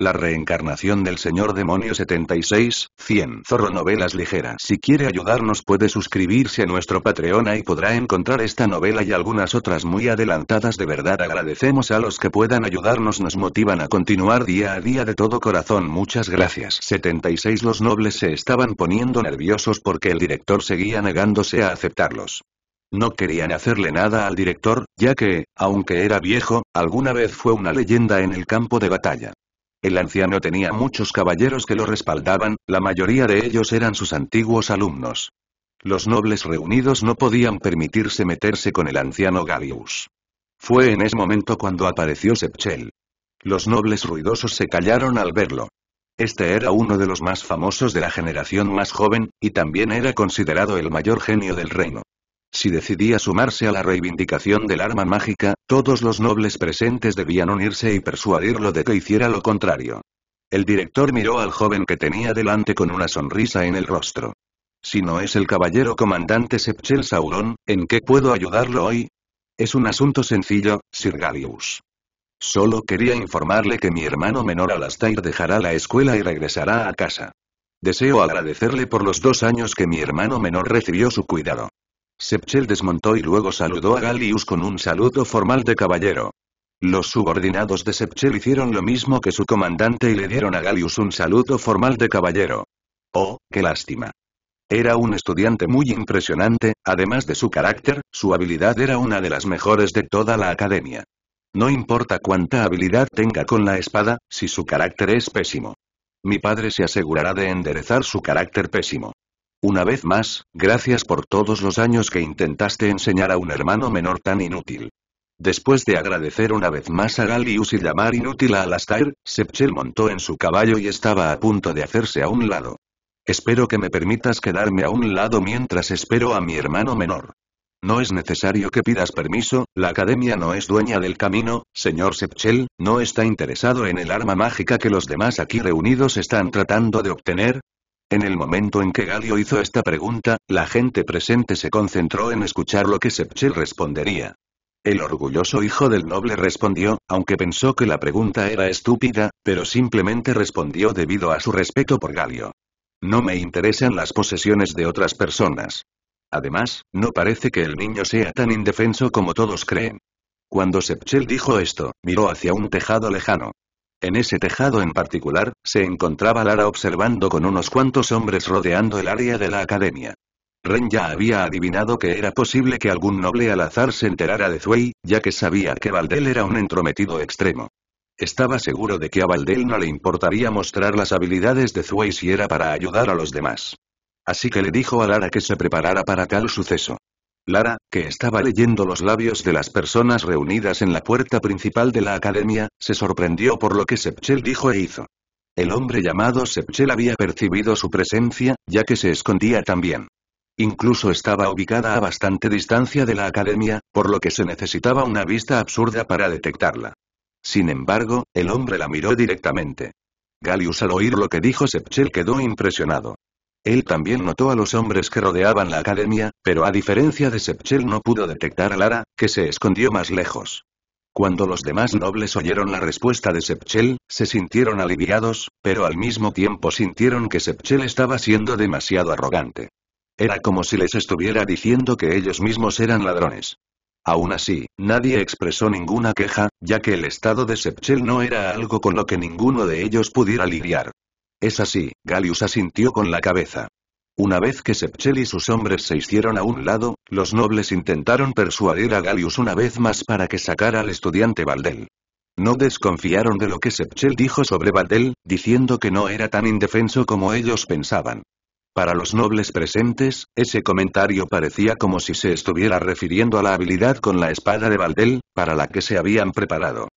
La reencarnación del señor demonio 76, 100 Zorro Novelas Ligeras Si quiere ayudarnos puede suscribirse a nuestro Patreon y podrá encontrar esta novela y algunas otras muy adelantadas de verdad agradecemos a los que puedan ayudarnos nos motivan a continuar día a día de todo corazón muchas gracias 76 Los nobles se estaban poniendo nerviosos porque el director seguía negándose a aceptarlos. No querían hacerle nada al director, ya que, aunque era viejo, alguna vez fue una leyenda en el campo de batalla. El anciano tenía muchos caballeros que lo respaldaban, la mayoría de ellos eran sus antiguos alumnos. Los nobles reunidos no podían permitirse meterse con el anciano Galius. Fue en ese momento cuando apareció Sepchel. Los nobles ruidosos se callaron al verlo. Este era uno de los más famosos de la generación más joven, y también era considerado el mayor genio del reino. Si decidía sumarse a la reivindicación del arma mágica, todos los nobles presentes debían unirse y persuadirlo de que hiciera lo contrario. El director miró al joven que tenía delante con una sonrisa en el rostro. Si no es el caballero comandante Sepchel Sauron, ¿en qué puedo ayudarlo hoy? Es un asunto sencillo, Sir Galius. Solo quería informarle que mi hermano menor Alastair dejará la escuela y regresará a casa. Deseo agradecerle por los dos años que mi hermano menor recibió su cuidado. Sepchel desmontó y luego saludó a galius con un saludo formal de caballero. Los subordinados de Sepchel hicieron lo mismo que su comandante y le dieron a galius un saludo formal de caballero. Oh, qué lástima. Era un estudiante muy impresionante, además de su carácter, su habilidad era una de las mejores de toda la academia. No importa cuánta habilidad tenga con la espada, si su carácter es pésimo. Mi padre se asegurará de enderezar su carácter pésimo. Una vez más, gracias por todos los años que intentaste enseñar a un hermano menor tan inútil. Después de agradecer una vez más a Galius y llamar inútil a Alastair, Sepchel montó en su caballo y estaba a punto de hacerse a un lado. Espero que me permitas quedarme a un lado mientras espero a mi hermano menor. No es necesario que pidas permiso, la academia no es dueña del camino, señor Sepchel, no está interesado en el arma mágica que los demás aquí reunidos están tratando de obtener, en el momento en que Galio hizo esta pregunta, la gente presente se concentró en escuchar lo que Sepchel respondería. El orgulloso hijo del noble respondió, aunque pensó que la pregunta era estúpida, pero simplemente respondió debido a su respeto por Galio. No me interesan las posesiones de otras personas. Además, no parece que el niño sea tan indefenso como todos creen. Cuando Sepchel dijo esto, miró hacia un tejado lejano. En ese tejado en particular, se encontraba Lara observando con unos cuantos hombres rodeando el área de la academia. Ren ya había adivinado que era posible que algún noble al azar se enterara de Zuey, ya que sabía que Valdel era un entrometido extremo. Estaba seguro de que a Valdel no le importaría mostrar las habilidades de Zuey si era para ayudar a los demás. Así que le dijo a Lara que se preparara para tal suceso. Lara, que estaba leyendo los labios de las personas reunidas en la puerta principal de la academia, se sorprendió por lo que Sepchel dijo e hizo. El hombre llamado Sepchel había percibido su presencia, ya que se escondía también. Incluso estaba ubicada a bastante distancia de la academia, por lo que se necesitaba una vista absurda para detectarla. Sin embargo, el hombre la miró directamente. Galius al oír lo que dijo Sepchel quedó impresionado. Él también notó a los hombres que rodeaban la academia, pero a diferencia de Sepchel no pudo detectar a Lara, que se escondió más lejos. Cuando los demás nobles oyeron la respuesta de Sepchel, se sintieron aliviados, pero al mismo tiempo sintieron que Sepchel estaba siendo demasiado arrogante. Era como si les estuviera diciendo que ellos mismos eran ladrones. Aún así, nadie expresó ninguna queja, ya que el estado de Sepchel no era algo con lo que ninguno de ellos pudiera lidiar. Es así, Galius asintió con la cabeza. Una vez que Sepchel y sus hombres se hicieron a un lado, los nobles intentaron persuadir a Galius una vez más para que sacara al estudiante Valdel. No desconfiaron de lo que Sepchel dijo sobre Valdel, diciendo que no era tan indefenso como ellos pensaban. Para los nobles presentes, ese comentario parecía como si se estuviera refiriendo a la habilidad con la espada de Valdel, para la que se habían preparado.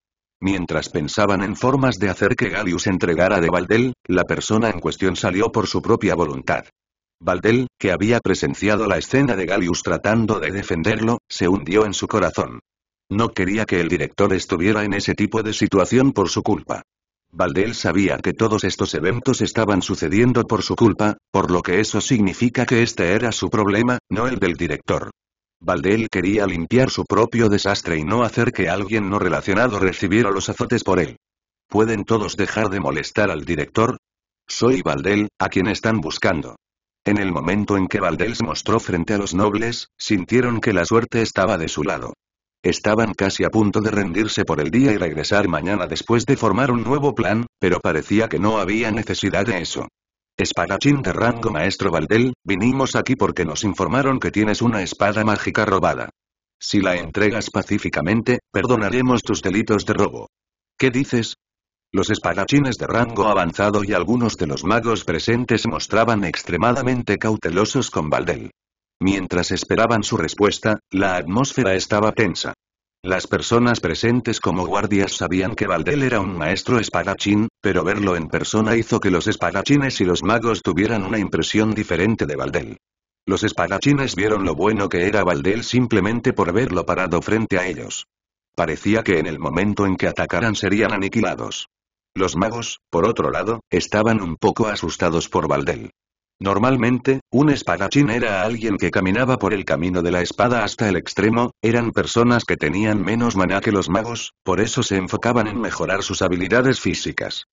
Mientras pensaban en formas de hacer que Galius entregara de Valdel, la persona en cuestión salió por su propia voluntad. Valdel, que había presenciado la escena de Galius tratando de defenderlo, se hundió en su corazón. No quería que el director estuviera en ese tipo de situación por su culpa. Valdel sabía que todos estos eventos estaban sucediendo por su culpa, por lo que eso significa que este era su problema, no el del director. Valdel quería limpiar su propio desastre y no hacer que alguien no relacionado recibiera los azotes por él. ¿Pueden todos dejar de molestar al director? Soy Valdel, a quien están buscando. En el momento en que Valdel se mostró frente a los nobles, sintieron que la suerte estaba de su lado. Estaban casi a punto de rendirse por el día y regresar mañana después de formar un nuevo plan, pero parecía que no había necesidad de eso. Espadachín de rango maestro Valdel, vinimos aquí porque nos informaron que tienes una espada mágica robada. Si la entregas pacíficamente, perdonaremos tus delitos de robo. ¿Qué dices? Los espadachines de rango avanzado y algunos de los magos presentes mostraban extremadamente cautelosos con Valdel. Mientras esperaban su respuesta, la atmósfera estaba tensa. Las personas presentes como guardias sabían que Valdel era un maestro espadachín, pero verlo en persona hizo que los espadachines y los magos tuvieran una impresión diferente de Valdel. Los espadachines vieron lo bueno que era Valdel simplemente por verlo parado frente a ellos. Parecía que en el momento en que atacaran serían aniquilados. Los magos, por otro lado, estaban un poco asustados por Valdel. Normalmente, un espadachín era alguien que caminaba por el camino de la espada hasta el extremo, eran personas que tenían menos maná que los magos, por eso se enfocaban en mejorar sus habilidades físicas.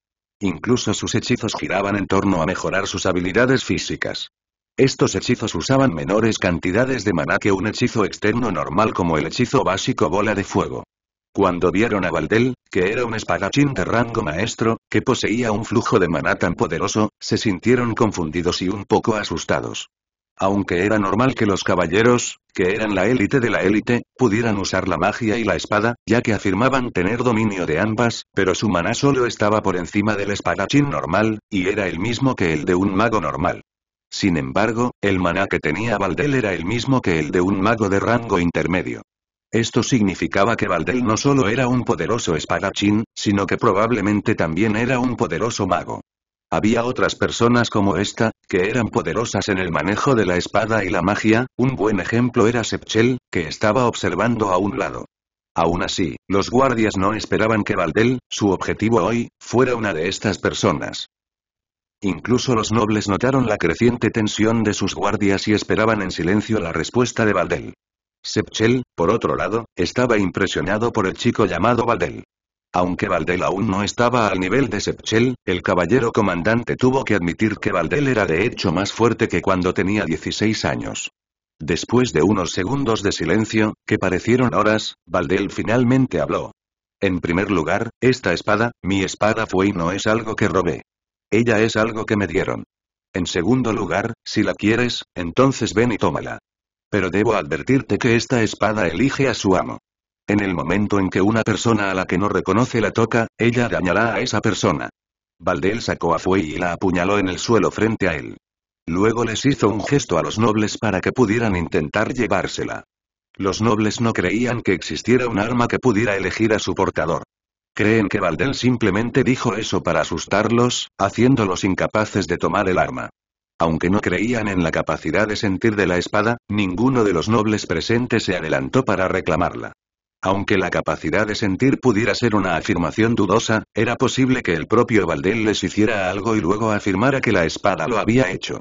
Incluso sus hechizos giraban en torno a mejorar sus habilidades físicas. Estos hechizos usaban menores cantidades de maná que un hechizo externo normal como el hechizo básico bola de fuego. Cuando vieron a Valdel, que era un espadachín de rango maestro, que poseía un flujo de maná tan poderoso, se sintieron confundidos y un poco asustados. Aunque era normal que los caballeros, que eran la élite de la élite, pudieran usar la magia y la espada, ya que afirmaban tener dominio de ambas, pero su maná solo estaba por encima del espadachín normal, y era el mismo que el de un mago normal. Sin embargo, el maná que tenía Valdel era el mismo que el de un mago de rango intermedio. Esto significaba que Valdel no solo era un poderoso espadachín, sino que probablemente también era un poderoso mago. Había otras personas como esta, que eran poderosas en el manejo de la espada y la magia, un buen ejemplo era Sepchel, que estaba observando a un lado. Aún así, los guardias no esperaban que Valdel, su objetivo hoy, fuera una de estas personas. Incluso los nobles notaron la creciente tensión de sus guardias y esperaban en silencio la respuesta de Valdel. Sepchel, por otro lado, estaba impresionado por el chico llamado Valdel. Aunque Valdel aún no estaba al nivel de Sepchel, el caballero comandante tuvo que admitir que Valdel era de hecho más fuerte que cuando tenía 16 años. Después de unos segundos de silencio, que parecieron horas, Valdel finalmente habló. En primer lugar, esta espada, mi espada fue y no es algo que robé. Ella es algo que me dieron. En segundo lugar, si la quieres, entonces ven y tómala. Pero debo advertirte que esta espada elige a su amo. En el momento en que una persona a la que no reconoce la toca, ella dañará a esa persona. Valdel sacó a Fuey y la apuñaló en el suelo frente a él. Luego les hizo un gesto a los nobles para que pudieran intentar llevársela. Los nobles no creían que existiera un arma que pudiera elegir a su portador. Creen que Valdel simplemente dijo eso para asustarlos, haciéndolos incapaces de tomar el arma. Aunque no creían en la capacidad de sentir de la espada, ninguno de los nobles presentes se adelantó para reclamarla. Aunque la capacidad de sentir pudiera ser una afirmación dudosa, era posible que el propio Valdel les hiciera algo y luego afirmara que la espada lo había hecho.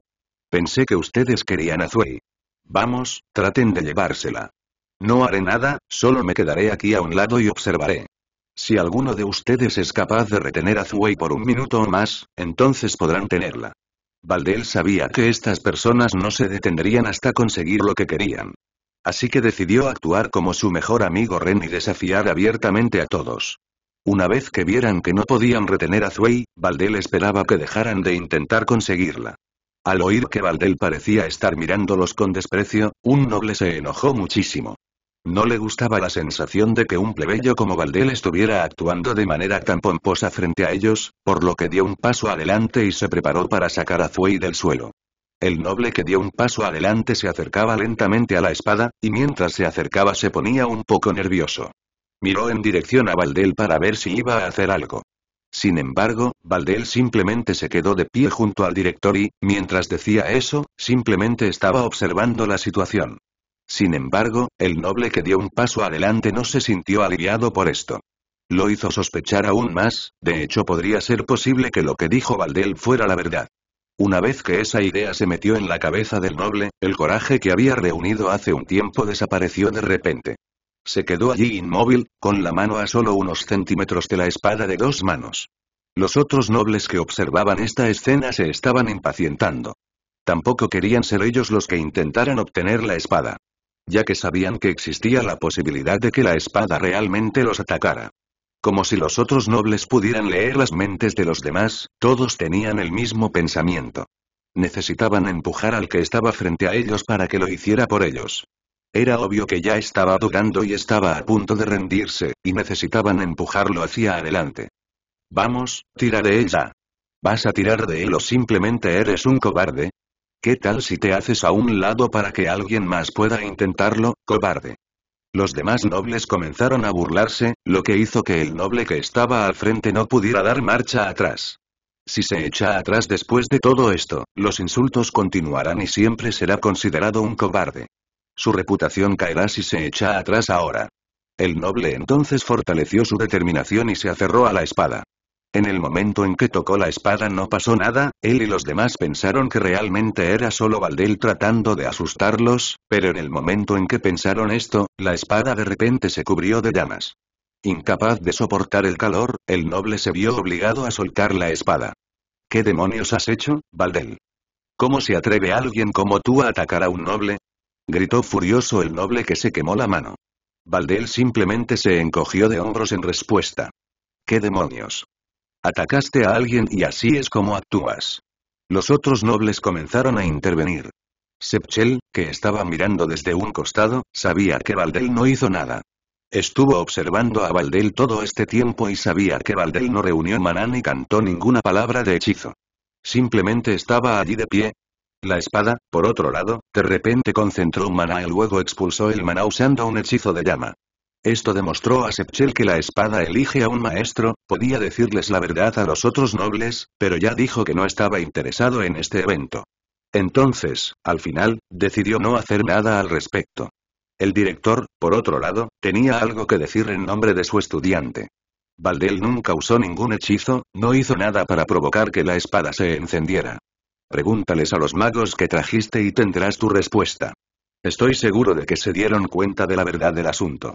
Pensé que ustedes querían a Zuey. Vamos, traten de llevársela. No haré nada, solo me quedaré aquí a un lado y observaré. Si alguno de ustedes es capaz de retener a Zuey por un minuto o más, entonces podrán tenerla. Valdel sabía que estas personas no se detendrían hasta conseguir lo que querían. Así que decidió actuar como su mejor amigo Ren y desafiar abiertamente a todos. Una vez que vieran que no podían retener a Zuey, Valdel esperaba que dejaran de intentar conseguirla. Al oír que Valdel parecía estar mirándolos con desprecio, un noble se enojó muchísimo. No le gustaba la sensación de que un plebeyo como Valdel estuviera actuando de manera tan pomposa frente a ellos, por lo que dio un paso adelante y se preparó para sacar a Zuey del suelo. El noble que dio un paso adelante se acercaba lentamente a la espada, y mientras se acercaba se ponía un poco nervioso. Miró en dirección a Valdel para ver si iba a hacer algo. Sin embargo, Valdel simplemente se quedó de pie junto al director y, mientras decía eso, simplemente estaba observando la situación. Sin embargo, el noble que dio un paso adelante no se sintió aliviado por esto. Lo hizo sospechar aún más, de hecho podría ser posible que lo que dijo Valdel fuera la verdad. Una vez que esa idea se metió en la cabeza del noble, el coraje que había reunido hace un tiempo desapareció de repente. Se quedó allí inmóvil, con la mano a solo unos centímetros de la espada de dos manos. Los otros nobles que observaban esta escena se estaban impacientando. Tampoco querían ser ellos los que intentaran obtener la espada ya que sabían que existía la posibilidad de que la espada realmente los atacara. Como si los otros nobles pudieran leer las mentes de los demás, todos tenían el mismo pensamiento. Necesitaban empujar al que estaba frente a ellos para que lo hiciera por ellos. Era obvio que ya estaba dudando y estaba a punto de rendirse, y necesitaban empujarlo hacia adelante. Vamos, tira de ella. ¿Vas a tirar de él o simplemente eres un cobarde? ¿Qué tal si te haces a un lado para que alguien más pueda intentarlo, cobarde? Los demás nobles comenzaron a burlarse, lo que hizo que el noble que estaba al frente no pudiera dar marcha atrás. Si se echa atrás después de todo esto, los insultos continuarán y siempre será considerado un cobarde. Su reputación caerá si se echa atrás ahora. El noble entonces fortaleció su determinación y se aferró a la espada. En el momento en que tocó la espada no pasó nada, él y los demás pensaron que realmente era solo Valdel tratando de asustarlos, pero en el momento en que pensaron esto, la espada de repente se cubrió de llamas. Incapaz de soportar el calor, el noble se vio obligado a soltar la espada. ¿Qué demonios has hecho, Valdel? ¿Cómo se atreve alguien como tú a atacar a un noble? Gritó furioso el noble que se quemó la mano. Valdel simplemente se encogió de hombros en respuesta. ¿Qué demonios? Atacaste a alguien y así es como actúas. Los otros nobles comenzaron a intervenir. Sepchel, que estaba mirando desde un costado, sabía que Valdel no hizo nada. Estuvo observando a Valdel todo este tiempo y sabía que Valdel no reunió maná ni cantó ninguna palabra de hechizo. Simplemente estaba allí de pie. La espada, por otro lado, de repente concentró maná y luego expulsó el maná usando un hechizo de llama. Esto demostró a Sepchel que la espada elige a un maestro, podía decirles la verdad a los otros nobles, pero ya dijo que no estaba interesado en este evento. Entonces, al final, decidió no hacer nada al respecto. El director, por otro lado, tenía algo que decir en nombre de su estudiante. Valdel nunca usó ningún hechizo, no hizo nada para provocar que la espada se encendiera. Pregúntales a los magos que trajiste y tendrás tu respuesta. Estoy seguro de que se dieron cuenta de la verdad del asunto.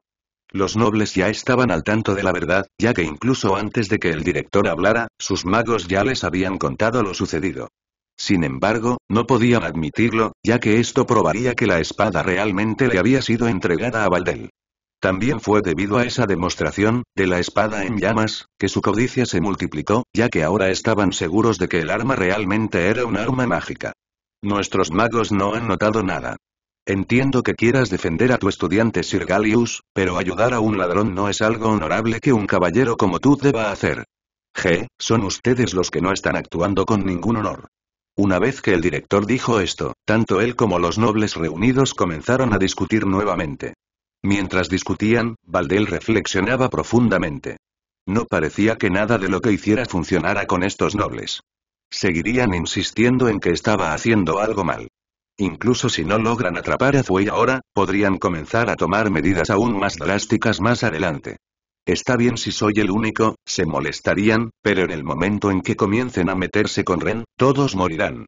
Los nobles ya estaban al tanto de la verdad, ya que incluso antes de que el director hablara, sus magos ya les habían contado lo sucedido. Sin embargo, no podían admitirlo, ya que esto probaría que la espada realmente le había sido entregada a Valdel. También fue debido a esa demostración, de la espada en llamas, que su codicia se multiplicó, ya que ahora estaban seguros de que el arma realmente era un arma mágica. Nuestros magos no han notado nada. Entiendo que quieras defender a tu estudiante Sir Gallius, pero ayudar a un ladrón no es algo honorable que un caballero como tú deba hacer. G, son ustedes los que no están actuando con ningún honor. Una vez que el director dijo esto, tanto él como los nobles reunidos comenzaron a discutir nuevamente. Mientras discutían, Valdel reflexionaba profundamente. No parecía que nada de lo que hiciera funcionara con estos nobles. Seguirían insistiendo en que estaba haciendo algo mal. Incluso si no logran atrapar a Zuei ahora, podrían comenzar a tomar medidas aún más drásticas más adelante. Está bien si soy el único, se molestarían, pero en el momento en que comiencen a meterse con Ren, todos morirán.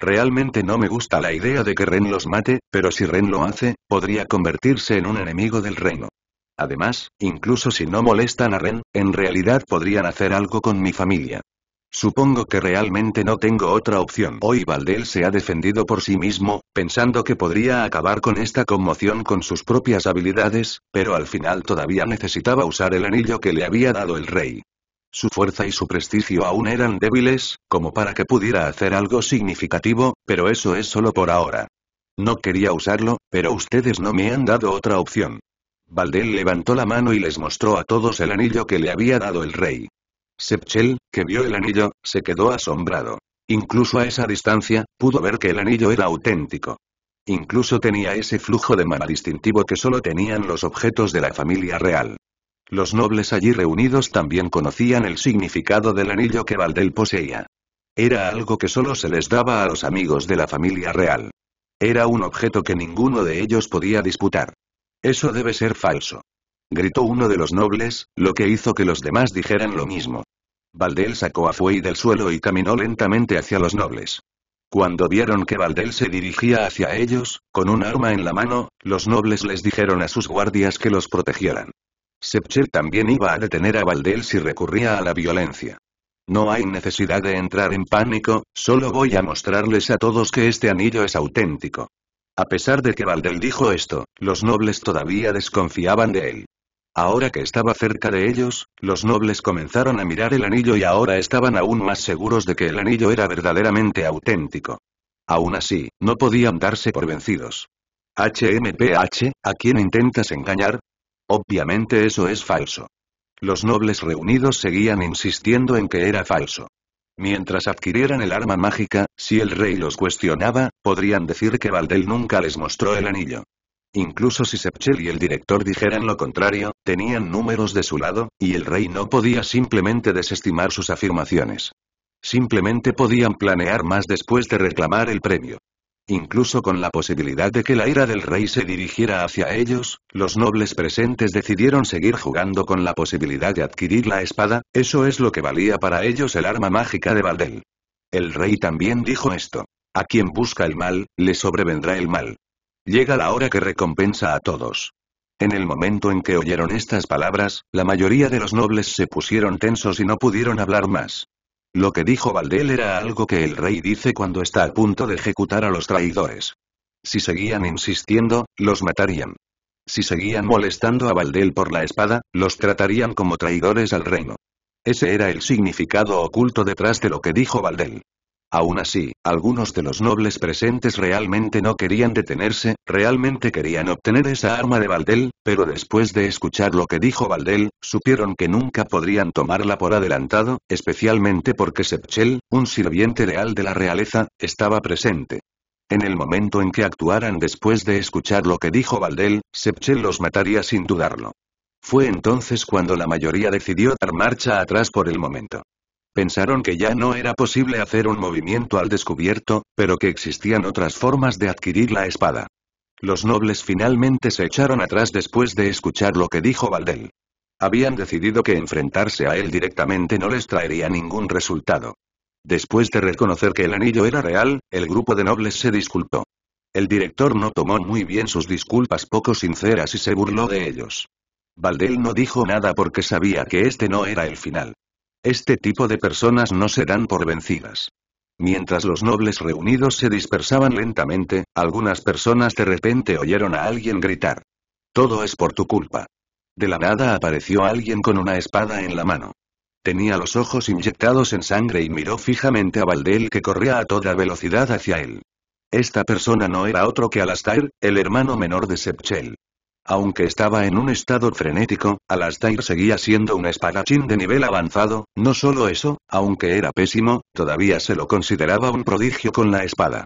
Realmente no me gusta la idea de que Ren los mate, pero si Ren lo hace, podría convertirse en un enemigo del reino. Además, incluso si no molestan a Ren, en realidad podrían hacer algo con mi familia. Supongo que realmente no tengo otra opción. Hoy Valdel se ha defendido por sí mismo, pensando que podría acabar con esta conmoción con sus propias habilidades, pero al final todavía necesitaba usar el anillo que le había dado el rey. Su fuerza y su prestigio aún eran débiles, como para que pudiera hacer algo significativo, pero eso es solo por ahora. No quería usarlo, pero ustedes no me han dado otra opción. Valdel levantó la mano y les mostró a todos el anillo que le había dado el rey. Sepchel, que vio el anillo, se quedó asombrado. Incluso a esa distancia, pudo ver que el anillo era auténtico. Incluso tenía ese flujo de mana distintivo que solo tenían los objetos de la familia real. Los nobles allí reunidos también conocían el significado del anillo que Valdel poseía. Era algo que solo se les daba a los amigos de la familia real. Era un objeto que ninguno de ellos podía disputar. Eso debe ser falso gritó uno de los nobles, lo que hizo que los demás dijeran lo mismo. Valdel sacó a Fuey del suelo y caminó lentamente hacia los nobles. Cuando vieron que Valdel se dirigía hacia ellos, con un arma en la mano, los nobles les dijeron a sus guardias que los protegieran. Sepchel también iba a detener a Valdel si recurría a la violencia. No hay necesidad de entrar en pánico, solo voy a mostrarles a todos que este anillo es auténtico. A pesar de que Valdel dijo esto, los nobles todavía desconfiaban de él. Ahora que estaba cerca de ellos, los nobles comenzaron a mirar el anillo y ahora estaban aún más seguros de que el anillo era verdaderamente auténtico. Aún así, no podían darse por vencidos. HMPH, ¿a quién intentas engañar? Obviamente eso es falso. Los nobles reunidos seguían insistiendo en que era falso. Mientras adquirieran el arma mágica, si el rey los cuestionaba, podrían decir que Valdel nunca les mostró el anillo. Incluso si Sepchel y el director dijeran lo contrario, tenían números de su lado, y el rey no podía simplemente desestimar sus afirmaciones. Simplemente podían planear más después de reclamar el premio. Incluso con la posibilidad de que la ira del rey se dirigiera hacia ellos, los nobles presentes decidieron seguir jugando con la posibilidad de adquirir la espada, eso es lo que valía para ellos el arma mágica de Valdel. El rey también dijo esto. A quien busca el mal, le sobrevendrá el mal. Llega la hora que recompensa a todos. En el momento en que oyeron estas palabras, la mayoría de los nobles se pusieron tensos y no pudieron hablar más. Lo que dijo Valdel era algo que el rey dice cuando está a punto de ejecutar a los traidores. Si seguían insistiendo, los matarían. Si seguían molestando a Valdel por la espada, los tratarían como traidores al reino. Ese era el significado oculto detrás de lo que dijo Valdel. Aún así, algunos de los nobles presentes realmente no querían detenerse, realmente querían obtener esa arma de Valdel, pero después de escuchar lo que dijo Valdel, supieron que nunca podrían tomarla por adelantado, especialmente porque Sepchel, un sirviente real de la realeza, estaba presente. En el momento en que actuaran después de escuchar lo que dijo Valdel, Sepchel los mataría sin dudarlo. Fue entonces cuando la mayoría decidió dar marcha atrás por el momento. Pensaron que ya no era posible hacer un movimiento al descubierto, pero que existían otras formas de adquirir la espada. Los nobles finalmente se echaron atrás después de escuchar lo que dijo Valdel. Habían decidido que enfrentarse a él directamente no les traería ningún resultado. Después de reconocer que el anillo era real, el grupo de nobles se disculpó. El director no tomó muy bien sus disculpas poco sinceras y se burló de ellos. Valdel no dijo nada porque sabía que este no era el final. Este tipo de personas no se dan por vencidas. Mientras los nobles reunidos se dispersaban lentamente, algunas personas de repente oyeron a alguien gritar. Todo es por tu culpa. De la nada apareció alguien con una espada en la mano. Tenía los ojos inyectados en sangre y miró fijamente a Valdel que corría a toda velocidad hacia él. Esta persona no era otro que Alastair, el hermano menor de Sepchel. Aunque estaba en un estado frenético, Alastair seguía siendo un espadachín de nivel avanzado, no solo eso, aunque era pésimo, todavía se lo consideraba un prodigio con la espada.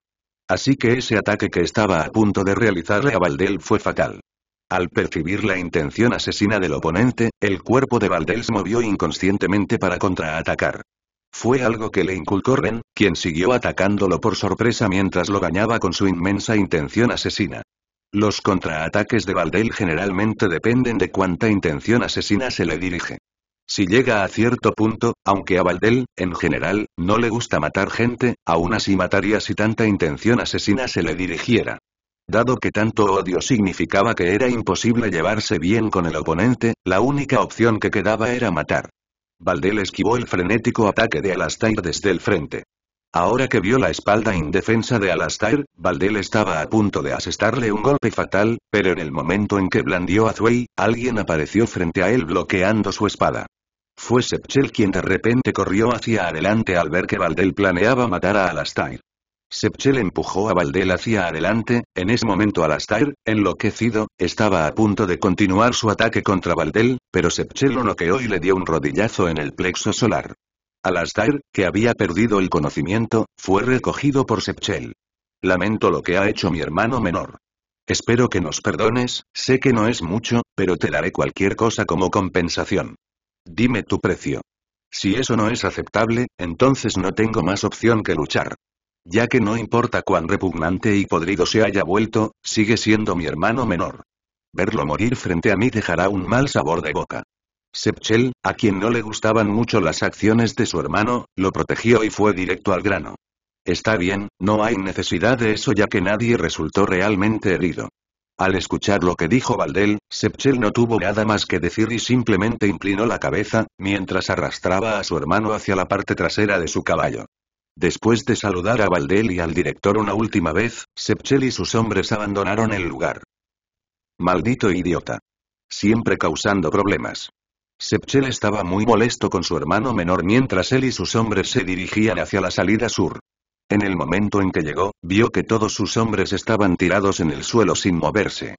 Así que ese ataque que estaba a punto de realizarle a Valdel fue fatal. Al percibir la intención asesina del oponente, el cuerpo de Valdel se movió inconscientemente para contraatacar. Fue algo que le inculcó Ren, quien siguió atacándolo por sorpresa mientras lo dañaba con su inmensa intención asesina. Los contraataques de Valdel generalmente dependen de cuánta intención asesina se le dirige. Si llega a cierto punto, aunque a Valdel, en general, no le gusta matar gente, aún así mataría si tanta intención asesina se le dirigiera. Dado que tanto odio significaba que era imposible llevarse bien con el oponente, la única opción que quedaba era matar. Valdel esquivó el frenético ataque de Alastair desde el frente. Ahora que vio la espalda indefensa de Alastair, Valdel estaba a punto de asestarle un golpe fatal, pero en el momento en que blandió a Zuey, alguien apareció frente a él bloqueando su espada. Fue Sepchel quien de repente corrió hacia adelante al ver que Valdel planeaba matar a Alastair. Sepchel empujó a Valdel hacia adelante, en ese momento Alastair, enloquecido, estaba a punto de continuar su ataque contra Valdel, pero Sepchel lo noqueó y le dio un rodillazo en el plexo solar. Alastair, que había perdido el conocimiento, fue recogido por Sepchel. Lamento lo que ha hecho mi hermano menor. Espero que nos perdones, sé que no es mucho, pero te daré cualquier cosa como compensación. Dime tu precio. Si eso no es aceptable, entonces no tengo más opción que luchar. Ya que no importa cuán repugnante y podrido se haya vuelto, sigue siendo mi hermano menor. Verlo morir frente a mí dejará un mal sabor de boca. Sepchel, a quien no le gustaban mucho las acciones de su hermano, lo protegió y fue directo al grano. Está bien, no hay necesidad de eso ya que nadie resultó realmente herido. Al escuchar lo que dijo Valdel, Sepchel no tuvo nada más que decir y simplemente inclinó la cabeza, mientras arrastraba a su hermano hacia la parte trasera de su caballo. Después de saludar a Valdel y al director una última vez, Sepchel y sus hombres abandonaron el lugar. Maldito idiota. Siempre causando problemas. Sepchel estaba muy molesto con su hermano menor mientras él y sus hombres se dirigían hacia la salida sur. En el momento en que llegó, vio que todos sus hombres estaban tirados en el suelo sin moverse.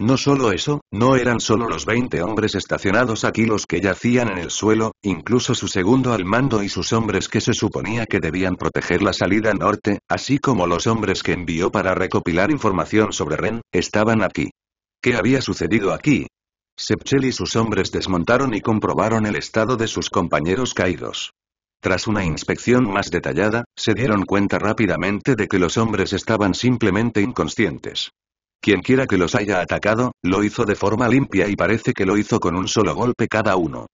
No solo eso, no eran solo los 20 hombres estacionados aquí los que yacían en el suelo, incluso su segundo al mando y sus hombres que se suponía que debían proteger la salida norte, así como los hombres que envió para recopilar información sobre Ren, estaban aquí. ¿Qué había sucedido aquí? Sepchel y sus hombres desmontaron y comprobaron el estado de sus compañeros caídos. Tras una inspección más detallada, se dieron cuenta rápidamente de que los hombres estaban simplemente inconscientes. Quienquiera que los haya atacado, lo hizo de forma limpia y parece que lo hizo con un solo golpe cada uno.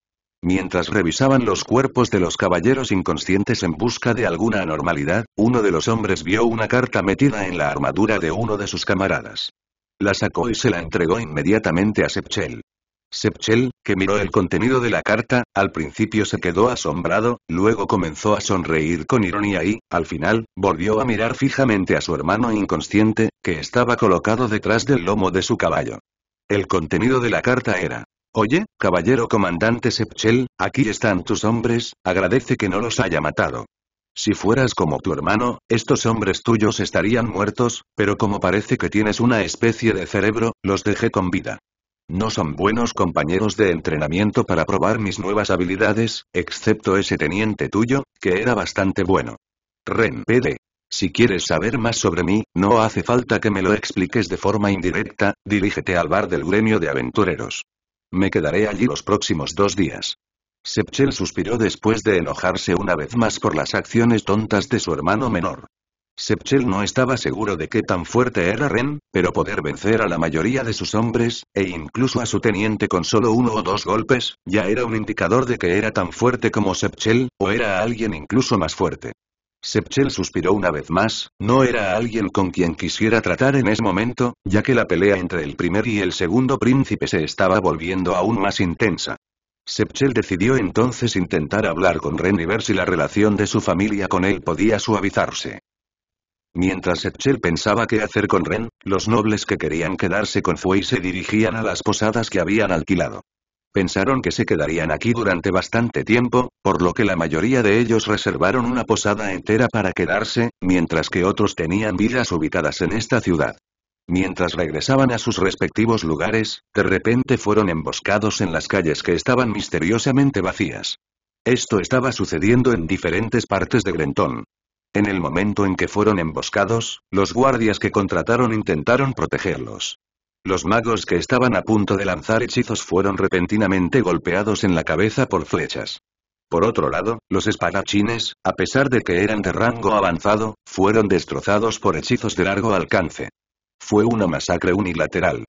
Mientras revisaban los cuerpos de los caballeros inconscientes en busca de alguna anormalidad, uno de los hombres vio una carta metida en la armadura de uno de sus camaradas. La sacó y se la entregó inmediatamente a Sepchel. Sepchel, que miró el contenido de la carta, al principio se quedó asombrado, luego comenzó a sonreír con ironía y, al final, volvió a mirar fijamente a su hermano inconsciente, que estaba colocado detrás del lomo de su caballo. El contenido de la carta era, Oye, caballero comandante Sepchel, aquí están tus hombres, agradece que no los haya matado. Si fueras como tu hermano, estos hombres tuyos estarían muertos, pero como parece que tienes una especie de cerebro, los dejé con vida. No son buenos compañeros de entrenamiento para probar mis nuevas habilidades, excepto ese teniente tuyo, que era bastante bueno. Ren pede. Si quieres saber más sobre mí, no hace falta que me lo expliques de forma indirecta, dirígete al bar del gremio de aventureros. Me quedaré allí los próximos dos días. Sepchel suspiró después de enojarse una vez más por las acciones tontas de su hermano menor. Sepchel no estaba seguro de qué tan fuerte era Ren, pero poder vencer a la mayoría de sus hombres, e incluso a su teniente con solo uno o dos golpes, ya era un indicador de que era tan fuerte como Sepchel, o era alguien incluso más fuerte. Sepchel suspiró una vez más, no era alguien con quien quisiera tratar en ese momento, ya que la pelea entre el primer y el segundo príncipe se estaba volviendo aún más intensa. Sepchel decidió entonces intentar hablar con Ren y ver si la relación de su familia con él podía suavizarse. Mientras Etchel pensaba qué hacer con Ren, los nobles que querían quedarse con Fuy se dirigían a las posadas que habían alquilado. Pensaron que se quedarían aquí durante bastante tiempo, por lo que la mayoría de ellos reservaron una posada entera para quedarse, mientras que otros tenían vidas ubicadas en esta ciudad. Mientras regresaban a sus respectivos lugares, de repente fueron emboscados en las calles que estaban misteriosamente vacías. Esto estaba sucediendo en diferentes partes de Grenton. En el momento en que fueron emboscados, los guardias que contrataron intentaron protegerlos. Los magos que estaban a punto de lanzar hechizos fueron repentinamente golpeados en la cabeza por flechas. Por otro lado, los espadachines, a pesar de que eran de rango avanzado, fueron destrozados por hechizos de largo alcance. Fue una masacre unilateral.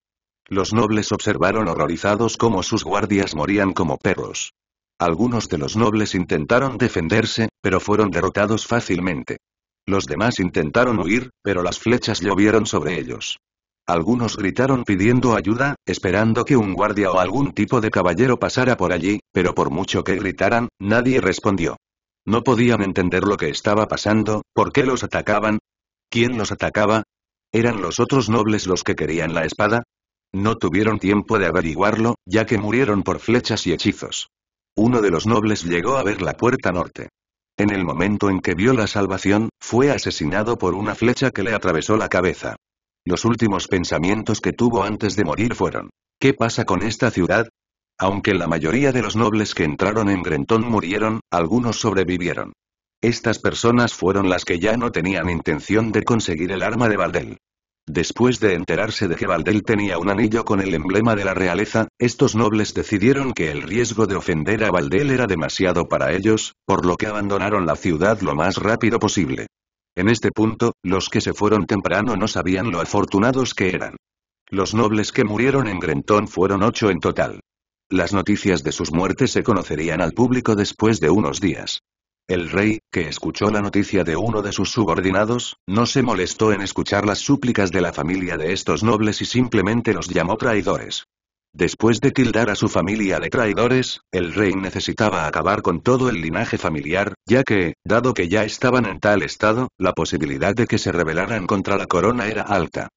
Los nobles observaron horrorizados cómo sus guardias morían como perros. Algunos de los nobles intentaron defenderse, pero fueron derrotados fácilmente. Los demás intentaron huir, pero las flechas llovieron sobre ellos. Algunos gritaron pidiendo ayuda, esperando que un guardia o algún tipo de caballero pasara por allí, pero por mucho que gritaran, nadie respondió. No podían entender lo que estaba pasando, por qué los atacaban. ¿Quién los atacaba? ¿Eran los otros nobles los que querían la espada? No tuvieron tiempo de averiguarlo, ya que murieron por flechas y hechizos. Uno de los nobles llegó a ver la puerta norte. En el momento en que vio la salvación, fue asesinado por una flecha que le atravesó la cabeza. Los últimos pensamientos que tuvo antes de morir fueron, ¿qué pasa con esta ciudad? Aunque la mayoría de los nobles que entraron en brentón murieron, algunos sobrevivieron. Estas personas fueron las que ya no tenían intención de conseguir el arma de Bardel. Después de enterarse de que Valdel tenía un anillo con el emblema de la realeza, estos nobles decidieron que el riesgo de ofender a Valdel era demasiado para ellos, por lo que abandonaron la ciudad lo más rápido posible. En este punto, los que se fueron temprano no sabían lo afortunados que eran. Los nobles que murieron en Grentón fueron ocho en total. Las noticias de sus muertes se conocerían al público después de unos días. El rey, que escuchó la noticia de uno de sus subordinados, no se molestó en escuchar las súplicas de la familia de estos nobles y simplemente los llamó traidores. Después de tildar a su familia de traidores, el rey necesitaba acabar con todo el linaje familiar, ya que, dado que ya estaban en tal estado, la posibilidad de que se rebelaran contra la corona era alta.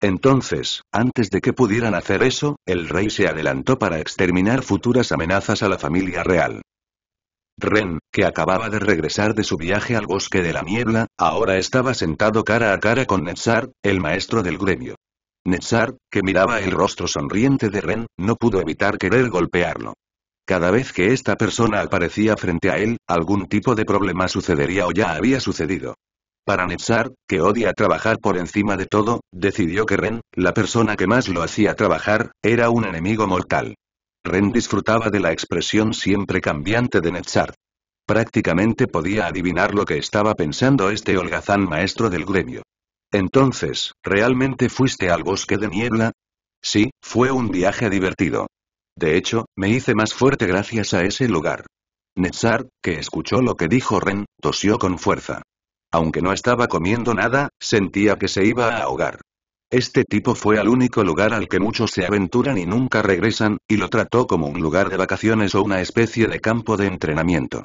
Entonces, antes de que pudieran hacer eso, el rey se adelantó para exterminar futuras amenazas a la familia real. Ren, que acababa de regresar de su viaje al bosque de la niebla, ahora estaba sentado cara a cara con Netzar, el maestro del gremio. Netzar, que miraba el rostro sonriente de Ren, no pudo evitar querer golpearlo. Cada vez que esta persona aparecía frente a él, algún tipo de problema sucedería o ya había sucedido. Para Netzar, que odia trabajar por encima de todo, decidió que Ren, la persona que más lo hacía trabajar, era un enemigo mortal. Ren disfrutaba de la expresión siempre cambiante de Netzart. Prácticamente podía adivinar lo que estaba pensando este holgazán maestro del gremio. Entonces, ¿realmente fuiste al bosque de niebla? Sí, fue un viaje divertido. De hecho, me hice más fuerte gracias a ese lugar. Netzar, que escuchó lo que dijo Ren, tosió con fuerza. Aunque no estaba comiendo nada, sentía que se iba a ahogar. Este tipo fue al único lugar al que muchos se aventuran y nunca regresan, y lo trató como un lugar de vacaciones o una especie de campo de entrenamiento.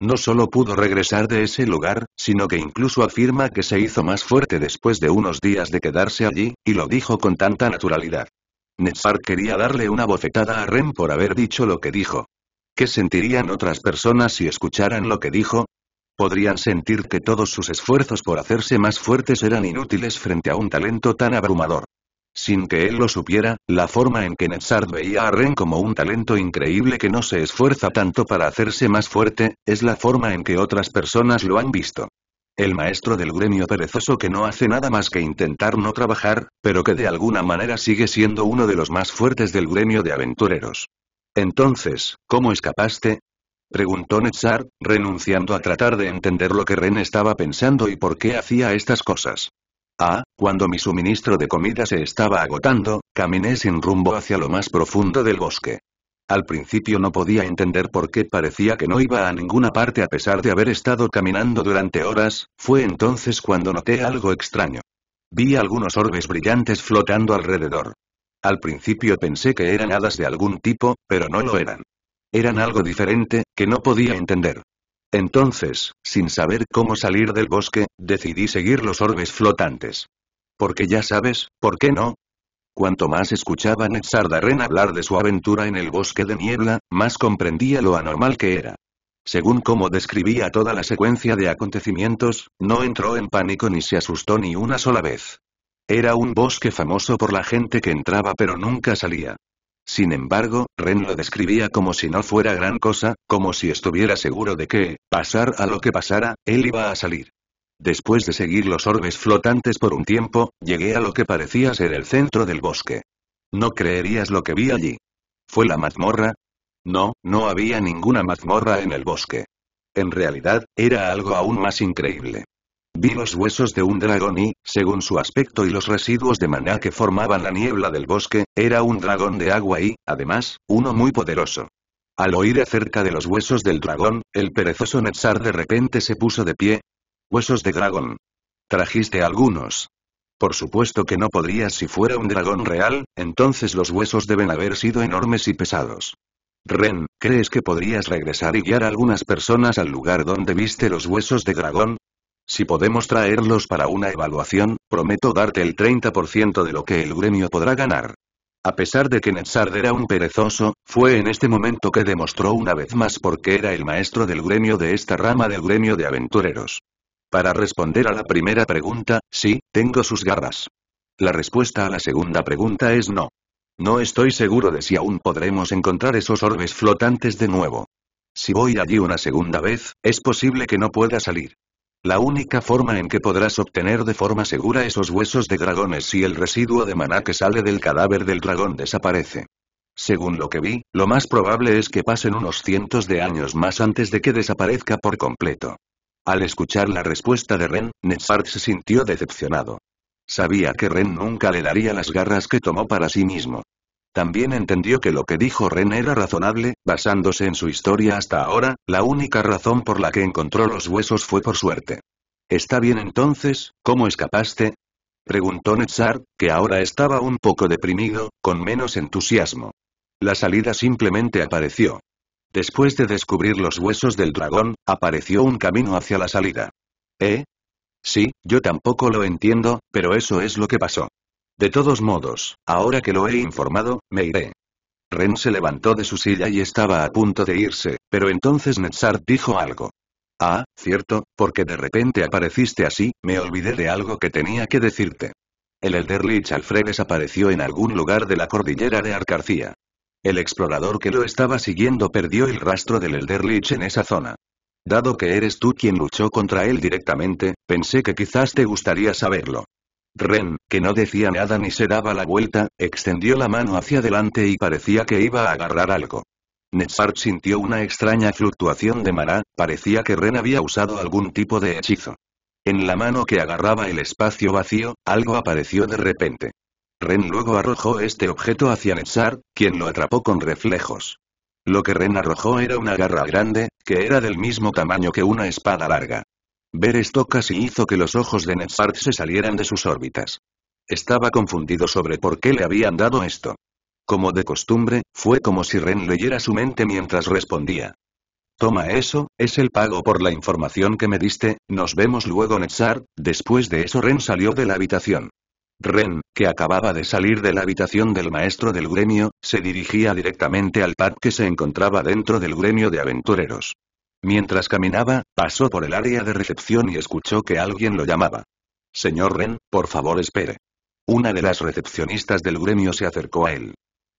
No solo pudo regresar de ese lugar, sino que incluso afirma que se hizo más fuerte después de unos días de quedarse allí, y lo dijo con tanta naturalidad. Nessar quería darle una bofetada a Ren por haber dicho lo que dijo. ¿Qué sentirían otras personas si escucharan lo que dijo? Podrían sentir que todos sus esfuerzos por hacerse más fuertes eran inútiles frente a un talento tan abrumador. Sin que él lo supiera, la forma en que Netzard veía a Ren como un talento increíble que no se esfuerza tanto para hacerse más fuerte, es la forma en que otras personas lo han visto. El maestro del gremio perezoso que no hace nada más que intentar no trabajar, pero que de alguna manera sigue siendo uno de los más fuertes del gremio de aventureros. Entonces, ¿cómo escapaste? Preguntó Netzar, renunciando a tratar de entender lo que Ren estaba pensando y por qué hacía estas cosas. Ah, cuando mi suministro de comida se estaba agotando, caminé sin rumbo hacia lo más profundo del bosque. Al principio no podía entender por qué parecía que no iba a ninguna parte a pesar de haber estado caminando durante horas, fue entonces cuando noté algo extraño. Vi algunos orbes brillantes flotando alrededor. Al principio pensé que eran hadas de algún tipo, pero no lo eran. Eran algo diferente, que no podía entender. Entonces, sin saber cómo salir del bosque, decidí seguir los orbes flotantes. Porque ya sabes, ¿por qué no? Cuanto más escuchaba Sardarren hablar de su aventura en el bosque de niebla, más comprendía lo anormal que era. Según cómo describía toda la secuencia de acontecimientos, no entró en pánico ni se asustó ni una sola vez. Era un bosque famoso por la gente que entraba pero nunca salía. Sin embargo, Ren lo describía como si no fuera gran cosa, como si estuviera seguro de que, pasar a lo que pasara, él iba a salir. Después de seguir los orbes flotantes por un tiempo, llegué a lo que parecía ser el centro del bosque. No creerías lo que vi allí. ¿Fue la mazmorra? No, no había ninguna mazmorra en el bosque. En realidad, era algo aún más increíble. Vi los huesos de un dragón y, según su aspecto y los residuos de maná que formaban la niebla del bosque, era un dragón de agua y, además, uno muy poderoso. Al oír acerca de los huesos del dragón, el perezoso Netzar de repente se puso de pie. Huesos de dragón. Trajiste algunos. Por supuesto que no podrías si fuera un dragón real, entonces los huesos deben haber sido enormes y pesados. Ren, ¿crees que podrías regresar y guiar a algunas personas al lugar donde viste los huesos de dragón? Si podemos traerlos para una evaluación, prometo darte el 30% de lo que el gremio podrá ganar. A pesar de que Netsard era un perezoso, fue en este momento que demostró una vez más por qué era el maestro del gremio de esta rama del gremio de aventureros. Para responder a la primera pregunta, sí, tengo sus garras. La respuesta a la segunda pregunta es no. No estoy seguro de si aún podremos encontrar esos orbes flotantes de nuevo. Si voy allí una segunda vez, es posible que no pueda salir. La única forma en que podrás obtener de forma segura esos huesos de dragones si el residuo de maná que sale del cadáver del dragón desaparece. Según lo que vi, lo más probable es que pasen unos cientos de años más antes de que desaparezca por completo. Al escuchar la respuesta de Ren, Netsart se sintió decepcionado. Sabía que Ren nunca le daría las garras que tomó para sí mismo. También entendió que lo que dijo Ren era razonable, basándose en su historia hasta ahora, la única razón por la que encontró los huesos fue por suerte. Está bien entonces, ¿cómo escapaste? Preguntó Netzar, que ahora estaba un poco deprimido, con menos entusiasmo. La salida simplemente apareció. Después de descubrir los huesos del dragón, apareció un camino hacia la salida. ¿Eh? Sí, yo tampoco lo entiendo, pero eso es lo que pasó. De todos modos, ahora que lo he informado, me iré. Ren se levantó de su silla y estaba a punto de irse, pero entonces Netzart dijo algo. Ah, cierto, porque de repente apareciste así, me olvidé de algo que tenía que decirte. El Elderlich Alfred desapareció en algún lugar de la cordillera de Arcarcía. El explorador que lo estaba siguiendo perdió el rastro del Elderlich en esa zona. Dado que eres tú quien luchó contra él directamente, pensé que quizás te gustaría saberlo. Ren, que no decía nada ni se daba la vuelta, extendió la mano hacia adelante y parecía que iba a agarrar algo. Netzar sintió una extraña fluctuación de mará, parecía que Ren había usado algún tipo de hechizo. En la mano que agarraba el espacio vacío, algo apareció de repente. Ren luego arrojó este objeto hacia Nesar, quien lo atrapó con reflejos. Lo que Ren arrojó era una garra grande, que era del mismo tamaño que una espada larga. Ver esto casi hizo que los ojos de Nefart se salieran de sus órbitas. Estaba confundido sobre por qué le habían dado esto. Como de costumbre, fue como si Ren leyera su mente mientras respondía. Toma eso, es el pago por la información que me diste, nos vemos luego Netsart. después de eso Ren salió de la habitación. Ren, que acababa de salir de la habitación del maestro del gremio, se dirigía directamente al pad que se encontraba dentro del gremio de aventureros. Mientras caminaba, pasó por el área de recepción y escuchó que alguien lo llamaba. Señor Ren, por favor espere. Una de las recepcionistas del gremio se acercó a él.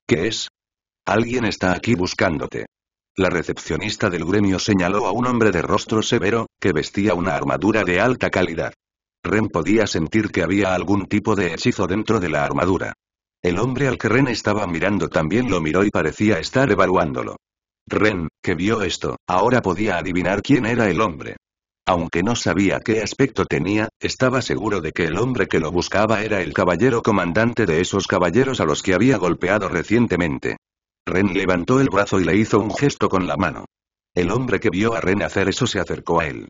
¿Qué es? Alguien está aquí buscándote. La recepcionista del gremio señaló a un hombre de rostro severo, que vestía una armadura de alta calidad. Ren podía sentir que había algún tipo de hechizo dentro de la armadura. El hombre al que Ren estaba mirando también lo miró y parecía estar evaluándolo. Ren, que vio esto, ahora podía adivinar quién era el hombre. Aunque no sabía qué aspecto tenía, estaba seguro de que el hombre que lo buscaba era el caballero comandante de esos caballeros a los que había golpeado recientemente. Ren levantó el brazo y le hizo un gesto con la mano. El hombre que vio a Ren hacer eso se acercó a él.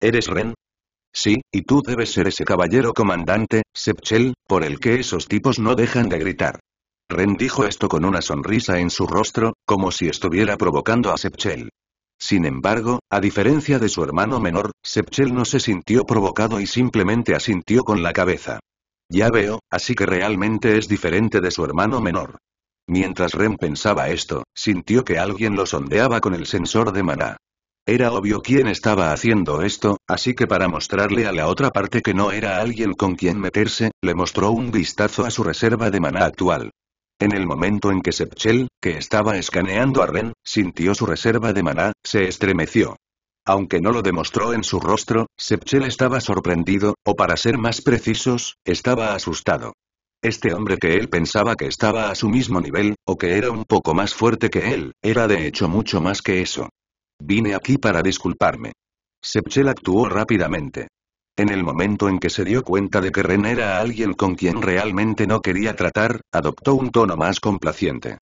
¿Eres Ren? Sí, y tú debes ser ese caballero comandante, Sepchel, por el que esos tipos no dejan de gritar. Ren dijo esto con una sonrisa en su rostro, como si estuviera provocando a Sepchel. Sin embargo, a diferencia de su hermano menor, Sepchel no se sintió provocado y simplemente asintió con la cabeza. Ya veo, así que realmente es diferente de su hermano menor. Mientras Ren pensaba esto, sintió que alguien lo sondeaba con el sensor de maná. Era obvio quién estaba haciendo esto, así que para mostrarle a la otra parte que no era alguien con quien meterse, le mostró un vistazo a su reserva de maná actual. En el momento en que Sepchel, que estaba escaneando a Ren, sintió su reserva de maná, se estremeció. Aunque no lo demostró en su rostro, Sepchel estaba sorprendido, o para ser más precisos, estaba asustado. Este hombre que él pensaba que estaba a su mismo nivel, o que era un poco más fuerte que él, era de hecho mucho más que eso. Vine aquí para disculparme. Sepchel actuó rápidamente. En el momento en que se dio cuenta de que Ren era alguien con quien realmente no quería tratar, adoptó un tono más complaciente.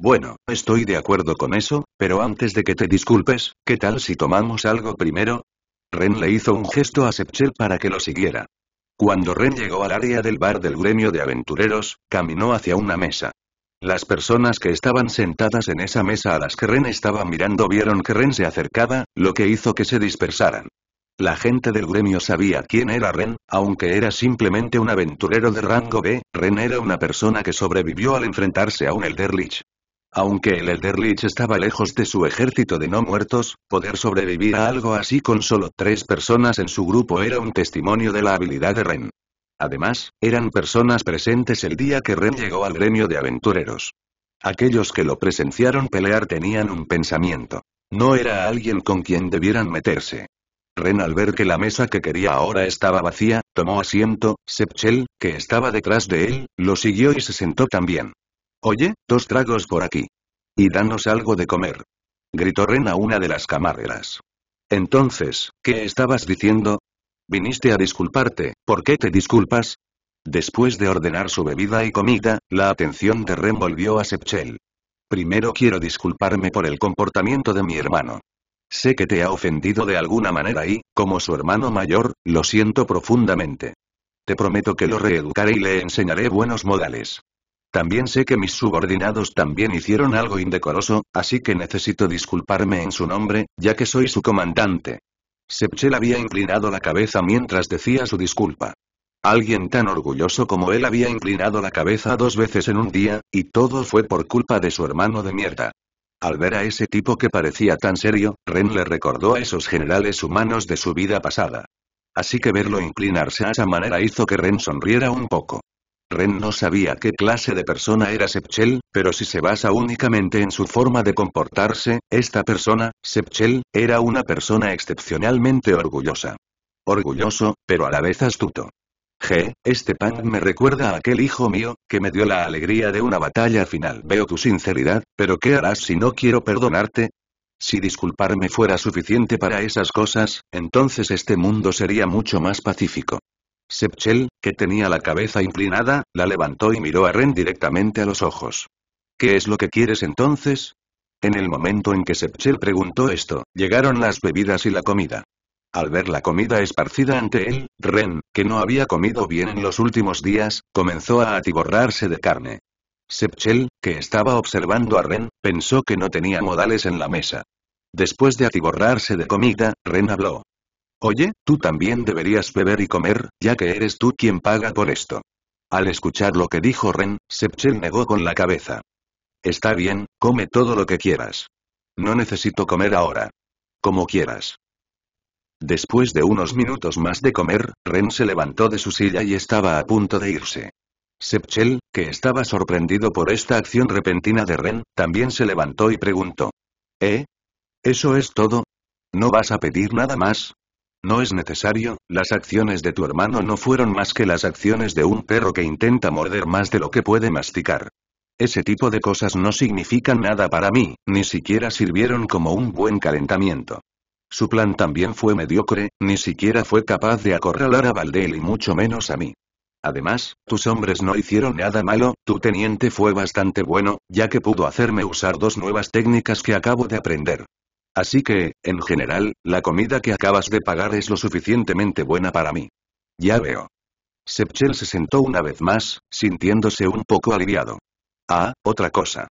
Bueno, estoy de acuerdo con eso, pero antes de que te disculpes, ¿qué tal si tomamos algo primero? Ren le hizo un gesto a Sepchel para que lo siguiera. Cuando Ren llegó al área del bar del gremio de aventureros, caminó hacia una mesa. Las personas que estaban sentadas en esa mesa a las que Ren estaba mirando vieron que Ren se acercaba, lo que hizo que se dispersaran. La gente del gremio sabía quién era Ren, aunque era simplemente un aventurero de rango B, Ren era una persona que sobrevivió al enfrentarse a un Elderlich. Aunque el Elderlich estaba lejos de su ejército de no muertos, poder sobrevivir a algo así con solo tres personas en su grupo era un testimonio de la habilidad de Ren. Además, eran personas presentes el día que Ren llegó al gremio de aventureros. Aquellos que lo presenciaron pelear tenían un pensamiento. No era alguien con quien debieran meterse. Ren al ver que la mesa que quería ahora estaba vacía, tomó asiento, Sepchel, que estaba detrás de él, lo siguió y se sentó también. Oye, dos tragos por aquí. Y danos algo de comer. Gritó Ren a una de las camareras. Entonces, ¿qué estabas diciendo? Viniste a disculparte, ¿por qué te disculpas? Después de ordenar su bebida y comida, la atención de Ren volvió a Sepchel. Primero quiero disculparme por el comportamiento de mi hermano. Sé que te ha ofendido de alguna manera y, como su hermano mayor, lo siento profundamente. Te prometo que lo reeducaré y le enseñaré buenos modales. También sé que mis subordinados también hicieron algo indecoroso, así que necesito disculparme en su nombre, ya que soy su comandante. Sepchel había inclinado la cabeza mientras decía su disculpa. Alguien tan orgulloso como él había inclinado la cabeza dos veces en un día, y todo fue por culpa de su hermano de mierda. Al ver a ese tipo que parecía tan serio, Ren le recordó a esos generales humanos de su vida pasada. Así que verlo inclinarse a esa manera hizo que Ren sonriera un poco. Ren no sabía qué clase de persona era Sepchel, pero si se basa únicamente en su forma de comportarse, esta persona, Sepchel, era una persona excepcionalmente orgullosa. Orgulloso, pero a la vez astuto. G, este pan me recuerda a aquel hijo mío, que me dio la alegría de una batalla final. Veo tu sinceridad, pero ¿qué harás si no quiero perdonarte? Si disculparme fuera suficiente para esas cosas, entonces este mundo sería mucho más pacífico. Sepchel, que tenía la cabeza inclinada, la levantó y miró a Ren directamente a los ojos. ¿Qué es lo que quieres entonces? En el momento en que Sepchel preguntó esto, llegaron las bebidas y la comida. Al ver la comida esparcida ante él, Ren, que no había comido bien en los últimos días, comenzó a atiborrarse de carne. Sepchel, que estaba observando a Ren, pensó que no tenía modales en la mesa. Después de atiborrarse de comida, Ren habló. Oye, tú también deberías beber y comer, ya que eres tú quien paga por esto. Al escuchar lo que dijo Ren, Sepchel negó con la cabeza. Está bien, come todo lo que quieras. No necesito comer ahora. Como quieras. Después de unos minutos más de comer, Ren se levantó de su silla y estaba a punto de irse. Sepchel, que estaba sorprendido por esta acción repentina de Ren, también se levantó y preguntó. ¿Eh? ¿Eso es todo? ¿No vas a pedir nada más? No es necesario, las acciones de tu hermano no fueron más que las acciones de un perro que intenta morder más de lo que puede masticar. Ese tipo de cosas no significan nada para mí, ni siquiera sirvieron como un buen calentamiento. Su plan también fue mediocre, ni siquiera fue capaz de acorralar a Valdel y mucho menos a mí. Además, tus hombres no hicieron nada malo, tu teniente fue bastante bueno, ya que pudo hacerme usar dos nuevas técnicas que acabo de aprender. Así que, en general, la comida que acabas de pagar es lo suficientemente buena para mí. Ya veo. Sepchel se sentó una vez más, sintiéndose un poco aliviado. Ah, otra cosa.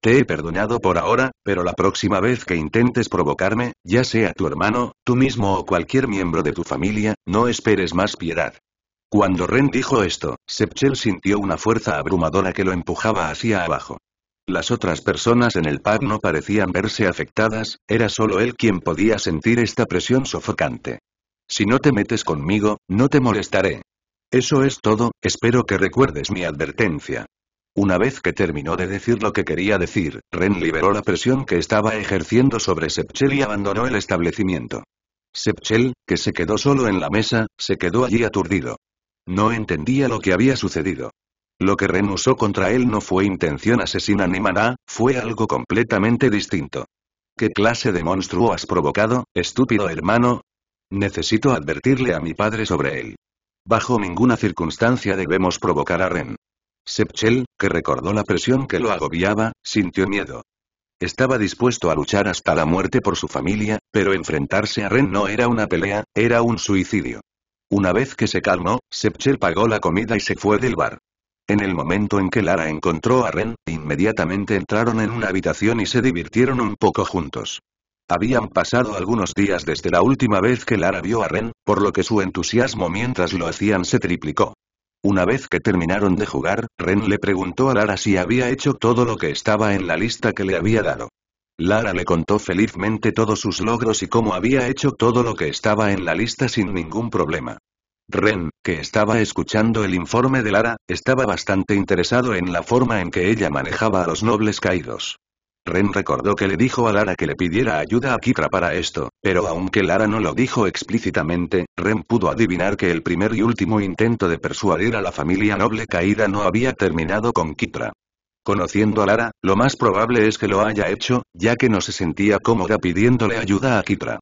Te he perdonado por ahora, pero la próxima vez que intentes provocarme, ya sea tu hermano, tú mismo o cualquier miembro de tu familia, no esperes más piedad. Cuando Ren dijo esto, Sepchel sintió una fuerza abrumadora que lo empujaba hacia abajo. Las otras personas en el pub no parecían verse afectadas, era solo él quien podía sentir esta presión sofocante. Si no te metes conmigo, no te molestaré. Eso es todo, espero que recuerdes mi advertencia. Una vez que terminó de decir lo que quería decir, Ren liberó la presión que estaba ejerciendo sobre Sepchel y abandonó el establecimiento. Sepchel, que se quedó solo en la mesa, se quedó allí aturdido. No entendía lo que había sucedido. Lo que Ren usó contra él no fue intención asesina ni maná, fue algo completamente distinto. ¿Qué clase de monstruo has provocado, estúpido hermano? Necesito advertirle a mi padre sobre él. Bajo ninguna circunstancia debemos provocar a Ren. Sepchel, que recordó la presión que lo agobiaba, sintió miedo. Estaba dispuesto a luchar hasta la muerte por su familia, pero enfrentarse a Ren no era una pelea, era un suicidio. Una vez que se calmó, Sepchel pagó la comida y se fue del bar. En el momento en que Lara encontró a Ren, inmediatamente entraron en una habitación y se divirtieron un poco juntos. Habían pasado algunos días desde la última vez que Lara vio a Ren, por lo que su entusiasmo mientras lo hacían se triplicó. Una vez que terminaron de jugar, Ren le preguntó a Lara si había hecho todo lo que estaba en la lista que le había dado. Lara le contó felizmente todos sus logros y cómo había hecho todo lo que estaba en la lista sin ningún problema. Ren, que estaba escuchando el informe de Lara, estaba bastante interesado en la forma en que ella manejaba a los nobles caídos. Ren recordó que le dijo a Lara que le pidiera ayuda a Kitra para esto, pero aunque Lara no lo dijo explícitamente, Ren pudo adivinar que el primer y último intento de persuadir a la familia noble caída no había terminado con Kitra. Conociendo a Lara, lo más probable es que lo haya hecho, ya que no se sentía cómoda pidiéndole ayuda a Kitra.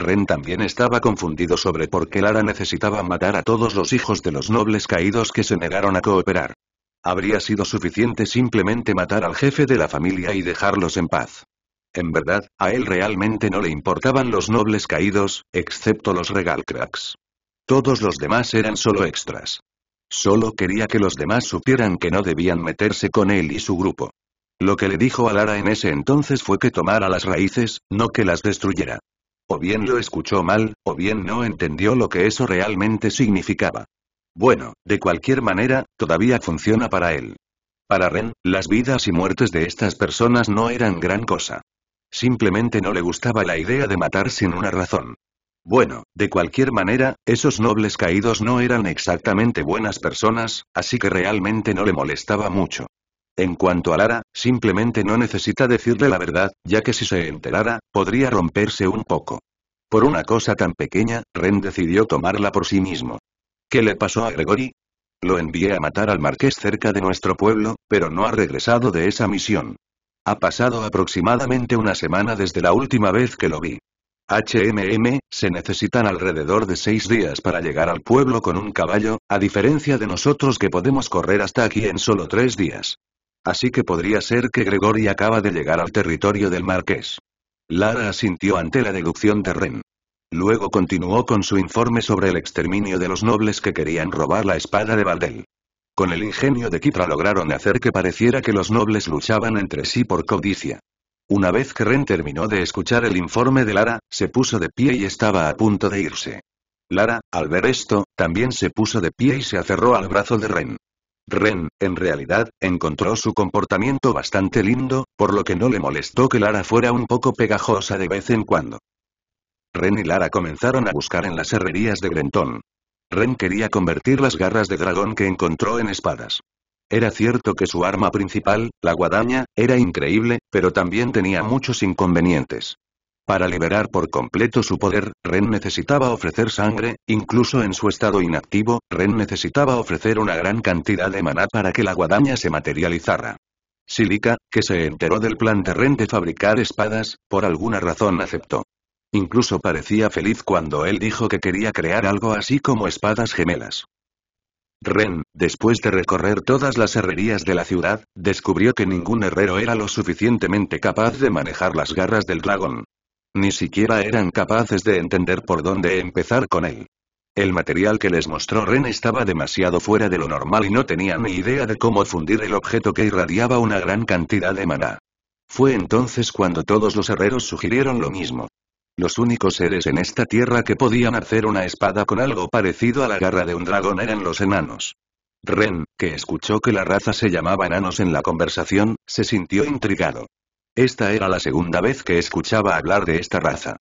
Ren también estaba confundido sobre por qué Lara necesitaba matar a todos los hijos de los nobles caídos que se negaron a cooperar. Habría sido suficiente simplemente matar al jefe de la familia y dejarlos en paz. En verdad, a él realmente no le importaban los nobles caídos, excepto los regalcracks. Todos los demás eran solo extras. Solo quería que los demás supieran que no debían meterse con él y su grupo. Lo que le dijo a Lara en ese entonces fue que tomara las raíces, no que las destruyera. O bien lo escuchó mal, o bien no entendió lo que eso realmente significaba. Bueno, de cualquier manera, todavía funciona para él. Para Ren, las vidas y muertes de estas personas no eran gran cosa. Simplemente no le gustaba la idea de matar sin una razón. Bueno, de cualquier manera, esos nobles caídos no eran exactamente buenas personas, así que realmente no le molestaba mucho. En cuanto a Lara, simplemente no necesita decirle la verdad, ya que si se enterara, podría romperse un poco. Por una cosa tan pequeña, Ren decidió tomarla por sí mismo. ¿Qué le pasó a Gregory? Lo envié a matar al marqués cerca de nuestro pueblo, pero no ha regresado de esa misión. Ha pasado aproximadamente una semana desde la última vez que lo vi. HMM, se necesitan alrededor de seis días para llegar al pueblo con un caballo, a diferencia de nosotros que podemos correr hasta aquí en solo tres días. Así que podría ser que Gregory acaba de llegar al territorio del marqués. Lara asintió ante la deducción de Ren. Luego continuó con su informe sobre el exterminio de los nobles que querían robar la espada de Valdel. Con el ingenio de Kitra lograron hacer que pareciera que los nobles luchaban entre sí por codicia. Una vez que Ren terminó de escuchar el informe de Lara, se puso de pie y estaba a punto de irse. Lara, al ver esto, también se puso de pie y se aferró al brazo de Ren. Ren, en realidad, encontró su comportamiento bastante lindo, por lo que no le molestó que Lara fuera un poco pegajosa de vez en cuando. Ren y Lara comenzaron a buscar en las herrerías de Grenton. Ren quería convertir las garras de dragón que encontró en espadas. Era cierto que su arma principal, la guadaña, era increíble, pero también tenía muchos inconvenientes. Para liberar por completo su poder, Ren necesitaba ofrecer sangre, incluso en su estado inactivo, Ren necesitaba ofrecer una gran cantidad de maná para que la guadaña se materializara. Silica, que se enteró del plan de Ren de fabricar espadas, por alguna razón aceptó. Incluso parecía feliz cuando él dijo que quería crear algo así como espadas gemelas. Ren, después de recorrer todas las herrerías de la ciudad, descubrió que ningún herrero era lo suficientemente capaz de manejar las garras del dragón. Ni siquiera eran capaces de entender por dónde empezar con él. El material que les mostró Ren estaba demasiado fuera de lo normal y no tenían ni idea de cómo fundir el objeto que irradiaba una gran cantidad de maná. Fue entonces cuando todos los herreros sugirieron lo mismo. Los únicos seres en esta tierra que podían hacer una espada con algo parecido a la garra de un dragón eran los enanos. Ren, que escuchó que la raza se llamaba enanos en la conversación, se sintió intrigado. Esta era la segunda vez que escuchaba hablar de esta raza.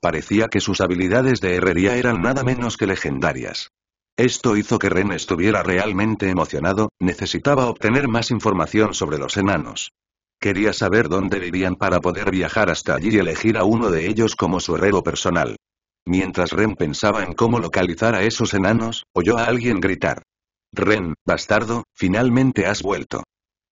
Parecía que sus habilidades de herrería eran nada menos que legendarias. Esto hizo que Ren estuviera realmente emocionado, necesitaba obtener más información sobre los enanos. Quería saber dónde vivían para poder viajar hasta allí y elegir a uno de ellos como su herrero personal. Mientras Ren pensaba en cómo localizar a esos enanos, oyó a alguien gritar. Ren, bastardo, finalmente has vuelto.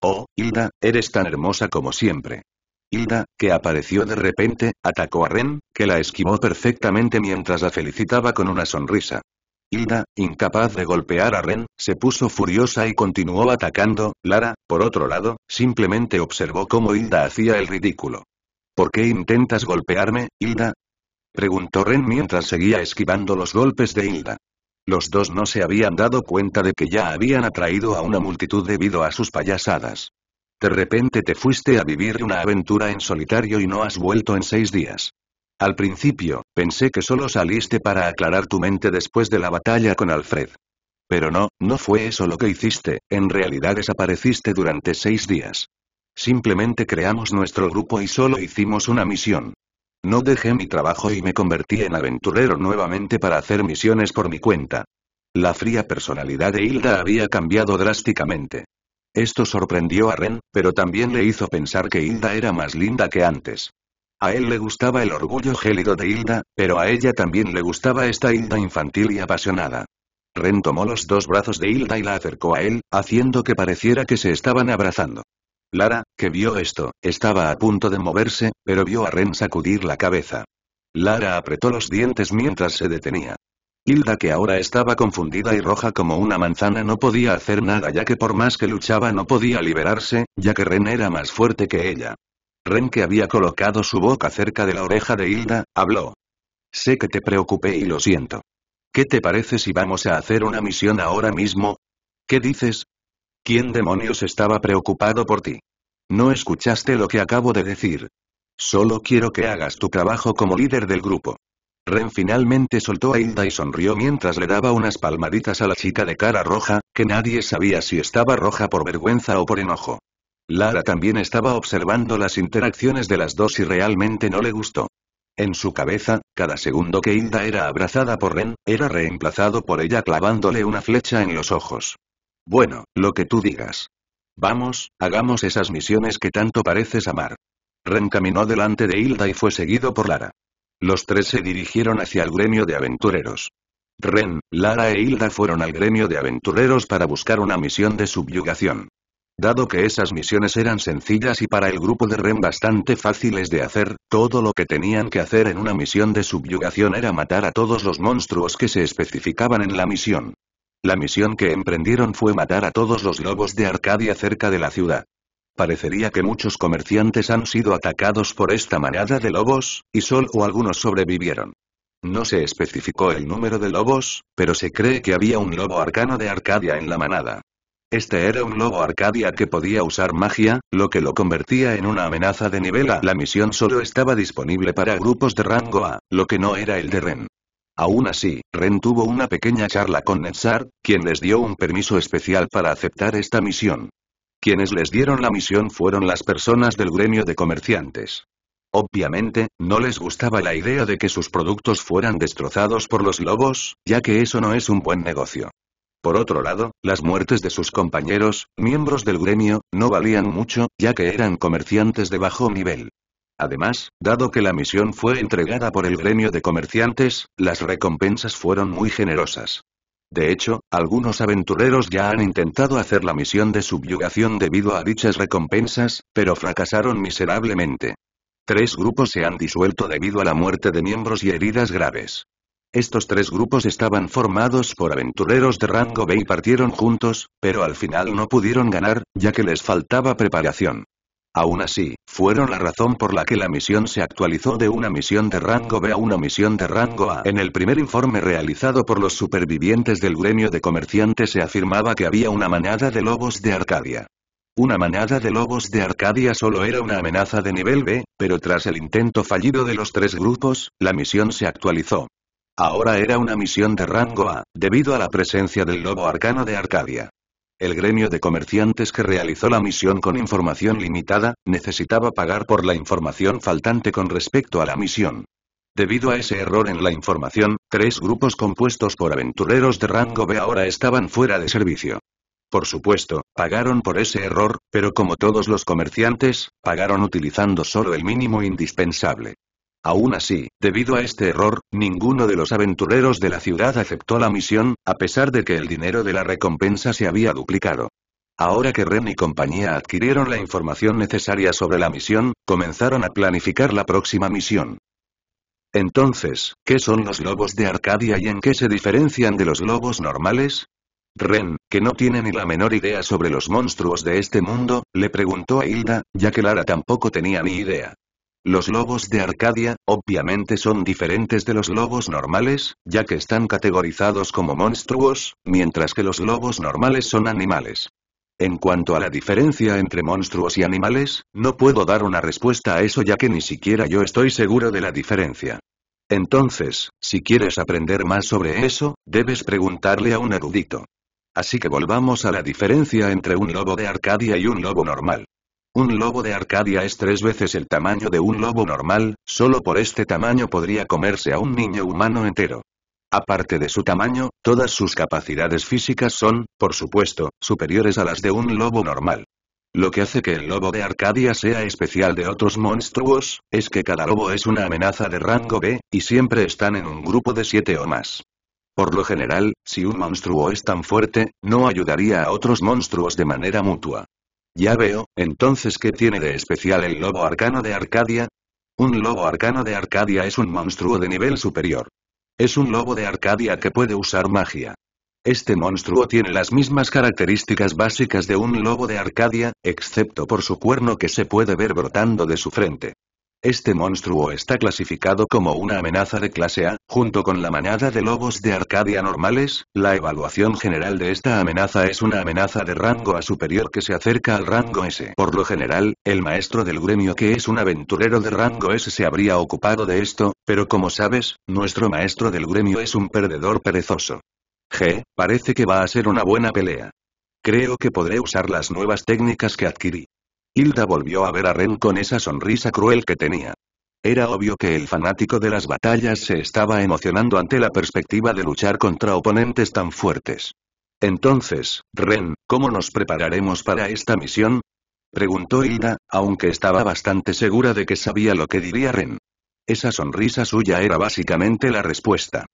Oh, Hilda, eres tan hermosa como siempre. Hilda, que apareció de repente, atacó a Ren, que la esquivó perfectamente mientras la felicitaba con una sonrisa. Hilda, incapaz de golpear a Ren, se puso furiosa y continuó atacando, Lara, por otro lado, simplemente observó cómo Hilda hacía el ridículo. ¿Por qué intentas golpearme, Hilda? Preguntó Ren mientras seguía esquivando los golpes de Hilda. Los dos no se habían dado cuenta de que ya habían atraído a una multitud debido a sus payasadas. De repente te fuiste a vivir una aventura en solitario y no has vuelto en seis días. Al principio, pensé que solo saliste para aclarar tu mente después de la batalla con Alfred. Pero no, no fue eso lo que hiciste, en realidad desapareciste durante seis días. Simplemente creamos nuestro grupo y solo hicimos una misión. No dejé mi trabajo y me convertí en aventurero nuevamente para hacer misiones por mi cuenta. La fría personalidad de Hilda había cambiado drásticamente. Esto sorprendió a Ren, pero también le hizo pensar que Hilda era más linda que antes. A él le gustaba el orgullo gélido de Hilda, pero a ella también le gustaba esta Hilda infantil y apasionada. Ren tomó los dos brazos de Hilda y la acercó a él, haciendo que pareciera que se estaban abrazando. Lara, que vio esto, estaba a punto de moverse, pero vio a Ren sacudir la cabeza. Lara apretó los dientes mientras se detenía. Hilda que ahora estaba confundida y roja como una manzana no podía hacer nada ya que por más que luchaba no podía liberarse, ya que Ren era más fuerte que ella. Ren que había colocado su boca cerca de la oreja de Hilda, habló. Sé que te preocupé y lo siento. ¿Qué te parece si vamos a hacer una misión ahora mismo? ¿Qué dices? ¿Quién demonios estaba preocupado por ti? No escuchaste lo que acabo de decir. Solo quiero que hagas tu trabajo como líder del grupo. Ren finalmente soltó a Hilda y sonrió mientras le daba unas palmaditas a la chica de cara roja, que nadie sabía si estaba roja por vergüenza o por enojo. Lara también estaba observando las interacciones de las dos y realmente no le gustó. En su cabeza, cada segundo que Hilda era abrazada por Ren, era reemplazado por ella clavándole una flecha en los ojos. Bueno, lo que tú digas. Vamos, hagamos esas misiones que tanto pareces amar. Ren caminó delante de Hilda y fue seguido por Lara. Los tres se dirigieron hacia el gremio de aventureros. Ren, Lara e Hilda fueron al gremio de aventureros para buscar una misión de subyugación. Dado que esas misiones eran sencillas y para el grupo de Ren bastante fáciles de hacer, todo lo que tenían que hacer en una misión de subyugación era matar a todos los monstruos que se especificaban en la misión. La misión que emprendieron fue matar a todos los lobos de Arcadia cerca de la ciudad. Parecería que muchos comerciantes han sido atacados por esta manada de lobos, y solo algunos sobrevivieron. No se especificó el número de lobos, pero se cree que había un lobo arcano de Arcadia en la manada. Este era un lobo Arcadia que podía usar magia, lo que lo convertía en una amenaza de nivel A. La misión solo estaba disponible para grupos de rango A, lo que no era el de Ren. Aún así, Ren tuvo una pequeña charla con Netzar, quien les dio un permiso especial para aceptar esta misión. Quienes les dieron la misión fueron las personas del gremio de comerciantes. Obviamente, no les gustaba la idea de que sus productos fueran destrozados por los lobos, ya que eso no es un buen negocio. Por otro lado, las muertes de sus compañeros, miembros del gremio, no valían mucho, ya que eran comerciantes de bajo nivel. Además, dado que la misión fue entregada por el gremio de comerciantes, las recompensas fueron muy generosas. De hecho, algunos aventureros ya han intentado hacer la misión de subyugación debido a dichas recompensas, pero fracasaron miserablemente. Tres grupos se han disuelto debido a la muerte de miembros y heridas graves. Estos tres grupos estaban formados por aventureros de rango B y partieron juntos, pero al final no pudieron ganar, ya que les faltaba preparación. Aún así, fueron la razón por la que la misión se actualizó de una misión de rango B a una misión de rango A. En el primer informe realizado por los supervivientes del gremio de comerciantes se afirmaba que había una manada de lobos de Arcadia. Una manada de lobos de Arcadia solo era una amenaza de nivel B, pero tras el intento fallido de los tres grupos, la misión se actualizó. Ahora era una misión de rango A, debido a la presencia del lobo arcano de Arcadia. El gremio de comerciantes que realizó la misión con información limitada, necesitaba pagar por la información faltante con respecto a la misión. Debido a ese error en la información, tres grupos compuestos por aventureros de rango B ahora estaban fuera de servicio. Por supuesto, pagaron por ese error, pero como todos los comerciantes, pagaron utilizando solo el mínimo indispensable. Aún así, debido a este error, ninguno de los aventureros de la ciudad aceptó la misión, a pesar de que el dinero de la recompensa se había duplicado. Ahora que Ren y compañía adquirieron la información necesaria sobre la misión, comenzaron a planificar la próxima misión. Entonces, ¿qué son los lobos de Arcadia y en qué se diferencian de los lobos normales? Ren, que no tiene ni la menor idea sobre los monstruos de este mundo, le preguntó a Hilda, ya que Lara tampoco tenía ni idea. Los lobos de Arcadia, obviamente son diferentes de los lobos normales, ya que están categorizados como monstruos, mientras que los lobos normales son animales. En cuanto a la diferencia entre monstruos y animales, no puedo dar una respuesta a eso ya que ni siquiera yo estoy seguro de la diferencia. Entonces, si quieres aprender más sobre eso, debes preguntarle a un erudito. Así que volvamos a la diferencia entre un lobo de Arcadia y un lobo normal. Un lobo de Arcadia es tres veces el tamaño de un lobo normal, solo por este tamaño podría comerse a un niño humano entero. Aparte de su tamaño, todas sus capacidades físicas son, por supuesto, superiores a las de un lobo normal. Lo que hace que el lobo de Arcadia sea especial de otros monstruos, es que cada lobo es una amenaza de rango B, y siempre están en un grupo de siete o más. Por lo general, si un monstruo es tan fuerte, no ayudaría a otros monstruos de manera mutua. Ya veo, entonces ¿qué tiene de especial el lobo arcano de Arcadia? Un lobo arcano de Arcadia es un monstruo de nivel superior. Es un lobo de Arcadia que puede usar magia. Este monstruo tiene las mismas características básicas de un lobo de Arcadia, excepto por su cuerno que se puede ver brotando de su frente. Este monstruo está clasificado como una amenaza de clase A, junto con la manada de lobos de Arcadia normales, la evaluación general de esta amenaza es una amenaza de rango A superior que se acerca al rango S. Por lo general, el maestro del gremio que es un aventurero de rango S se habría ocupado de esto, pero como sabes, nuestro maestro del gremio es un perdedor perezoso. G, parece que va a ser una buena pelea. Creo que podré usar las nuevas técnicas que adquirí. Hilda volvió a ver a Ren con esa sonrisa cruel que tenía. Era obvio que el fanático de las batallas se estaba emocionando ante la perspectiva de luchar contra oponentes tan fuertes. Entonces, Ren, ¿cómo nos prepararemos para esta misión? Preguntó Hilda, aunque estaba bastante segura de que sabía lo que diría Ren. Esa sonrisa suya era básicamente la respuesta.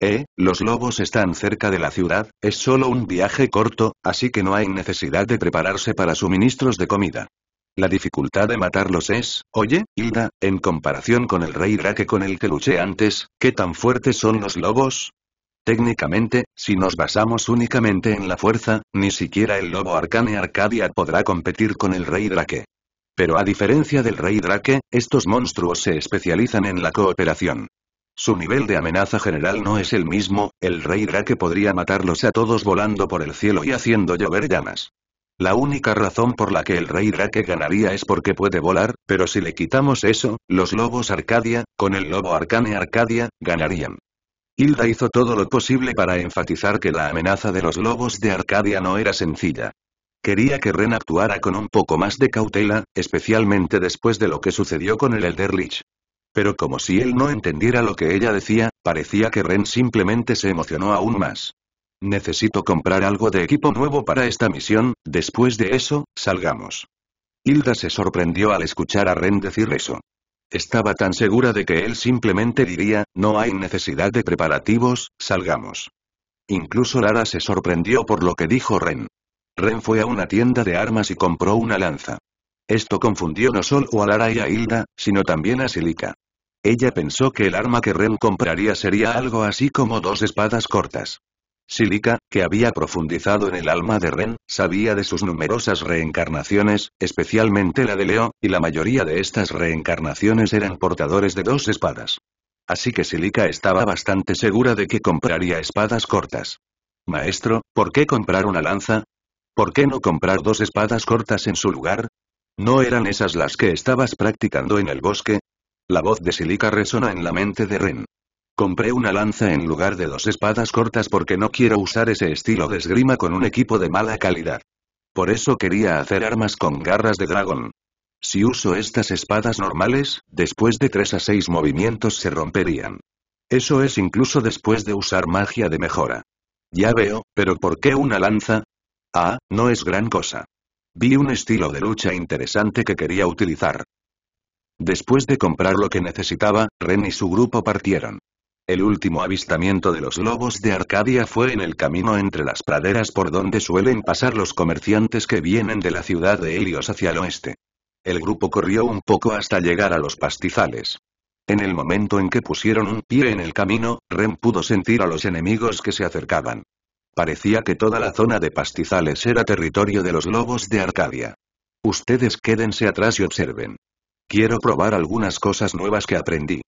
Eh, los lobos están cerca de la ciudad, es solo un viaje corto, así que no hay necesidad de prepararse para suministros de comida. La dificultad de matarlos es, oye, Hilda, en comparación con el rey Drake con el que luché antes, ¿qué tan fuertes son los lobos? Técnicamente, si nos basamos únicamente en la fuerza, ni siquiera el lobo arcane Arcadia podrá competir con el rey Drake. Pero a diferencia del rey Drake, estos monstruos se especializan en la cooperación. Su nivel de amenaza general no es el mismo, el rey Drake podría matarlos a todos volando por el cielo y haciendo llover llamas. La única razón por la que el rey Drake ganaría es porque puede volar, pero si le quitamos eso, los lobos Arcadia, con el lobo Arcane Arcadia, ganarían. Hilda hizo todo lo posible para enfatizar que la amenaza de los lobos de Arcadia no era sencilla. Quería que Ren actuara con un poco más de cautela, especialmente después de lo que sucedió con el Elderlich. Pero como si él no entendiera lo que ella decía, parecía que Ren simplemente se emocionó aún más. Necesito comprar algo de equipo nuevo para esta misión, después de eso, salgamos. Hilda se sorprendió al escuchar a Ren decir eso. Estaba tan segura de que él simplemente diría, no hay necesidad de preparativos, salgamos. Incluso Lara se sorprendió por lo que dijo Ren. Ren fue a una tienda de armas y compró una lanza. Esto confundió no solo a Lara y a Hilda, sino también a Silica. Ella pensó que el arma que Ren compraría sería algo así como dos espadas cortas. Silica, que había profundizado en el alma de Ren, sabía de sus numerosas reencarnaciones, especialmente la de Leo, y la mayoría de estas reencarnaciones eran portadores de dos espadas. Así que Silica estaba bastante segura de que compraría espadas cortas. Maestro, ¿por qué comprar una lanza? ¿Por qué no comprar dos espadas cortas en su lugar? ¿No eran esas las que estabas practicando en el bosque? La voz de Silica resona en la mente de Ren. Compré una lanza en lugar de dos espadas cortas porque no quiero usar ese estilo de esgrima con un equipo de mala calidad. Por eso quería hacer armas con garras de dragón. Si uso estas espadas normales, después de 3 a 6 movimientos se romperían. Eso es incluso después de usar magia de mejora. Ya veo, pero ¿por qué una lanza? Ah, no es gran cosa. Vi un estilo de lucha interesante que quería utilizar. Después de comprar lo que necesitaba, Ren y su grupo partieron. El último avistamiento de los lobos de Arcadia fue en el camino entre las praderas por donde suelen pasar los comerciantes que vienen de la ciudad de Helios hacia el oeste. El grupo corrió un poco hasta llegar a los pastizales. En el momento en que pusieron un pie en el camino, Rem pudo sentir a los enemigos que se acercaban. Parecía que toda la zona de pastizales era territorio de los lobos de Arcadia. Ustedes quédense atrás y observen. Quiero probar algunas cosas nuevas que aprendí.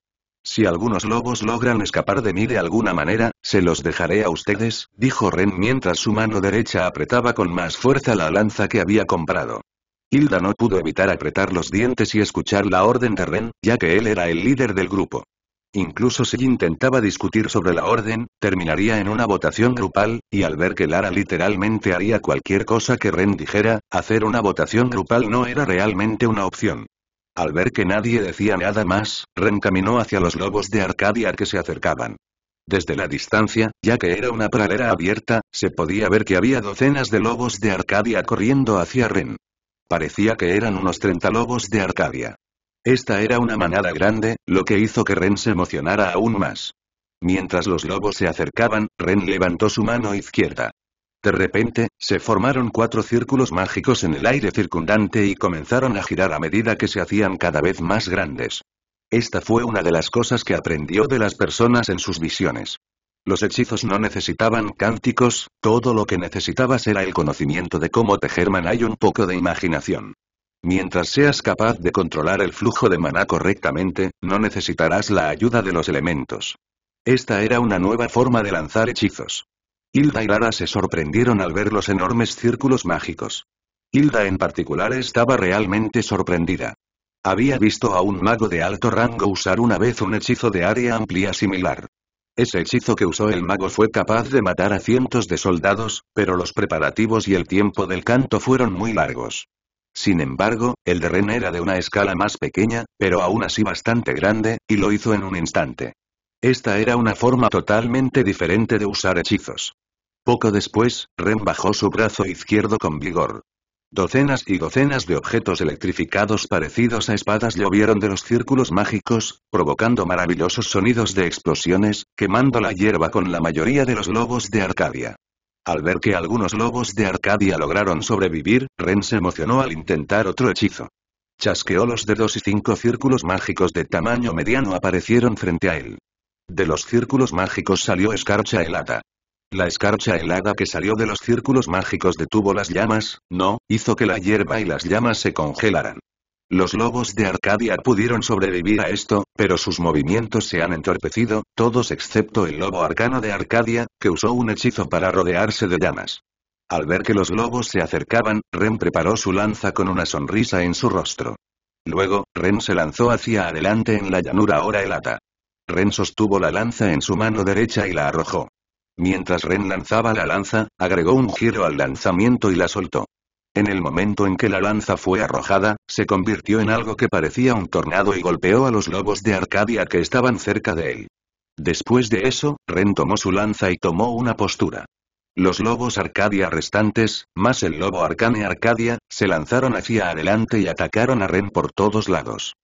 Si algunos lobos logran escapar de mí de alguna manera, se los dejaré a ustedes, dijo Ren mientras su mano derecha apretaba con más fuerza la lanza que había comprado. Hilda no pudo evitar apretar los dientes y escuchar la orden de Ren, ya que él era el líder del grupo. Incluso si intentaba discutir sobre la orden, terminaría en una votación grupal, y al ver que Lara literalmente haría cualquier cosa que Ren dijera, hacer una votación grupal no era realmente una opción. Al ver que nadie decía nada más, Ren caminó hacia los lobos de Arcadia que se acercaban. Desde la distancia, ya que era una pradera abierta, se podía ver que había docenas de lobos de Arcadia corriendo hacia Ren. Parecía que eran unos 30 lobos de Arcadia. Esta era una manada grande, lo que hizo que Ren se emocionara aún más. Mientras los lobos se acercaban, Ren levantó su mano izquierda. De repente, se formaron cuatro círculos mágicos en el aire circundante y comenzaron a girar a medida que se hacían cada vez más grandes. Esta fue una de las cosas que aprendió de las personas en sus visiones. Los hechizos no necesitaban cánticos, todo lo que necesitabas era el conocimiento de cómo tejer maná y un poco de imaginación. Mientras seas capaz de controlar el flujo de maná correctamente, no necesitarás la ayuda de los elementos. Esta era una nueva forma de lanzar hechizos. Hilda y Lara se sorprendieron al ver los enormes círculos mágicos. Hilda en particular estaba realmente sorprendida. Había visto a un mago de alto rango usar una vez un hechizo de área amplia similar. Ese hechizo que usó el mago fue capaz de matar a cientos de soldados, pero los preparativos y el tiempo del canto fueron muy largos. Sin embargo, el de Ren era de una escala más pequeña, pero aún así bastante grande, y lo hizo en un instante. Esta era una forma totalmente diferente de usar hechizos. Poco después, Ren bajó su brazo izquierdo con vigor. Docenas y docenas de objetos electrificados parecidos a espadas llovieron de los círculos mágicos, provocando maravillosos sonidos de explosiones, quemando la hierba con la mayoría de los lobos de Arcadia. Al ver que algunos lobos de Arcadia lograron sobrevivir, Ren se emocionó al intentar otro hechizo. Chasqueó los dedos y cinco círculos mágicos de tamaño mediano aparecieron frente a él. De los círculos mágicos salió escarcha helada. La escarcha helada que salió de los círculos mágicos detuvo las llamas, no, hizo que la hierba y las llamas se congelaran. Los lobos de Arcadia pudieron sobrevivir a esto, pero sus movimientos se han entorpecido, todos excepto el lobo arcano de Arcadia, que usó un hechizo para rodearse de llamas. Al ver que los lobos se acercaban, Ren preparó su lanza con una sonrisa en su rostro. Luego, Ren se lanzó hacia adelante en la llanura ahora helada. Ren sostuvo la lanza en su mano derecha y la arrojó. Mientras Ren lanzaba la lanza, agregó un giro al lanzamiento y la soltó. En el momento en que la lanza fue arrojada, se convirtió en algo que parecía un tornado y golpeó a los lobos de Arcadia que estaban cerca de él. Después de eso, Ren tomó su lanza y tomó una postura. Los lobos Arcadia restantes, más el lobo Arcane Arcadia, se lanzaron hacia adelante y atacaron a Ren por todos lados.